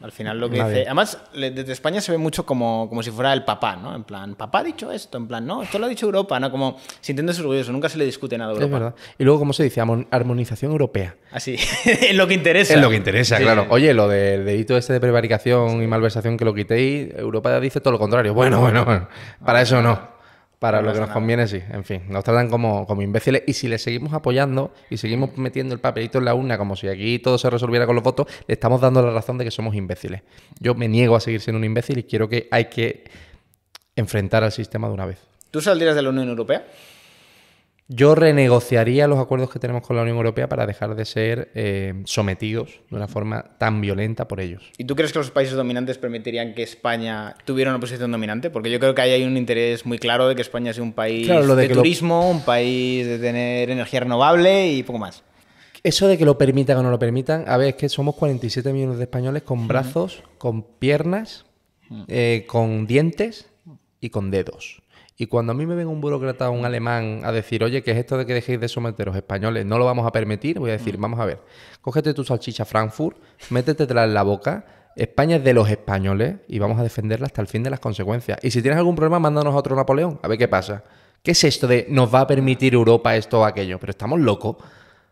Al final lo que dice. Además, desde España se ve mucho como, como si fuera el papá, ¿no? En plan, papá ha dicho esto, en plan, no, esto lo ha dicho Europa, ¿no? Como sintiéndose orgulloso, nunca se le discute nada a Europa. verdad. Y luego, ¿cómo se dice? Armonización europea. Así, es lo que interesa. Es lo que interesa, claro. Oye, lo del delito este de prevaricación y malversación que lo quitéis, Europa dice todo lo contrario. Bueno, bueno, para eso no. Para lo que nos conviene, sí. En fin, nos tratan como, como imbéciles. Y si les seguimos apoyando y seguimos metiendo el papelito en la urna como si aquí todo se resolviera con los votos, le estamos dando la razón de que somos imbéciles. Yo me niego a seguir siendo un imbécil y quiero que hay que enfrentar al sistema de una vez. ¿Tú saldrías de la Unión Europea? Yo renegociaría los acuerdos que tenemos con la Unión Europea para dejar de ser eh, sometidos de una forma tan violenta por ellos. ¿Y tú crees que los países dominantes permitirían que España tuviera una posición dominante? Porque yo creo que ahí hay un interés muy claro de que España sea un país de, turismo, un país de tener energía renovable y poco más. Eso de que lo permitan o no lo permitan, a ver, es que somos 47 millones de españoles con brazos, con piernas, eh, con dientes y con dedos. Y cuando a mí me ven un burócrata, un alemán, a decir, oye, ¿qué es esto de que dejéis de someteros españoles? No lo vamos a permitir. Voy a decir, mm. vamos a ver, cógete tu salchicha Frankfurt, métetela en la boca. España es de los españoles y vamos a defenderla hasta el fin de las consecuencias. Y si tienes algún problema, mándanos a otro Napoleón, a ver qué pasa. ¿Qué es esto de nos va a permitir Europa esto o aquello? Pero estamos locos.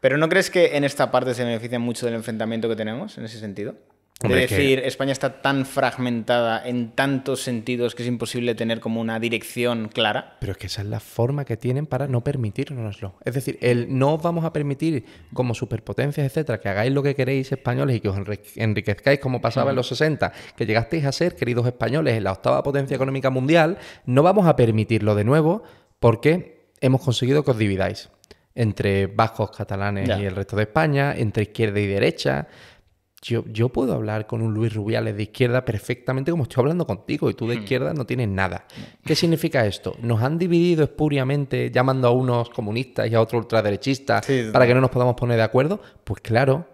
¿Pero no crees que en esta parte se beneficia mucho del enfrentamiento que tenemos en ese sentido? Es decir, España está tan fragmentada en tantos sentidos que es imposible tener como una dirección clara. Pero es que esa es la forma que tienen para no permitirnoslo. Es decir, el no vamos a permitir como superpotencias, etcétera, que hagáis lo que queréis españoles y que os enriquezcáis como pasaba en los 60, que llegasteis a ser, queridos españoles, en la octava potencia económica mundial, no vamos a permitirlo de nuevo porque hemos conseguido que os dividáis entre vascos, catalanes y el resto de España, entre izquierda y derecha. Yo, yo, puedo hablar con un Luis Rubiales de izquierda perfectamente como estoy hablando contigo y tú de hmm. izquierda no tienes nada. Hmm. ¿Qué significa esto? Nos han dividido espuriamente llamando a unos comunistas y a otros ultraderechistas para que no nos podamos poner de acuerdo. Pues claro,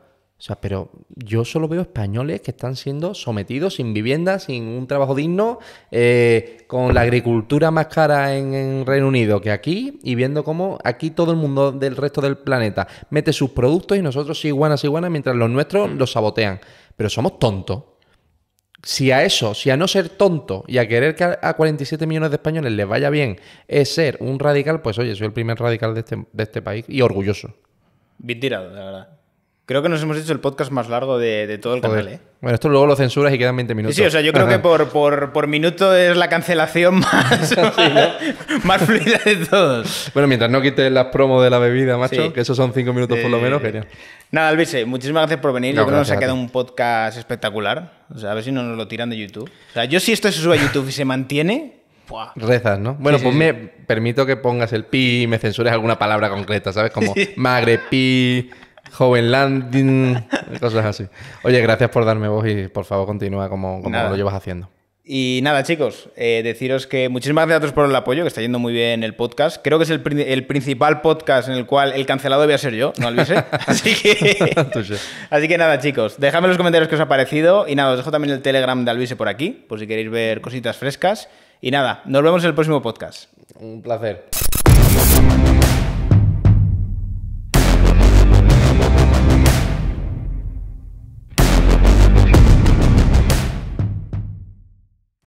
o sea, pero yo solo veo españoles que están siendo sometidos sin vivienda, sin un trabajo digno, eh, con la agricultura más cara en, Reino Unido que aquí, y viendo cómo aquí todo el mundo del resto del planeta mete sus productos y nosotros sí iguanas, iguanas, mientras los nuestros mm. los sabotean. Pero somos tontos. Si a eso, si a no ser tonto y a querer que a 47 millones de españoles les vaya bien es ser un radical, pues oye, soy el primer radical de este, de este país y orgulloso. Bien tirado, la verdad. Creo que nos hemos hecho el podcast más largo de, todo el canal, ¿eh? Bueno, esto luego lo censuras y quedan 20 minutos. Sí, o sea, yo creo que por, minuto es la cancelación más, fluida de todos. Bueno, mientras no quites las promos de la bebida, macho, que esos son 5 minutos por lo menos, eh, genial. Nada, Albise, muchísimas gracias por venir. yo creo que nos ha quedado un podcast espectacular. O sea, a ver si no nos lo tiran de YouTube. O sea, yo si esto se sube a YouTube y se mantiene, Rezas, ¿no? Bueno, pues me permito que pongas el pi y me censures alguna palabra concreta, ¿sabes? Como magre, pi, Joven Landing, cosas así. Oye, gracias por darme voz y por favor continúa como, lo llevas haciendo. Y nada, chicos, eh, deciros que muchísimas gracias a todos por el apoyo, que está yendo muy bien el podcast. Creo que es el, principal podcast en el cual el cancelado voy a ser yo, no Albise. así, que, así que nada, chicos, dejadme los comentarios que os ha parecido. Y nada, os dejo también el Telegram de Alvise por aquí, por si queréis ver cositas frescas. Y nada, nos vemos en el próximo podcast. Un placer.